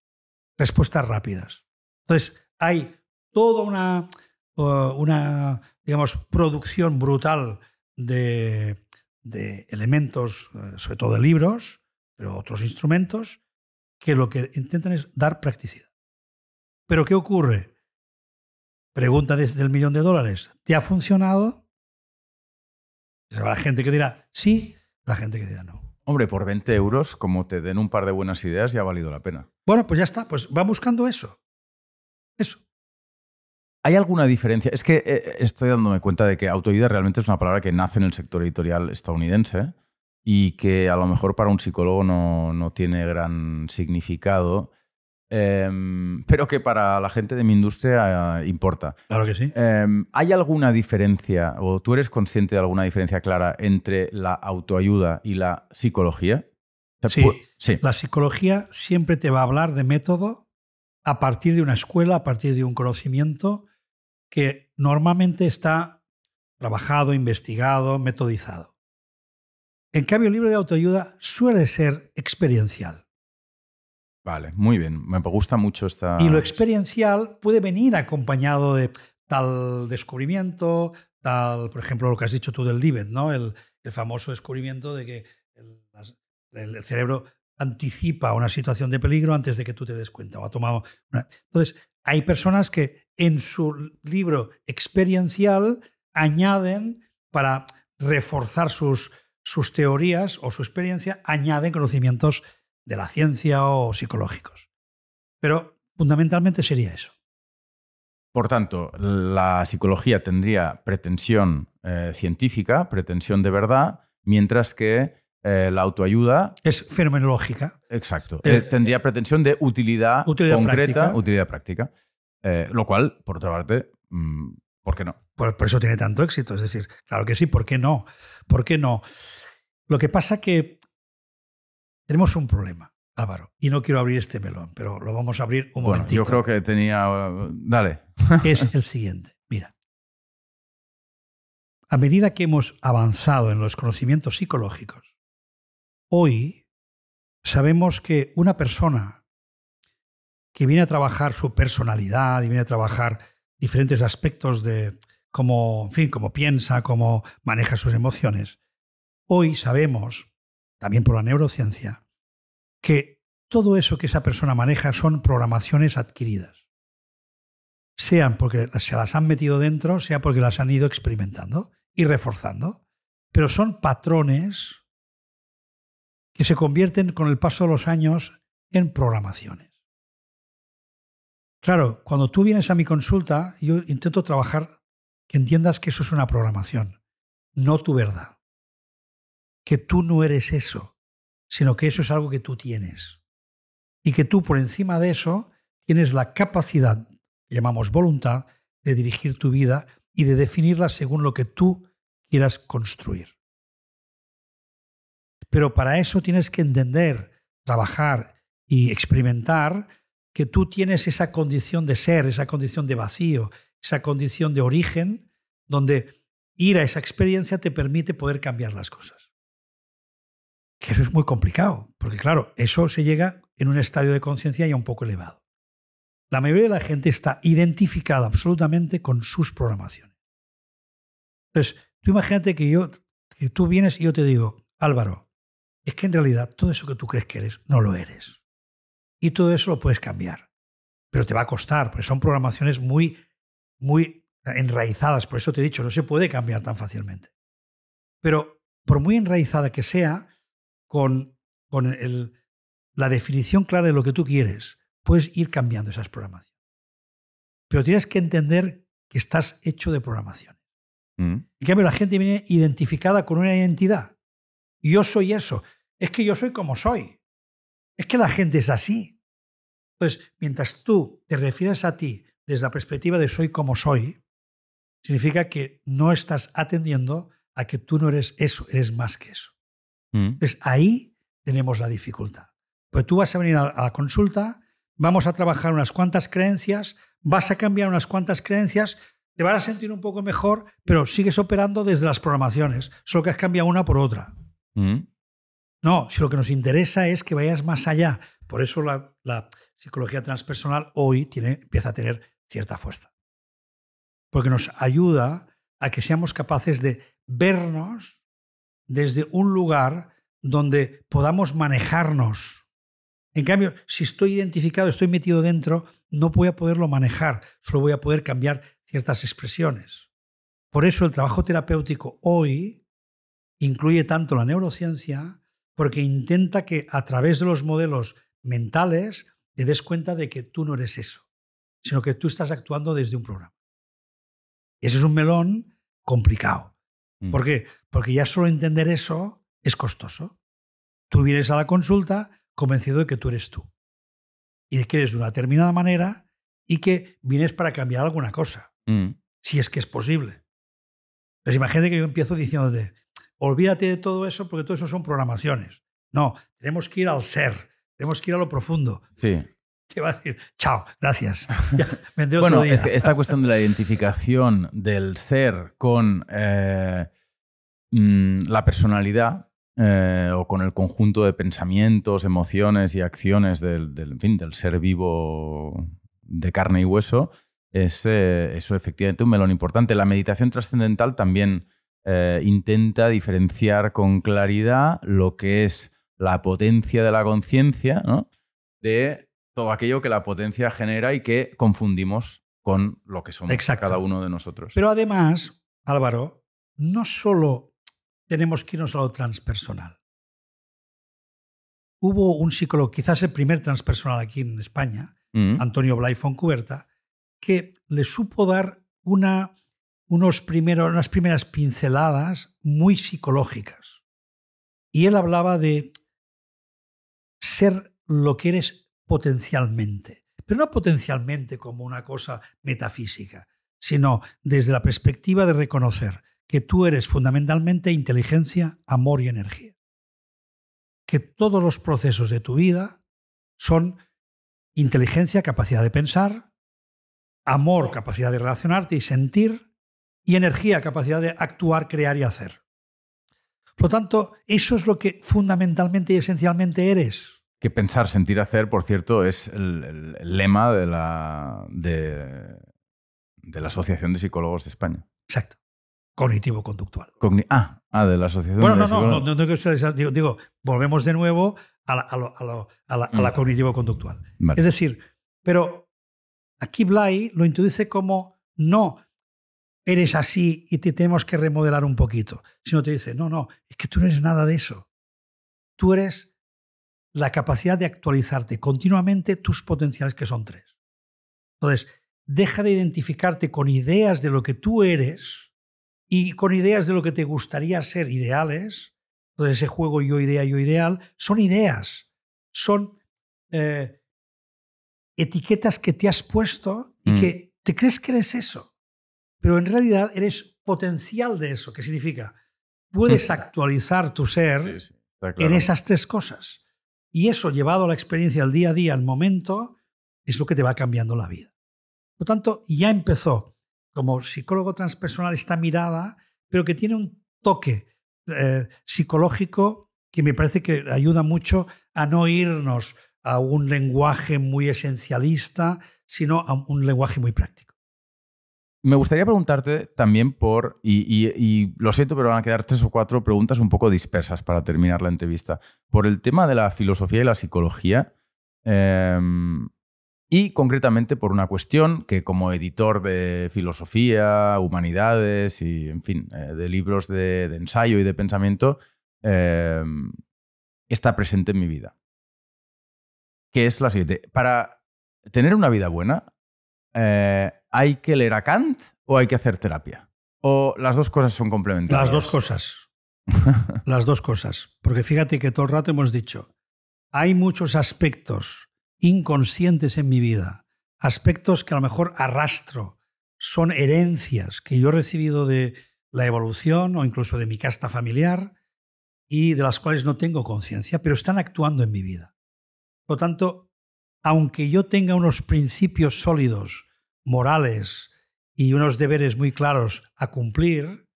respuestas rápidas. Entonces, hay toda una, uh, una digamos, producción brutal de, de elementos, eh, sobre todo de libros, pero otros instrumentos, que lo que intentan es dar practicidad. Pero ¿qué ocurre? Pregunta desde el millón de dólares, ¿te ha funcionado? La gente que dirá sí, la gente que dirá no. Hombre, por 20 euros, como te den un par de buenas ideas, ya ha valido la pena. Bueno, pues ya está, pues va buscando eso. ¿Hay alguna diferencia? Es que eh, eh, estoy dándome cuenta de que autoayuda realmente es una palabra que nace en el sector editorial estadounidense y que a lo mejor para un psicólogo no, tiene gran significado, em, pero que para la gente de mi industria eh, importa. Claro que sí. Em, ¿Hay alguna diferencia, o tú eres consciente de alguna diferencia clara entre la autoayuda y la psicología? sí. sí. La psicología siempre te va a hablar de método a partir de una escuela, a partir de un conocimiento, que normalmente está trabajado, investigado, metodizado. En cambio, el libro de autoayuda suele ser experiencial. Vale, muy bien. Me gusta mucho esta... Y lo experiencial puede venir acompañado de tal descubrimiento, tal, por ejemplo, lo que has dicho tú del Libet, ¿no? El, famoso descubrimiento de que el, cerebro anticipa una situación de peligro antes de que tú te des cuenta o ha tomado... Entonces, hay personas que en su libro experiencial añaden para reforzar sus, teorías o su experiencia, añaden conocimientos de la ciencia o psicológicos. Pero fundamentalmente sería eso. Por tanto, la psicología tendría pretensión eh, científica, pretensión de verdad, mientras que eh, la autoayuda... Es fenomenológica. Exacto. Eh, tendría pretensión de utilidad, concreta, utilidad práctica. Eh, lo cual, por otra parte, mm, ¿por qué no? Por, eso tiene tanto éxito. Es decir, claro que sí, ¿por qué no? ¿Por qué no? Lo que pasa que tenemos un problema, Álvaro, y no quiero abrir este melón, pero lo vamos a abrir un momentito. Yo creo que tenía. Dale. Es el siguiente. Mira. A medida que hemos avanzado en los conocimientos psicológicos, hoy sabemos que una persona que viene a trabajar su personalidad y viene a trabajar diferentes aspectos de cómo, fin, cómo piensa, cómo maneja sus emociones. Hoy sabemos, también por la neurociencia, que todo eso que esa persona maneja son programaciones adquiridas. Sean porque se las han metido dentro, sea porque las han ido experimentando y reforzando. Pero son patrones que se convierten con el paso de los años en programaciones. Claro, cuando tú vienes a mi consulta, yo intento trabajar que entiendas que eso es una programación, no tu verdad. Que tú no eres eso, sino que eso es algo que tú tienes. Y que tú por encima de eso tienes la capacidad, llamamos voluntad, de dirigir tu vida y de definirla según lo que tú quieras construir. Pero para eso tienes que entender, trabajar y experimentar que tú tienes esa condición de ser, esa condición de vacío, esa condición de origen, donde ir a esa experiencia te permite poder cambiar las cosas. Que eso es muy complicado, porque claro, eso se llega en un estadio de conciencia ya un poco elevado. La mayoría de la gente está identificada absolutamente con sus programaciones. Entonces, tú imagínate que yo, que tú vienes y yo te digo, Álvaro, es que en realidad todo eso que tú crees que eres, no lo eres y todo eso lo puedes cambiar. Pero te va a costar, porque son programaciones muy, muy enraizadas. Por eso te he dicho, no se puede cambiar tan fácilmente. Pero por muy enraizada que sea, con, con el, la definición clara de lo que tú quieres, puedes ir cambiando esas programaciones. Pero tienes que entender que estás hecho de programaciones. Mm. la gente viene identificada con una identidad. yo soy eso. Es que yo soy como soy. Es que la gente es así. Entonces, mientras tú te refieres a ti desde la perspectiva de soy como soy, significa que no estás atendiendo a que tú no eres eso, eres más que eso. Mm. Entonces, ahí tenemos la dificultad. Pues tú vas a venir a la consulta, vamos a trabajar unas cuantas creencias, vas a cambiar unas cuantas creencias, te vas a sentir un poco mejor, pero sigues operando desde las programaciones, solo que has cambiado una por otra. Mm. No, si lo que nos interesa es que vayas más allá. Por eso la, psicología transpersonal hoy empieza a tener cierta fuerza. Porque nos ayuda a que seamos capaces de vernos desde un lugar donde podamos manejarnos. En cambio, si estoy identificado, estoy metido dentro, no voy a poderlo manejar, solo voy a poder cambiar ciertas expresiones. Por eso el trabajo terapéutico hoy incluye tanto la neurociencia porque intenta que a través de los modelos mentales te des cuenta de que tú no eres eso, sino que tú estás actuando desde un programa. Ese es un melón complicado. Mm. ¿Por qué? Porque ya solo entender eso es costoso. Tú vienes a la consulta convencido de que tú eres tú y de que eres de una determinada manera y que vienes para cambiar alguna cosa, mm. si es que es posible. Entonces pues imagínate que yo empiezo diciéndote, olvídate de todo eso porque todo eso son programaciones. No, tenemos que ir al ser, tenemos que ir a lo profundo. Sí. Te va a decir, chao, gracias. bueno, esta cuestión de la identificación del ser con eh, mm, la personalidad eh, o con el conjunto de pensamientos, emociones y acciones del, fin, del ser vivo de carne y hueso, es eso efectivamente un melón importante. La meditación trascendental también eh, intenta diferenciar con claridad lo que es la potencia de la conciencia de todo aquello que la potencia genera y que confundimos con lo que somos cada uno de nosotros. Pero además, Álvaro, no solo tenemos que irnos a lo transpersonal. Hubo un psicólogo, quizás el primer transpersonal aquí en España, mm. Antonio Blay Foncuberta, que le supo dar una unos unas primeras pinceladas muy psicológicas. Y él hablaba de ser lo que eres potencialmente, pero no potencialmente como una cosa metafísica, sino desde la perspectiva de reconocer que tú eres fundamentalmente inteligencia, amor y energía. Que todos los procesos de tu vida son inteligencia, capacidad de pensar, amor, capacidad de relacionarte y sentir, y energía, capacidad de actuar, crear y hacer. Por lo tanto, eso es lo que fundamentalmente y esencialmente eres. Que pensar, sentir, hacer, por cierto, es el, lema de la, de, la Asociación de Psicólogos de España. Exacto cognitivo-conductual. Ah, ah, de la asociación. Bueno, no, no no, no, no, no digo, volvemos de nuevo a la, a la, mm. cognitivo-conductual. Es decir, pero aquí Bly lo introduce como no eres así y te tenemos que remodelar un poquito, Si no, te dice, no, no, es que tú no eres nada de eso. Tú eres la capacidad de actualizarte continuamente tus potenciales, que son tres. Entonces, deja de identificarte con ideas de lo que tú eres y con ideas de lo que te gustaría ser ideales. Entonces, ese juego yo idea, yo ideal, son ideas, son eh, etiquetas que te has puesto y mm. que te crees que eres eso pero en realidad eres potencial de eso. ¿Qué significa? Puedes actualizar tu ser en esas tres cosas. Y eso, llevado a la experiencia, al día a día, al momento, es lo que te va cambiando la vida. Por tanto, ya empezó como psicólogo transpersonal esta mirada, pero que tiene un toque eh, psicológico que me parece que ayuda mucho a no irnos a un lenguaje muy esencialista, sino a un lenguaje muy práctico. Me gustaría preguntarte también por, y, lo siento, pero van a quedar tres o cuatro preguntas un poco dispersas para terminar la entrevista, por el tema de la filosofía y la psicología, em, y concretamente por una cuestión que como editor de filosofía, humanidades y, en fin, eh, de libros de, ensayo y de pensamiento, em, está presente en mi vida. Que es la siguiente. Para tener una vida buena, eh, ¿hay que leer a Kant o hay que hacer terapia? ¿O las dos cosas son complementarias? Las dos cosas. las dos cosas. Porque fíjate que todo el rato hemos dicho, hay muchos aspectos inconscientes en mi vida, aspectos que a lo mejor arrastro, son herencias que yo he recibido de la evolución o incluso de mi casta familiar y de las cuales no tengo conciencia, pero están actuando en mi vida. Por lo tanto, aunque yo tenga unos principios sólidos morales y unos deberes muy claros a cumplir,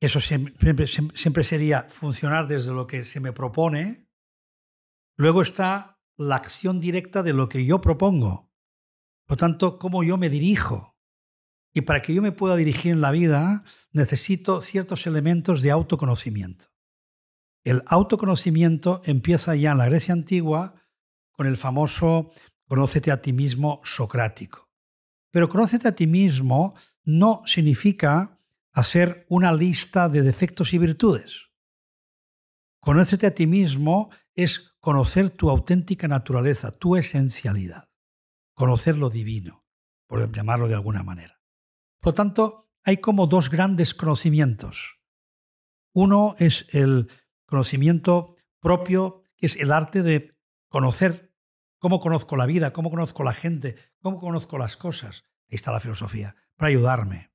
eso siempre, sería funcionar desde lo que se me propone. Luego está la acción directa de lo que yo propongo. Por tanto, cómo yo me dirijo. Y para que yo me pueda dirigir en la vida, necesito ciertos elementos de autoconocimiento. El autoconocimiento empieza ya en la Grecia antigua con el famoso conócete a ti mismo socrático. Pero conocerte a ti mismo no significa hacer una lista de defectos y virtudes. Conocerte a ti mismo es conocer tu auténtica naturaleza, tu esencialidad, conocer lo divino, por llamarlo de alguna manera. Por lo tanto, hay como dos grandes conocimientos. Uno es el conocimiento propio, que es el arte de conocer cómo conozco la vida, cómo conozco la gente, cómo conozco las cosas. Ahí está la filosofía, para ayudarme.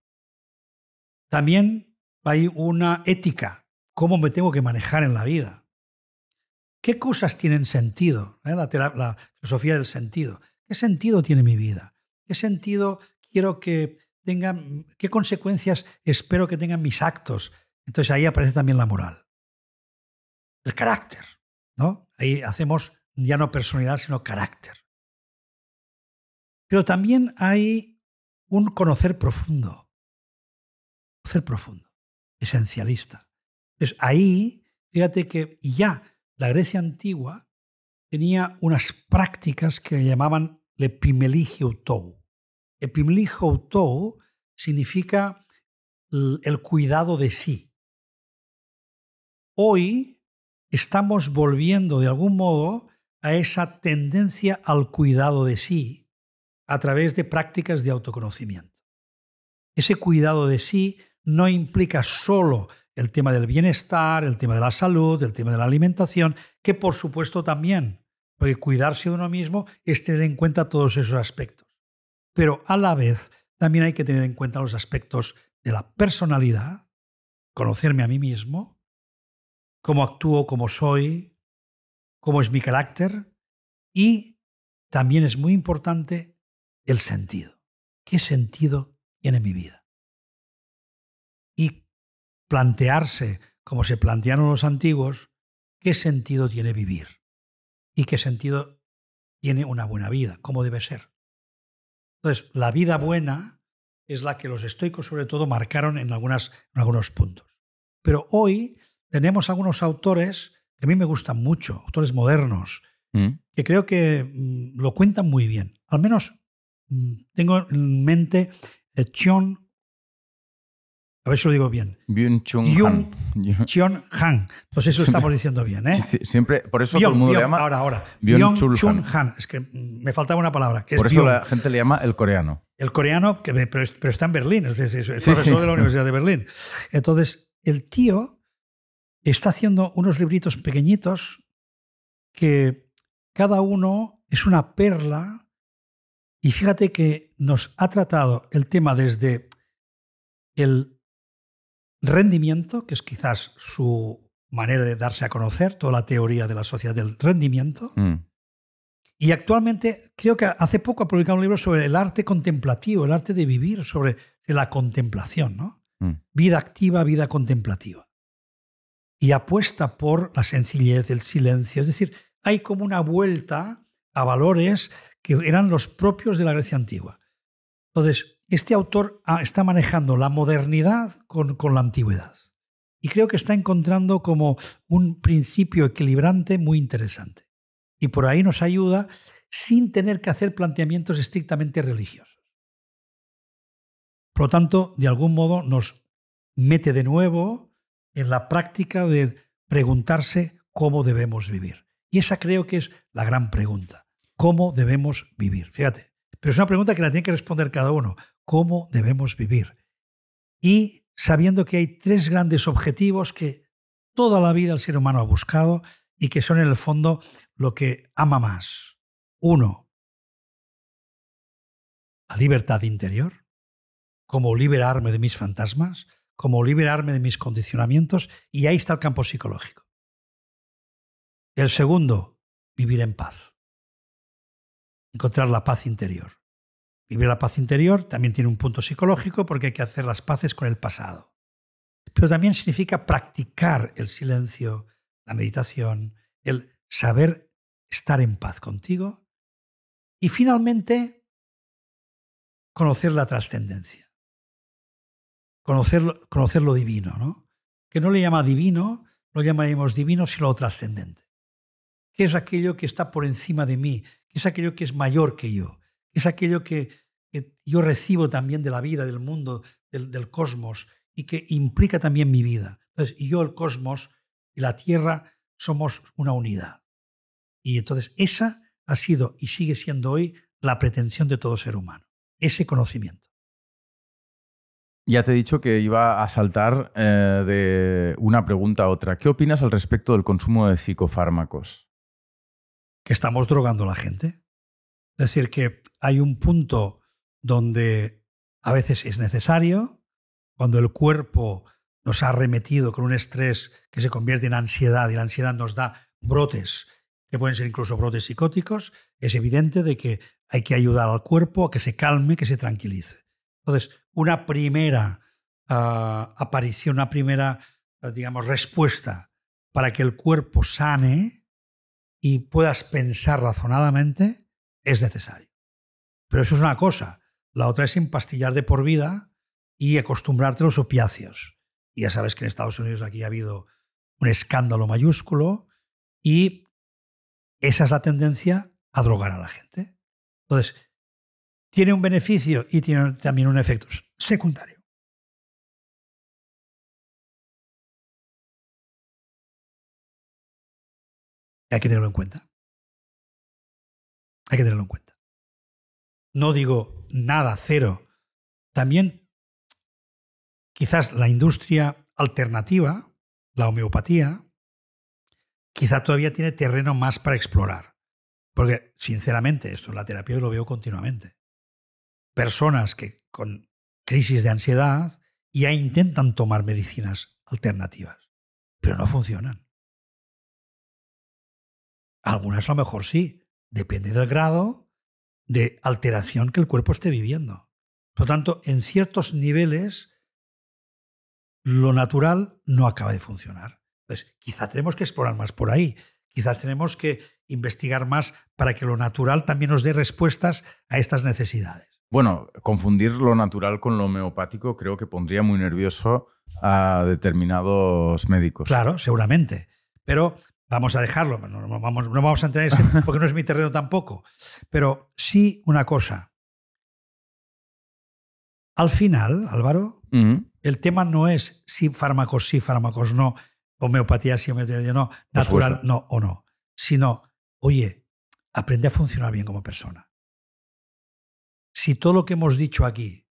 También hay una ética, cómo me tengo que manejar en la vida. ¿Qué cosas tienen sentido? ¿Eh? La, filosofía del sentido. ¿Qué sentido tiene mi vida? ¿Qué sentido quiero que tengan? ¿Qué consecuencias espero que tengan mis actos? Entonces ahí aparece también la moral. El carácter, ¿no? Ahí hacemos ya no personalidad, sino carácter. Pero también hay un conocer profundo, conocer profundo, esencialista. Entonces ahí, fíjate que ya la Grecia antigua tenía unas prácticas que llamaban Epimeligio Epimeligeutou significa el cuidado de sí. Hoy estamos volviendo de algún modo a esa tendencia al cuidado de sí a través de prácticas de autoconocimiento. Ese cuidado de sí no implica solo el tema del bienestar, el tema de la salud, el tema de la alimentación, que por supuesto también, porque cuidarse de uno mismo es tener en cuenta todos esos aspectos. Pero a la vez también hay que tener en cuenta los aspectos de la personalidad, conocerme a mí mismo, cómo actúo, cómo soy, cómo es mi carácter y también es muy importante el sentido. ¿Qué sentido tiene mi vida? Y plantearse, como se plantearon los antiguos, qué sentido tiene vivir y qué sentido tiene una buena vida, cómo debe ser. Entonces, la vida buena es la que los estoicos sobre todo marcaron en, en algunos puntos. Pero hoy tenemos algunos autores que a mí me gustan mucho, autores modernos, mm. que creo que mm, lo cuentan muy bien. Al menos mm, tengo en mente eh, Chon... a ver si lo digo bien. Byung Han. Chion Han. Pues eso lo estamos diciendo bien, ¿eh? siempre, por eso todo el mundo le llama. Ahora, ahora. Chun Han. Es que me faltaba una palabra. Que por eso la gente le llama el coreano. El coreano, que, pero, está en Berlín, es, decir, es profesor de la Universidad de Berlín. Entonces, el tío está haciendo unos libritos pequeñitos que cada uno es una perla y fíjate que nos ha tratado el tema desde el rendimiento, que es quizás su manera de darse a conocer, toda la teoría de la sociedad del rendimiento. Mm. Y actualmente, creo que hace poco ha publicado un libro sobre el arte contemplativo, el arte de vivir, sobre la contemplación, ¿no? Mm. Vida activa, vida contemplativa y apuesta por la sencillez, el silencio. Es decir, hay como una vuelta a valores que eran los propios de la Grecia antigua. Entonces, este autor ah, está manejando la modernidad con, con la antigüedad. Y creo que está encontrando como un principio equilibrante muy interesante. Y por ahí nos ayuda sin tener que hacer planteamientos estrictamente religiosos. Por lo tanto, de algún modo nos mete de nuevo en la práctica de preguntarse cómo debemos vivir. Y esa creo que es la gran pregunta. ¿Cómo debemos vivir? Fíjate, pero es una pregunta que la tiene que responder cada uno. ¿Cómo debemos vivir? Y sabiendo que hay tres grandes objetivos que toda la vida el ser humano ha buscado y que son en el fondo lo que ama más. Uno, la libertad interior, como liberarme de mis fantasmas, como liberarme de mis condicionamientos y ahí está el campo psicológico. El segundo, vivir en paz. Encontrar la paz interior. Vivir la paz interior también tiene un punto psicológico porque hay que hacer las paces con el pasado. Pero también significa practicar el silencio, la meditación, el saber estar en paz contigo. Y finalmente, conocer la trascendencia conocer, conocer lo divino, ¿no? Que no le llama divino, lo llamaríamos divino, sino lo trascendente. ¿Qué es aquello que está por encima de mí, ¿Qué es aquello que es mayor que yo, ¿Qué es aquello que, yo recibo también de la vida, del mundo, del, del, cosmos, y que implica también mi vida. Entonces, yo, el cosmos y la Tierra somos una unidad. Y entonces esa ha sido y sigue siendo hoy la pretensión de todo ser humano, ese conocimiento. Ya te he dicho que iba a saltar eh, de una pregunta a otra. ¿Qué opinas al respecto del consumo de psicofármacos? Que estamos drogando a la gente. Es decir, que hay un punto donde a veces es necesario, cuando el cuerpo nos ha arremetido con un estrés que se convierte en ansiedad y la ansiedad nos da brotes, que pueden ser incluso brotes psicóticos, es evidente de que hay que ayudar al cuerpo a que se calme, que se tranquilice. Entonces, una primera ah, aparición, una primera, ah, digamos, respuesta para que el cuerpo sane y puedas pensar razonadamente es necesario. Pero eso es una cosa. La otra es empastillar de por vida y acostumbrarte a los opiáceos. Y ya sabes que en Estados Unidos aquí ha habido un escándalo mayúsculo y esa es la tendencia a drogar a la gente. Entonces, tiene un beneficio y tiene también un efecto secundario. Hay que tenerlo en cuenta. Hay que tenerlo en cuenta. No digo nada, cero. También quizás la industria alternativa, la homeopatía, quizá todavía tiene terreno más para explorar. Porque, sinceramente, esto, la terapia lo veo continuamente personas que con crisis de ansiedad ya intentan tomar medicinas alternativas, pero no funcionan. Algunas a lo mejor sí, depende del grado de alteración que el cuerpo esté viviendo. Por lo tanto, en ciertos niveles, lo natural no acaba de funcionar. pues quizá tenemos que explorar más por ahí, quizás tenemos que investigar más para que lo natural también nos dé respuestas a estas necesidades. Bueno, confundir lo natural con lo homeopático creo que pondría muy nervioso a determinados médicos. Claro, seguramente. Pero vamos a dejarlo, no, vamos, a entrar porque no es mi terreno tampoco. Pero sí una cosa. Al final, Álvaro, el tema no es si fármacos sí, fármacos no, homeopatía sí, homeopatía no, natural no o no, sino, oye, aprende a funcionar bien como persona si todo lo que hemos dicho aquí,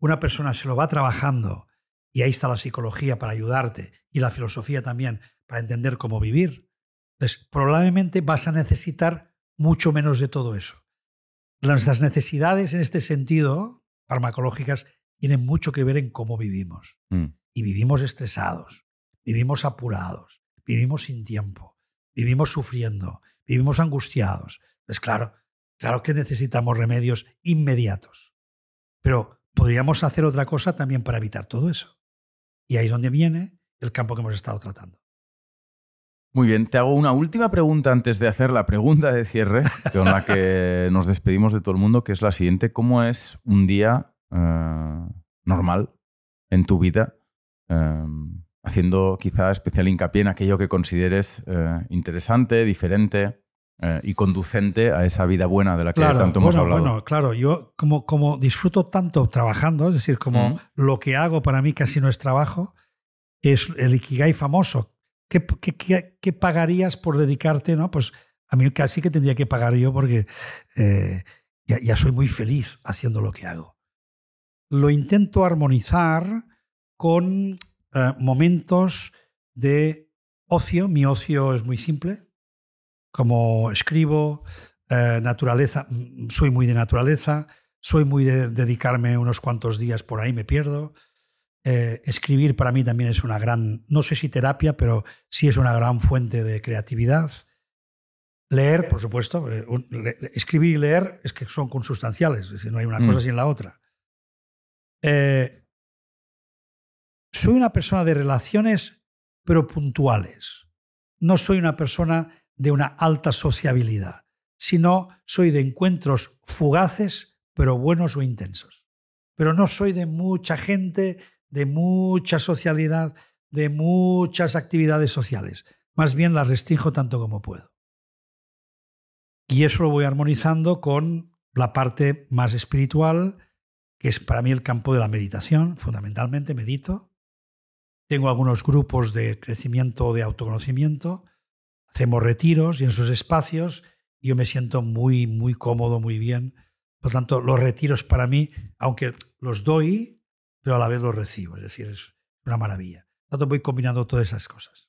una persona se lo va trabajando, y ahí está la psicología para ayudarte, y la filosofía también para entender cómo vivir, pues probablemente vas a necesitar mucho menos de todo eso. Nuestras necesidades en este sentido, farmacológicas, tienen mucho que ver en cómo vivimos. Mm. Y vivimos estresados, vivimos apurados, vivimos sin tiempo, vivimos sufriendo, vivimos angustiados. Entonces, pues claro, Claro que necesitamos remedios inmediatos, pero podríamos hacer otra cosa también para evitar todo eso. Y ahí es donde viene el campo que hemos estado tratando. Muy bien, te hago una última pregunta antes de hacer la pregunta de cierre, con la que nos despedimos de todo el mundo, que es la siguiente. ¿Cómo es un día eh, normal en tu vida? Eh, haciendo quizá especial hincapié en aquello que consideres eh, interesante, diferente. Eh, y conducente a esa vida buena de la que tanto hemos hablado. Bueno, claro, yo como, como disfruto tanto trabajando, es decir, como lo que hago para mí casi no es trabajo, es el Ikigai famoso. ¿Qué, qué, qué, pagarías por dedicarte? ¿no? Pues a mí casi que tendría que pagar yo porque eh, ya, soy muy feliz haciendo lo que hago. Lo intento armonizar con eh, momentos de ocio. Mi ocio es muy simple como escribo, eh, naturaleza, soy muy de naturaleza, soy muy de dedicarme unos cuantos días por ahí, me pierdo. Eh, escribir para mí también es una gran, no sé si terapia, pero sí es una gran fuente de creatividad. Leer, por supuesto, eh, escribir y leer es que son consustanciales, es decir, no hay una mm. cosa sin la otra. soy una persona de relaciones, pero puntuales. No soy una persona de una alta sociabilidad, sino soy de encuentros fugaces, pero buenos o intensos. Pero no soy de mucha gente, de mucha socialidad, de muchas actividades sociales. Más bien las restringo tanto como puedo. Y eso lo voy armonizando con la parte más espiritual, que es para mí el campo de la meditación, fundamentalmente medito. Tengo algunos grupos de crecimiento, de autoconocimiento, hacemos retiros y en sus espacios yo me siento muy, muy cómodo, muy bien. Por lo tanto, los retiros para mí, aunque los doy, pero a la vez los recibo. Es decir, es una maravilla. Por lo tanto, voy combinando todas esas cosas.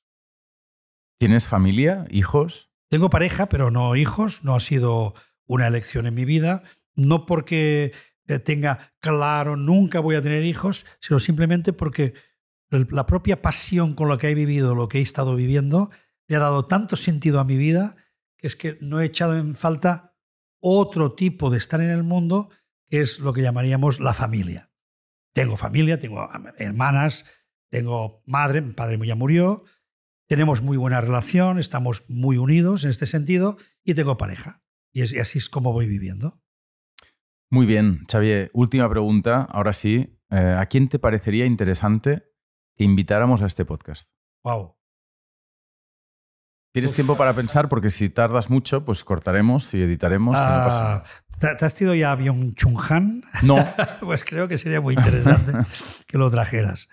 ¿Tienes familia, hijos? Tengo pareja, pero no hijos. No ha sido una elección en mi vida. No porque eh, tenga claro nunca voy a tener hijos, sino simplemente porque la propia pasión con la que he vivido, lo que he estado viviendo, le ha dado tanto sentido a mi vida que es que no he echado en falta otro tipo de estar en el mundo, que es lo que llamaríamos la familia. Tengo familia, tengo hermanas, tengo madre, mi padre ya murió, tenemos muy buena relación, estamos muy unidos en este sentido y tengo pareja. Y, así es como voy viviendo. Muy bien, Xavier. Última pregunta, ahora sí. Eh, ¿A quién te parecería interesante que invitáramos a este podcast? Wow. Tienes tiempo para pensar porque si tardas mucho, pues cortaremos y editaremos. Ah, ¿Te has ido ya a Avión No. pues creo que sería muy interesante que lo trajeras.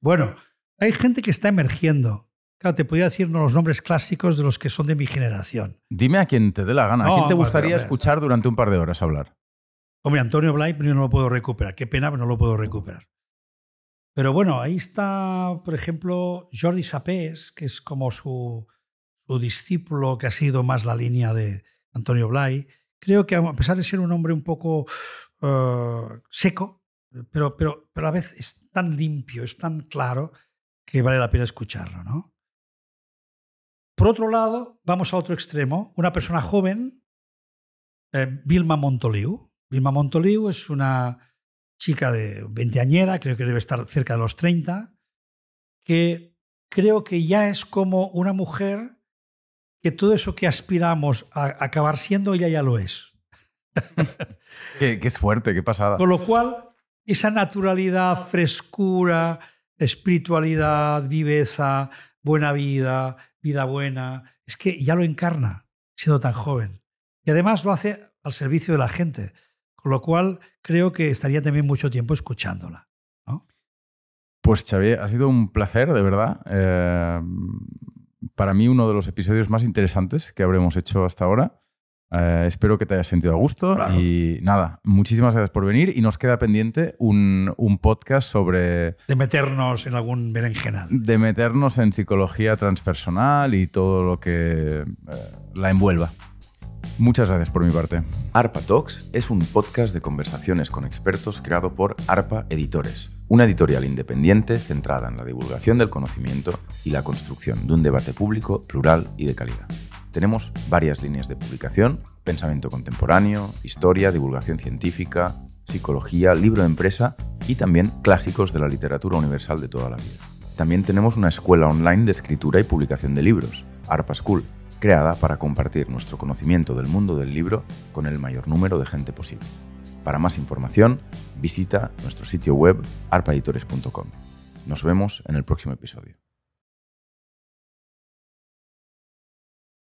Bueno, hay gente que está emergiendo. Claro, te podía decir los nombres clásicos de los que son de mi generación. Dime a quien te dé la gana. ¿A quién te gustaría escuchar durante un par de horas hablar? Hombre, Antonio Blay, yo no lo puedo recuperar. Qué pena, pero no lo puedo recuperar. Pero bueno, ahí está, por ejemplo, Jordi Sapés, que es como su su discípulo, que ha sido más la línea de Antonio Blay, creo que a pesar de ser un hombre un poco eh, seco, pero, pero, pero a vez es tan limpio, es tan claro, que vale la pena escucharlo. Por otro lado, vamos a otro extremo, una persona joven, eh, Vilma Montoliu. Vilma Montoliu es una chica de veinteañera, creo que debe estar cerca de los 30, que creo que ya es como una mujer que todo eso que aspiramos a acabar siendo ella ya lo es. qué, es fuerte, qué pasada. Con lo cual, esa naturalidad, frescura, espiritualidad, viveza, buena vida, vida buena, es que ya lo encarna siendo tan joven. Y además lo hace al servicio de la gente, con lo cual creo que estaría también mucho tiempo escuchándola. ¿no? Pues Xavier, ha sido un placer, de verdad. Eh, para mí uno de los episodios más interesantes que habremos hecho hasta ahora. Eh, espero que te hayas sentido a gusto. Y nada, muchísimas gracias por venir. Y nos queda pendiente un, podcast sobre. De meternos en algún berenjenal. De meternos en psicología transpersonal y todo lo que eh, la envuelva. Muchas gracias por mi parte. ARPA Talks es un podcast de conversaciones con expertos creado por ARPA Editores una editorial independiente centrada en la divulgación del conocimiento y la construcción de un debate público, plural y de calidad. Tenemos varias líneas de publicación, pensamiento contemporáneo, historia, divulgación científica, psicología, libro de empresa y también clásicos de la literatura universal de toda la vida. También tenemos una escuela online de escritura y publicación de libros, ARPA School, creada para compartir nuestro conocimiento del mundo del libro con el mayor número de gente posible. Para más información, visita nuestro sitio web arpaeditores.com. Nos vemos en el próximo episodio.